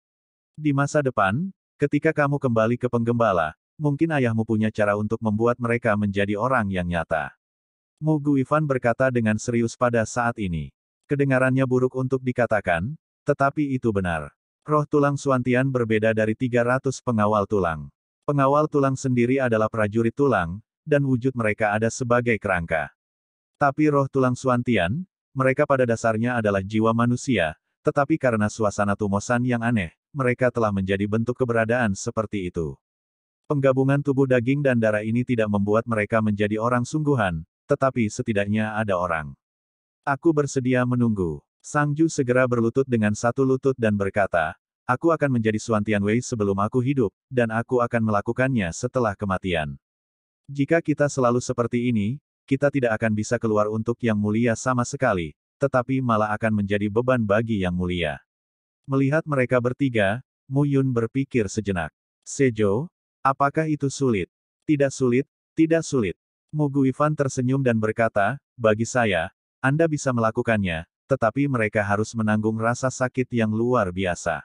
Di masa depan, ketika kamu kembali ke penggembala, mungkin ayahmu punya cara untuk membuat mereka menjadi orang yang nyata. Mugu Ivan berkata dengan serius pada saat ini. Kedengarannya buruk untuk dikatakan, tetapi itu benar. Roh tulang Suantian berbeda dari 300 pengawal tulang. Pengawal tulang sendiri adalah prajurit tulang, dan wujud mereka ada sebagai kerangka. Tapi roh tulang Suantian, mereka pada dasarnya adalah jiwa manusia, tetapi karena suasana tumosan yang aneh, mereka telah menjadi bentuk keberadaan seperti itu. Penggabungan tubuh daging dan darah ini tidak membuat mereka menjadi orang sungguhan, tetapi setidaknya ada orang. Aku bersedia menunggu. Sangju segera berlutut dengan satu lutut dan berkata, Aku akan menjadi Suan Wei sebelum aku hidup, dan aku akan melakukannya setelah kematian. Jika kita selalu seperti ini, kita tidak akan bisa keluar untuk yang mulia sama sekali, tetapi malah akan menjadi beban bagi yang mulia. Melihat mereka bertiga, Mu Yun berpikir sejenak. Sejo, apakah itu sulit? Tidak sulit, tidak sulit. Mu Guifan tersenyum dan berkata, bagi saya, anda bisa melakukannya, tetapi mereka harus menanggung rasa sakit yang luar biasa.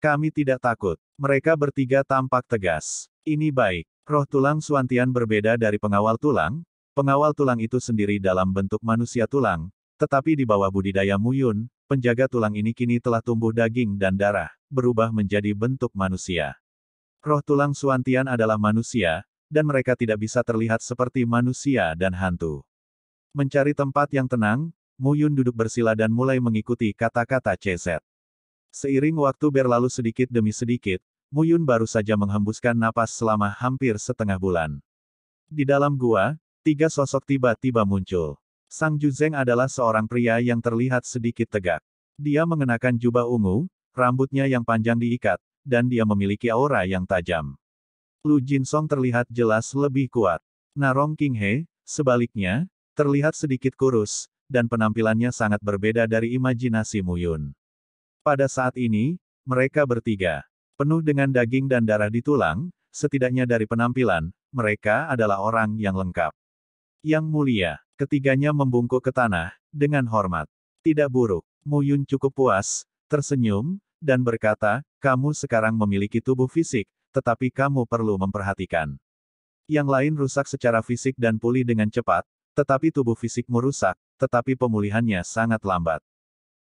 Kami tidak takut. Mereka bertiga tampak tegas. Ini baik. Roh tulang Suantian berbeda dari pengawal tulang. Pengawal tulang itu sendiri dalam bentuk manusia tulang, tetapi di bawah budidaya Muyun, penjaga tulang ini kini telah tumbuh daging dan darah, berubah menjadi bentuk manusia. Roh tulang Suantian adalah manusia, dan mereka tidak bisa terlihat seperti manusia dan hantu. Mencari tempat yang tenang, Mu Yun duduk bersila dan mulai mengikuti kata-kata CZ. Seiring waktu berlalu sedikit demi sedikit, Mu Yun baru saja menghembuskan napas selama hampir setengah bulan. Di dalam gua, tiga sosok tiba-tiba muncul. Sang Juzeng adalah seorang pria yang terlihat sedikit tegak. Dia mengenakan jubah ungu, rambutnya yang panjang diikat, dan dia memiliki aura yang tajam. Lu Jin Song terlihat jelas lebih kuat. Narong King He, sebaliknya, terlihat sedikit kurus, dan penampilannya sangat berbeda dari imajinasi Muyun. Pada saat ini, mereka bertiga, penuh dengan daging dan darah di tulang, setidaknya dari penampilan, mereka adalah orang yang lengkap. Yang mulia, ketiganya membungkuk ke tanah, dengan hormat. Tidak buruk, Muyun cukup puas, tersenyum, dan berkata, kamu sekarang memiliki tubuh fisik, tetapi kamu perlu memperhatikan. Yang lain rusak secara fisik dan pulih dengan cepat, tetapi tubuh fisikmu rusak, tetapi pemulihannya sangat lambat.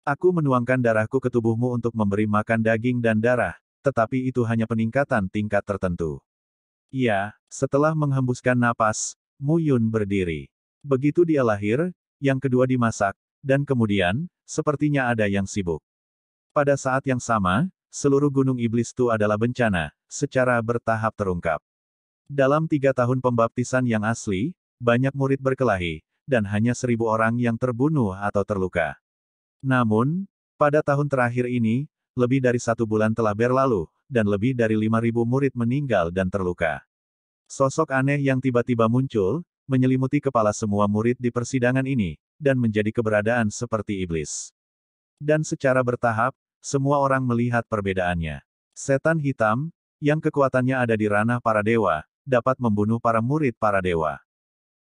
Aku menuangkan darahku ke tubuhmu untuk memberi makan daging dan darah, tetapi itu hanya peningkatan tingkat tertentu. Ya, setelah menghembuskan napas, Mu Yun berdiri. Begitu dia lahir, yang kedua dimasak, dan kemudian, sepertinya ada yang sibuk. Pada saat yang sama, seluruh gunung iblis itu adalah bencana, secara bertahap terungkap. Dalam tiga tahun pembaptisan yang asli, banyak murid berkelahi, dan hanya seribu orang yang terbunuh atau terluka. Namun, pada tahun terakhir ini, lebih dari satu bulan telah berlalu, dan lebih dari lima ribu murid meninggal dan terluka. Sosok aneh yang tiba-tiba muncul, menyelimuti kepala semua murid di persidangan ini, dan menjadi keberadaan seperti iblis. Dan secara bertahap, semua orang melihat perbedaannya. Setan hitam, yang kekuatannya ada di ranah para dewa, dapat membunuh para murid para dewa.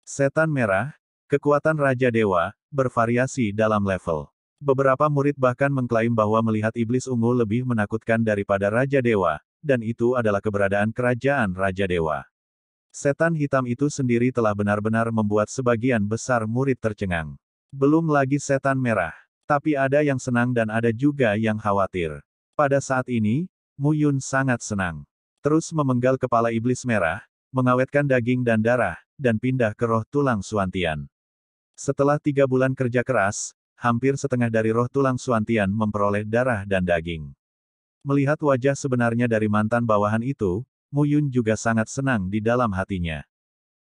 Setan Merah, kekuatan Raja Dewa, bervariasi dalam level. Beberapa murid bahkan mengklaim bahwa melihat iblis ungu lebih menakutkan daripada Raja Dewa, dan itu adalah keberadaan kerajaan Raja Dewa. Setan hitam itu sendiri telah benar-benar membuat sebagian besar murid tercengang. Belum lagi setan merah. Tapi ada yang senang dan ada juga yang khawatir. Pada saat ini, Muyun sangat senang. Terus memenggal kepala iblis merah, mengawetkan daging dan darah, dan pindah ke roh tulang Suantian. Setelah tiga bulan kerja keras, hampir setengah dari roh tulang Suantian memperoleh darah dan daging. Melihat wajah sebenarnya dari mantan bawahan itu, Mu Yun juga sangat senang di dalam hatinya.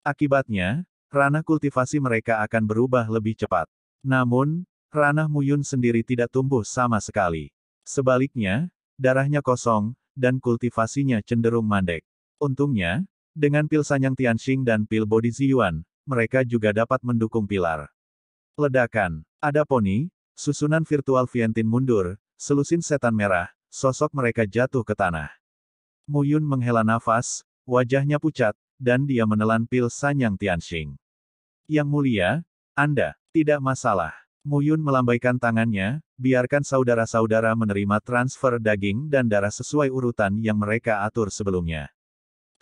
Akibatnya, ranah kultivasi mereka akan berubah lebih cepat. Namun, ranah Mu Yun sendiri tidak tumbuh sama sekali. Sebaliknya, darahnya kosong, dan kultivasinya cenderung mandek. Untungnya, dengan pil Sanyang Tianxing dan pil Bodi Ziyuan, mereka juga dapat mendukung pilar. Ledakan. Ada poni, susunan virtual Vientin mundur, selusin setan merah, sosok mereka jatuh ke tanah. Mu Yun menghela nafas, wajahnya pucat, dan dia menelan pil Sanyang Tianxing. Yang mulia, Anda, tidak masalah. Mu Yun melambaikan tangannya, biarkan saudara-saudara menerima transfer daging dan darah sesuai urutan yang mereka atur sebelumnya.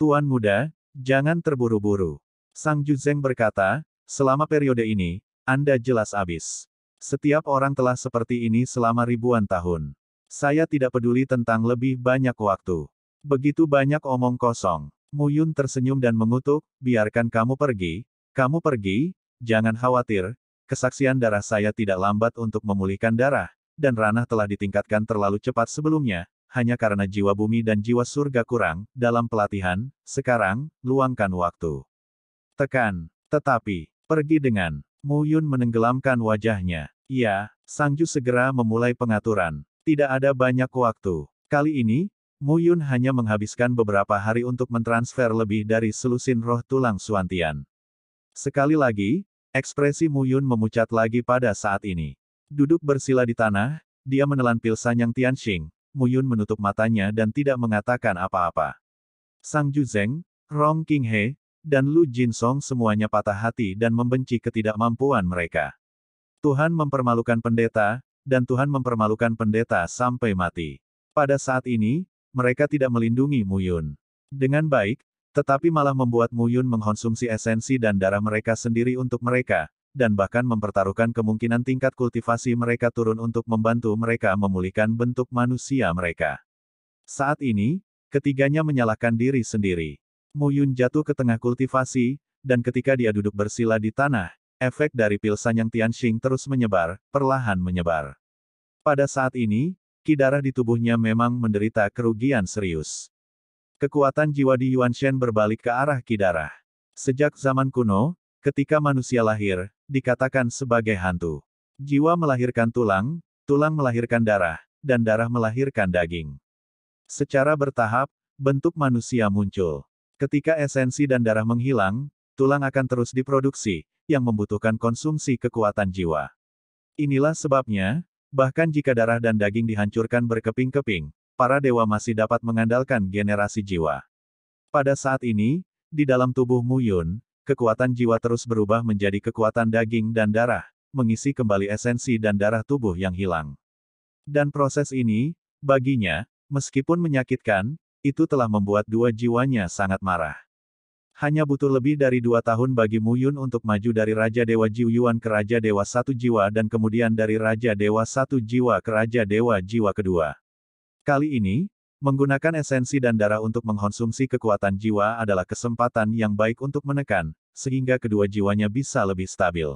Tuan muda, jangan terburu-buru. Sang Juzeng berkata, selama periode ini, Anda jelas abis. Setiap orang telah seperti ini selama ribuan tahun. Saya tidak peduli tentang lebih banyak waktu. Begitu banyak omong kosong. Muyun tersenyum dan mengutuk, biarkan kamu pergi, kamu pergi, jangan khawatir, kesaksian darah saya tidak lambat untuk memulihkan darah, dan ranah telah ditingkatkan terlalu cepat sebelumnya, hanya karena jiwa bumi dan jiwa surga kurang, dalam pelatihan, sekarang, luangkan waktu. Tekan. Tetapi, pergi dengan. Mu Yun menenggelamkan wajahnya. Ya, Sangju segera memulai pengaturan. Tidak ada banyak waktu. Kali ini, Mu Yun hanya menghabiskan beberapa hari untuk mentransfer lebih dari selusin roh tulang Suantian. Sekali lagi, ekspresi Mu Yun memucat lagi pada saat ini. Duduk bersila di tanah, dia menelan pil Sanyang Tianxing, Muyun menutup matanya dan tidak mengatakan apa-apa. Sang Juzeng, Rong King He, dan Lu Jin Song semuanya patah hati dan membenci ketidakmampuan mereka. Tuhan mempermalukan pendeta, dan Tuhan mempermalukan pendeta sampai mati. Pada saat ini, mereka tidak melindungi Muyun. Dengan baik, tetapi malah membuat Muyun mengkonsumsi esensi dan darah mereka sendiri untuk mereka, dan bahkan mempertaruhkan kemungkinan tingkat kultivasi mereka turun untuk membantu mereka memulihkan bentuk manusia mereka. Saat ini, ketiganya menyalahkan diri sendiri. Mu Yun jatuh ke tengah kultivasi, dan ketika dia duduk bersila di tanah, efek dari pil Sanyang Tianxing terus menyebar, perlahan menyebar. Pada saat ini, darah di tubuhnya memang menderita kerugian serius. Kekuatan jiwa di Yuan Shen berbalik ke arah darah. Sejak zaman kuno, Ketika manusia lahir, dikatakan sebagai hantu. Jiwa melahirkan tulang, tulang melahirkan darah, dan darah melahirkan daging. Secara bertahap, bentuk manusia muncul. Ketika esensi dan darah menghilang, tulang akan terus diproduksi, yang membutuhkan konsumsi kekuatan jiwa. Inilah sebabnya, bahkan jika darah dan daging dihancurkan berkeping-keping, para dewa masih dapat mengandalkan generasi jiwa. Pada saat ini, di dalam tubuh Muyun, kekuatan jiwa terus berubah menjadi kekuatan daging dan darah, mengisi kembali esensi dan darah tubuh yang hilang. Dan proses ini, baginya, meskipun menyakitkan, itu telah membuat dua jiwanya sangat marah. Hanya butuh lebih dari dua tahun bagi Muyun untuk maju dari Raja Dewa Jiuyuan ke Raja Dewa Satu Jiwa dan kemudian dari Raja Dewa Satu Jiwa ke Raja Dewa Jiwa Kedua. Kali ini, Menggunakan esensi dan darah untuk mengkonsumsi kekuatan jiwa adalah kesempatan yang baik untuk menekan, sehingga kedua jiwanya bisa lebih stabil.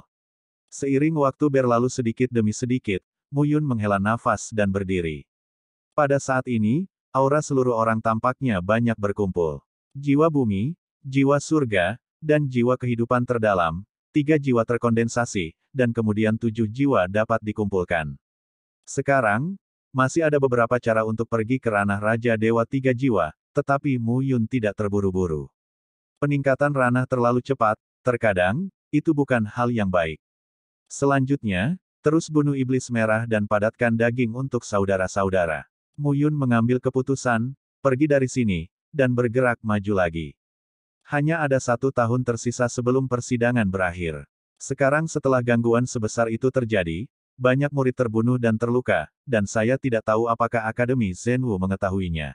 Seiring waktu berlalu sedikit demi sedikit, Muyun menghela nafas dan berdiri. Pada saat ini, aura seluruh orang tampaknya banyak berkumpul. Jiwa bumi, jiwa surga, dan jiwa kehidupan terdalam, tiga jiwa terkondensasi, dan kemudian tujuh jiwa dapat dikumpulkan. Sekarang, masih ada beberapa cara untuk pergi ke ranah Raja Dewa Tiga Jiwa, tetapi Mu Yun tidak terburu-buru. Peningkatan ranah terlalu cepat, terkadang, itu bukan hal yang baik. Selanjutnya, terus bunuh iblis merah dan padatkan daging untuk saudara-saudara. Mu Yun mengambil keputusan, pergi dari sini, dan bergerak maju lagi. Hanya ada satu tahun tersisa sebelum persidangan berakhir. Sekarang setelah gangguan sebesar itu terjadi, banyak murid terbunuh dan terluka, dan saya tidak tahu apakah Akademi Zenwu mengetahuinya.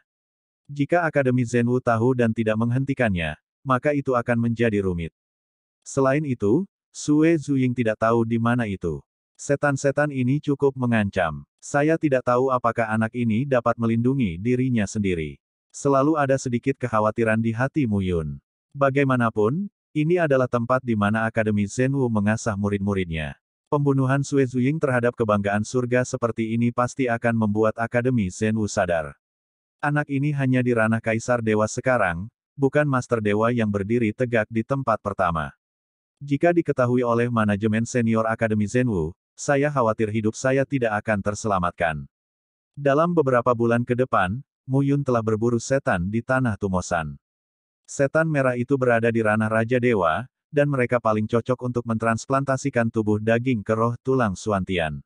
Jika Akademi Zenwu tahu dan tidak menghentikannya, maka itu akan menjadi rumit. Selain itu, Sue Zuying tidak tahu di mana itu. Setan-setan ini cukup mengancam. Saya tidak tahu apakah anak ini dapat melindungi dirinya sendiri. Selalu ada sedikit kekhawatiran di hati Yun. Bagaimanapun, ini adalah tempat di mana Akademi Zenwu mengasah murid-muridnya. Pembunuhan Sue Zuying terhadap kebanggaan surga seperti ini pasti akan membuat Akademi Zenwu sadar. Anak ini hanya di ranah Kaisar Dewa sekarang, bukan Master Dewa yang berdiri tegak di tempat pertama. Jika diketahui oleh manajemen senior Akademi Zenwu, saya khawatir hidup saya tidak akan terselamatkan. Dalam beberapa bulan ke depan, Muyun telah berburu setan di Tanah Tumosan. Setan merah itu berada di ranah Raja Dewa, dan mereka paling cocok untuk mentransplantasikan tubuh daging ke roh tulang Suantian.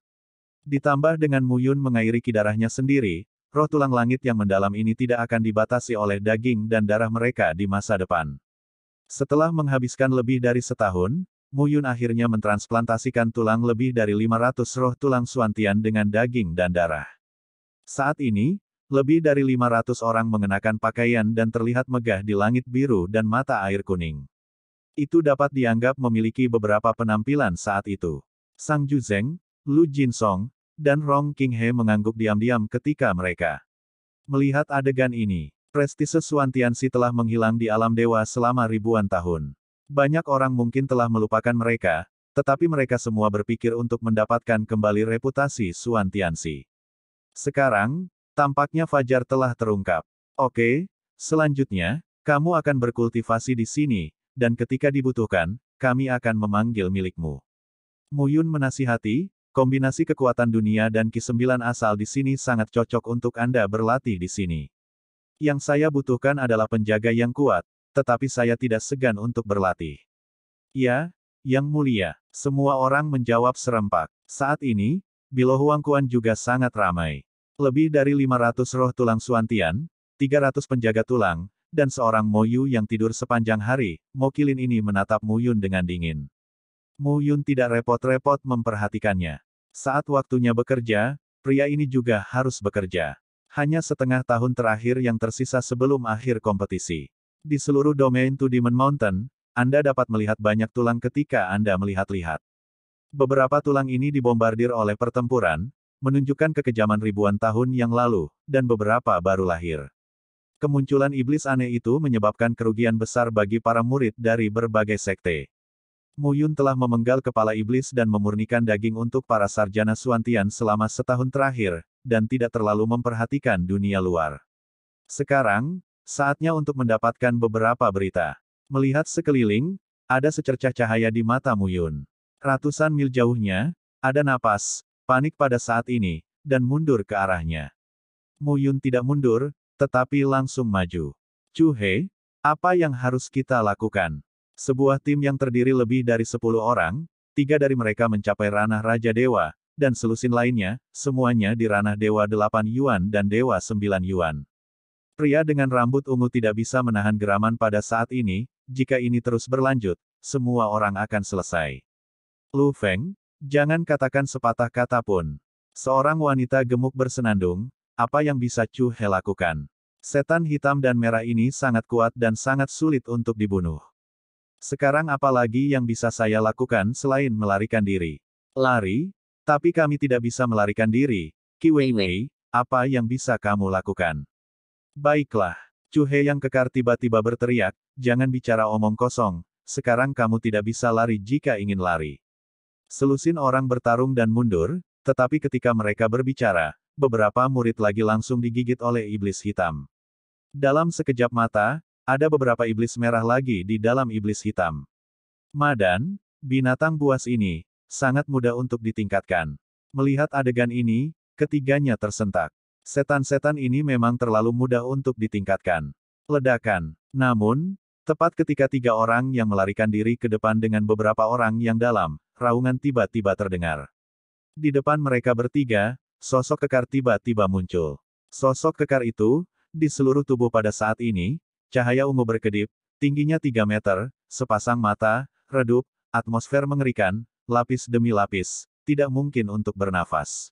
Ditambah dengan Muyun mengairi kidarahnya sendiri, roh tulang langit yang mendalam ini tidak akan dibatasi oleh daging dan darah mereka di masa depan. Setelah menghabiskan lebih dari setahun, Muyun akhirnya mentransplantasikan tulang lebih dari 500 roh tulang Suantian dengan daging dan darah. Saat ini, lebih dari 500 orang mengenakan pakaian dan terlihat megah di langit biru dan mata air kuning. Itu dapat dianggap memiliki beberapa penampilan saat itu. Sang Juzeng, Lu Jin Song, dan Rong Qinghe mengangguk diam-diam ketika mereka melihat adegan ini. Prestise Suan Tianxi telah menghilang di alam dewa selama ribuan tahun. Banyak orang mungkin telah melupakan mereka, tetapi mereka semua berpikir untuk mendapatkan kembali reputasi Suan Tianxi. Sekarang, tampaknya Fajar telah terungkap. Oke, selanjutnya, kamu akan berkultivasi di sini, dan ketika dibutuhkan, kami akan memanggil milikmu. Muyun menasihati, kombinasi kekuatan dunia dan Ki-9 asal di sini sangat cocok untuk Anda berlatih di sini. Yang saya butuhkan adalah penjaga yang kuat, tetapi saya tidak segan untuk berlatih. Ya, Yang Mulia, semua orang menjawab serempak. Saat ini, Bilo Huangkuan juga sangat ramai. Lebih dari 500 roh tulang suantian, 300 penjaga tulang, dan seorang Moyu yang tidur sepanjang hari, Mokilin ini menatap Muyun dengan dingin. Muyun tidak repot-repot memperhatikannya. Saat waktunya bekerja, pria ini juga harus bekerja. Hanya setengah tahun terakhir yang tersisa sebelum akhir kompetisi. Di seluruh domain To Demon Mountain, Anda dapat melihat banyak tulang ketika Anda melihat-lihat. Beberapa tulang ini dibombardir oleh pertempuran, menunjukkan kekejaman ribuan tahun yang lalu, dan beberapa baru lahir. Kemunculan iblis aneh itu menyebabkan kerugian besar bagi para murid dari berbagai sekte. Muyun telah memenggal kepala iblis dan memurnikan daging untuk para sarjana Suantian selama setahun terakhir, dan tidak terlalu memperhatikan dunia luar. Sekarang, saatnya untuk mendapatkan beberapa berita. Melihat sekeliling, ada secercah cahaya di mata Muyun. Ratusan mil jauhnya, ada napas, panik pada saat ini, dan mundur ke arahnya. Muyun tidak mundur, tetapi langsung maju. He. apa yang harus kita lakukan? Sebuah tim yang terdiri lebih dari 10 orang, tiga dari mereka mencapai ranah Raja Dewa, dan selusin lainnya, semuanya di ranah Dewa 8 Yuan dan Dewa 9 Yuan. Pria dengan rambut ungu tidak bisa menahan geraman pada saat ini, jika ini terus berlanjut, semua orang akan selesai. Lu Feng, jangan katakan sepatah kata pun. Seorang wanita gemuk bersenandung, apa yang bisa Chu He lakukan? Setan hitam dan merah ini sangat kuat dan sangat sulit untuk dibunuh. Sekarang apa lagi yang bisa saya lakukan selain melarikan diri? Lari? Tapi kami tidak bisa melarikan diri. Ki Wei Wei, apa yang bisa kamu lakukan? Baiklah. Chu He yang kekar tiba-tiba berteriak, jangan bicara omong kosong, sekarang kamu tidak bisa lari jika ingin lari. Selusin orang bertarung dan mundur, tetapi ketika mereka berbicara, beberapa murid lagi langsung digigit oleh iblis hitam. Dalam sekejap mata, ada beberapa iblis merah lagi di dalam iblis hitam. Madan, binatang buas ini, sangat mudah untuk ditingkatkan. Melihat adegan ini, ketiganya tersentak. Setan-setan ini memang terlalu mudah untuk ditingkatkan. Ledakan. Namun, tepat ketika tiga orang yang melarikan diri ke depan dengan beberapa orang yang dalam, raungan tiba-tiba terdengar. Di depan mereka bertiga, sosok kekar tiba-tiba muncul. Sosok kekar itu, di seluruh tubuh pada saat ini, cahaya ungu berkedip, tingginya 3 meter, sepasang mata, redup, atmosfer mengerikan, lapis demi lapis, tidak mungkin untuk bernafas.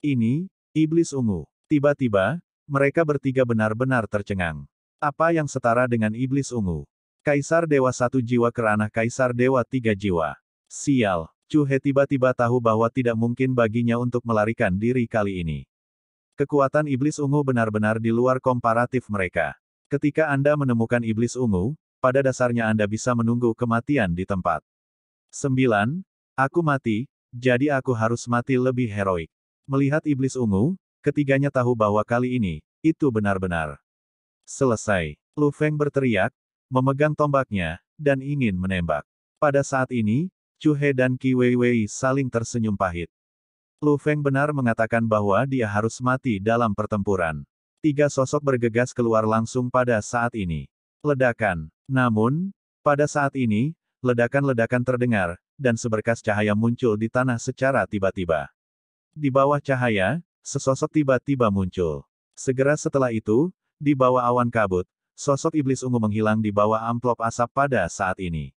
Ini, iblis ungu. Tiba-tiba, mereka bertiga benar-benar tercengang. Apa yang setara dengan iblis ungu? Kaisar Dewa satu jiwa kerana Kaisar Dewa tiga jiwa. Sial, Chu He tiba-tiba tahu bahwa tidak mungkin baginya untuk melarikan diri kali ini. Kekuatan iblis ungu benar-benar di luar komparatif mereka. Ketika Anda menemukan iblis ungu, pada dasarnya Anda bisa menunggu kematian di tempat. 9. Aku mati, jadi aku harus mati lebih heroik. Melihat iblis ungu, ketiganya tahu bahwa kali ini, itu benar-benar. Selesai. Lu Feng berteriak, memegang tombaknya, dan ingin menembak. Pada saat ini, Chu He dan Qi Weiwei saling tersenyum pahit. Lu Feng benar mengatakan bahwa dia harus mati dalam pertempuran. Tiga sosok bergegas keluar langsung pada saat ini. Ledakan. Namun, pada saat ini, ledakan-ledakan terdengar, dan seberkas cahaya muncul di tanah secara tiba-tiba. Di bawah cahaya, sesosok tiba-tiba muncul. Segera setelah itu, di bawah awan kabut, sosok iblis ungu menghilang di bawah amplop asap pada saat ini.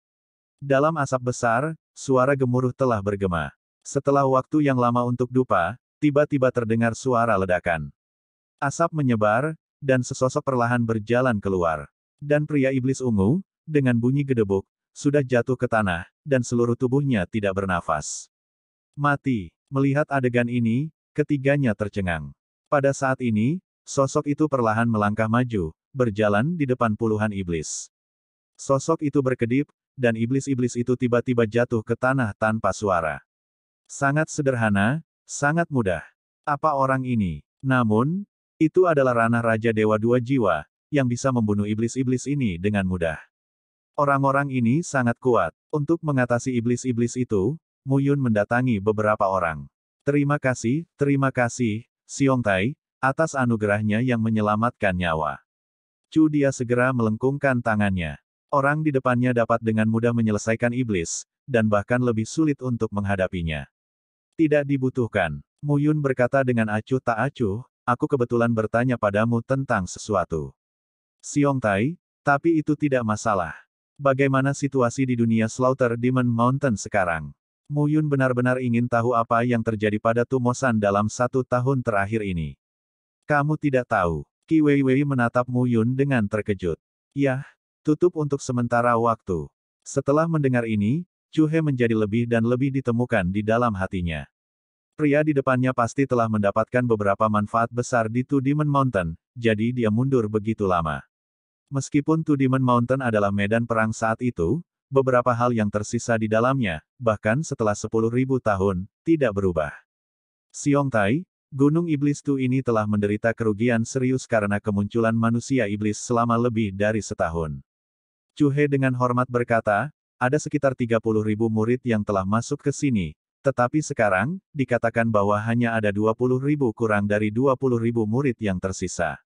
Dalam asap besar, suara gemuruh telah bergema. Setelah waktu yang lama untuk dupa, tiba-tiba terdengar suara ledakan. Asap menyebar, dan sesosok perlahan berjalan keluar. Dan pria iblis ungu, dengan bunyi gedebuk, sudah jatuh ke tanah, dan seluruh tubuhnya tidak bernafas. Mati, melihat adegan ini, ketiganya tercengang. Pada saat ini, sosok itu perlahan melangkah maju, berjalan di depan puluhan iblis. Sosok itu berkedip, dan iblis-iblis itu tiba-tiba jatuh ke tanah tanpa suara. Sangat sederhana, sangat mudah. Apa orang ini? Namun, itu adalah ranah Raja Dewa Dua Jiwa, yang bisa membunuh iblis-iblis ini dengan mudah. Orang-orang ini sangat kuat. Untuk mengatasi iblis-iblis itu, Muyun mendatangi beberapa orang. Terima kasih, terima kasih, Siong Tai, atas anugerahnya yang menyelamatkan nyawa. Chu dia segera melengkungkan tangannya. Orang di depannya dapat dengan mudah menyelesaikan iblis, dan bahkan lebih sulit untuk menghadapinya. Tidak dibutuhkan. Muyun berkata dengan acuh tak acuh, aku kebetulan bertanya padamu tentang sesuatu. Siong Tai, tapi itu tidak masalah. Bagaimana situasi di dunia Slaughter Demon Mountain sekarang? Muyun benar-benar ingin tahu apa yang terjadi pada Tumosan dalam satu tahun terakhir ini. Kamu tidak tahu. Ki Wei Wei menatap Muyun dengan terkejut. Yah, Tutup untuk sementara waktu. Setelah mendengar ini, Chuhe menjadi lebih dan lebih ditemukan di dalam hatinya. Pria di depannya pasti telah mendapatkan beberapa manfaat besar di Two Demon Mountain, jadi dia mundur begitu lama. Meskipun Two Demon Mountain adalah medan perang saat itu, beberapa hal yang tersisa di dalamnya, bahkan setelah 10.000 tahun, tidak berubah. Siong Tai, Gunung Iblis Tu ini telah menderita kerugian serius karena kemunculan manusia iblis selama lebih dari setahun. He dengan hormat berkata, ada sekitar 30 ribu murid yang telah masuk ke sini, tetapi sekarang, dikatakan bahwa hanya ada 20 ribu kurang dari 20 ribu murid yang tersisa.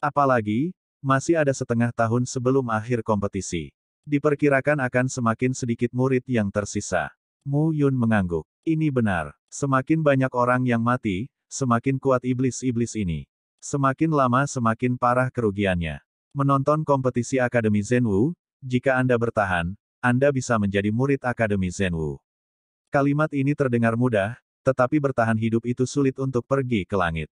Apalagi, masih ada setengah tahun sebelum akhir kompetisi. Diperkirakan akan semakin sedikit murid yang tersisa. Mu Yun mengangguk. Ini benar. Semakin banyak orang yang mati, semakin kuat iblis-iblis ini. Semakin lama semakin parah kerugiannya. Menonton kompetisi Akademi Zenwu, jika Anda bertahan, Anda bisa menjadi murid Akademi Zenwu. Kalimat ini terdengar mudah, tetapi bertahan hidup itu sulit untuk pergi ke langit.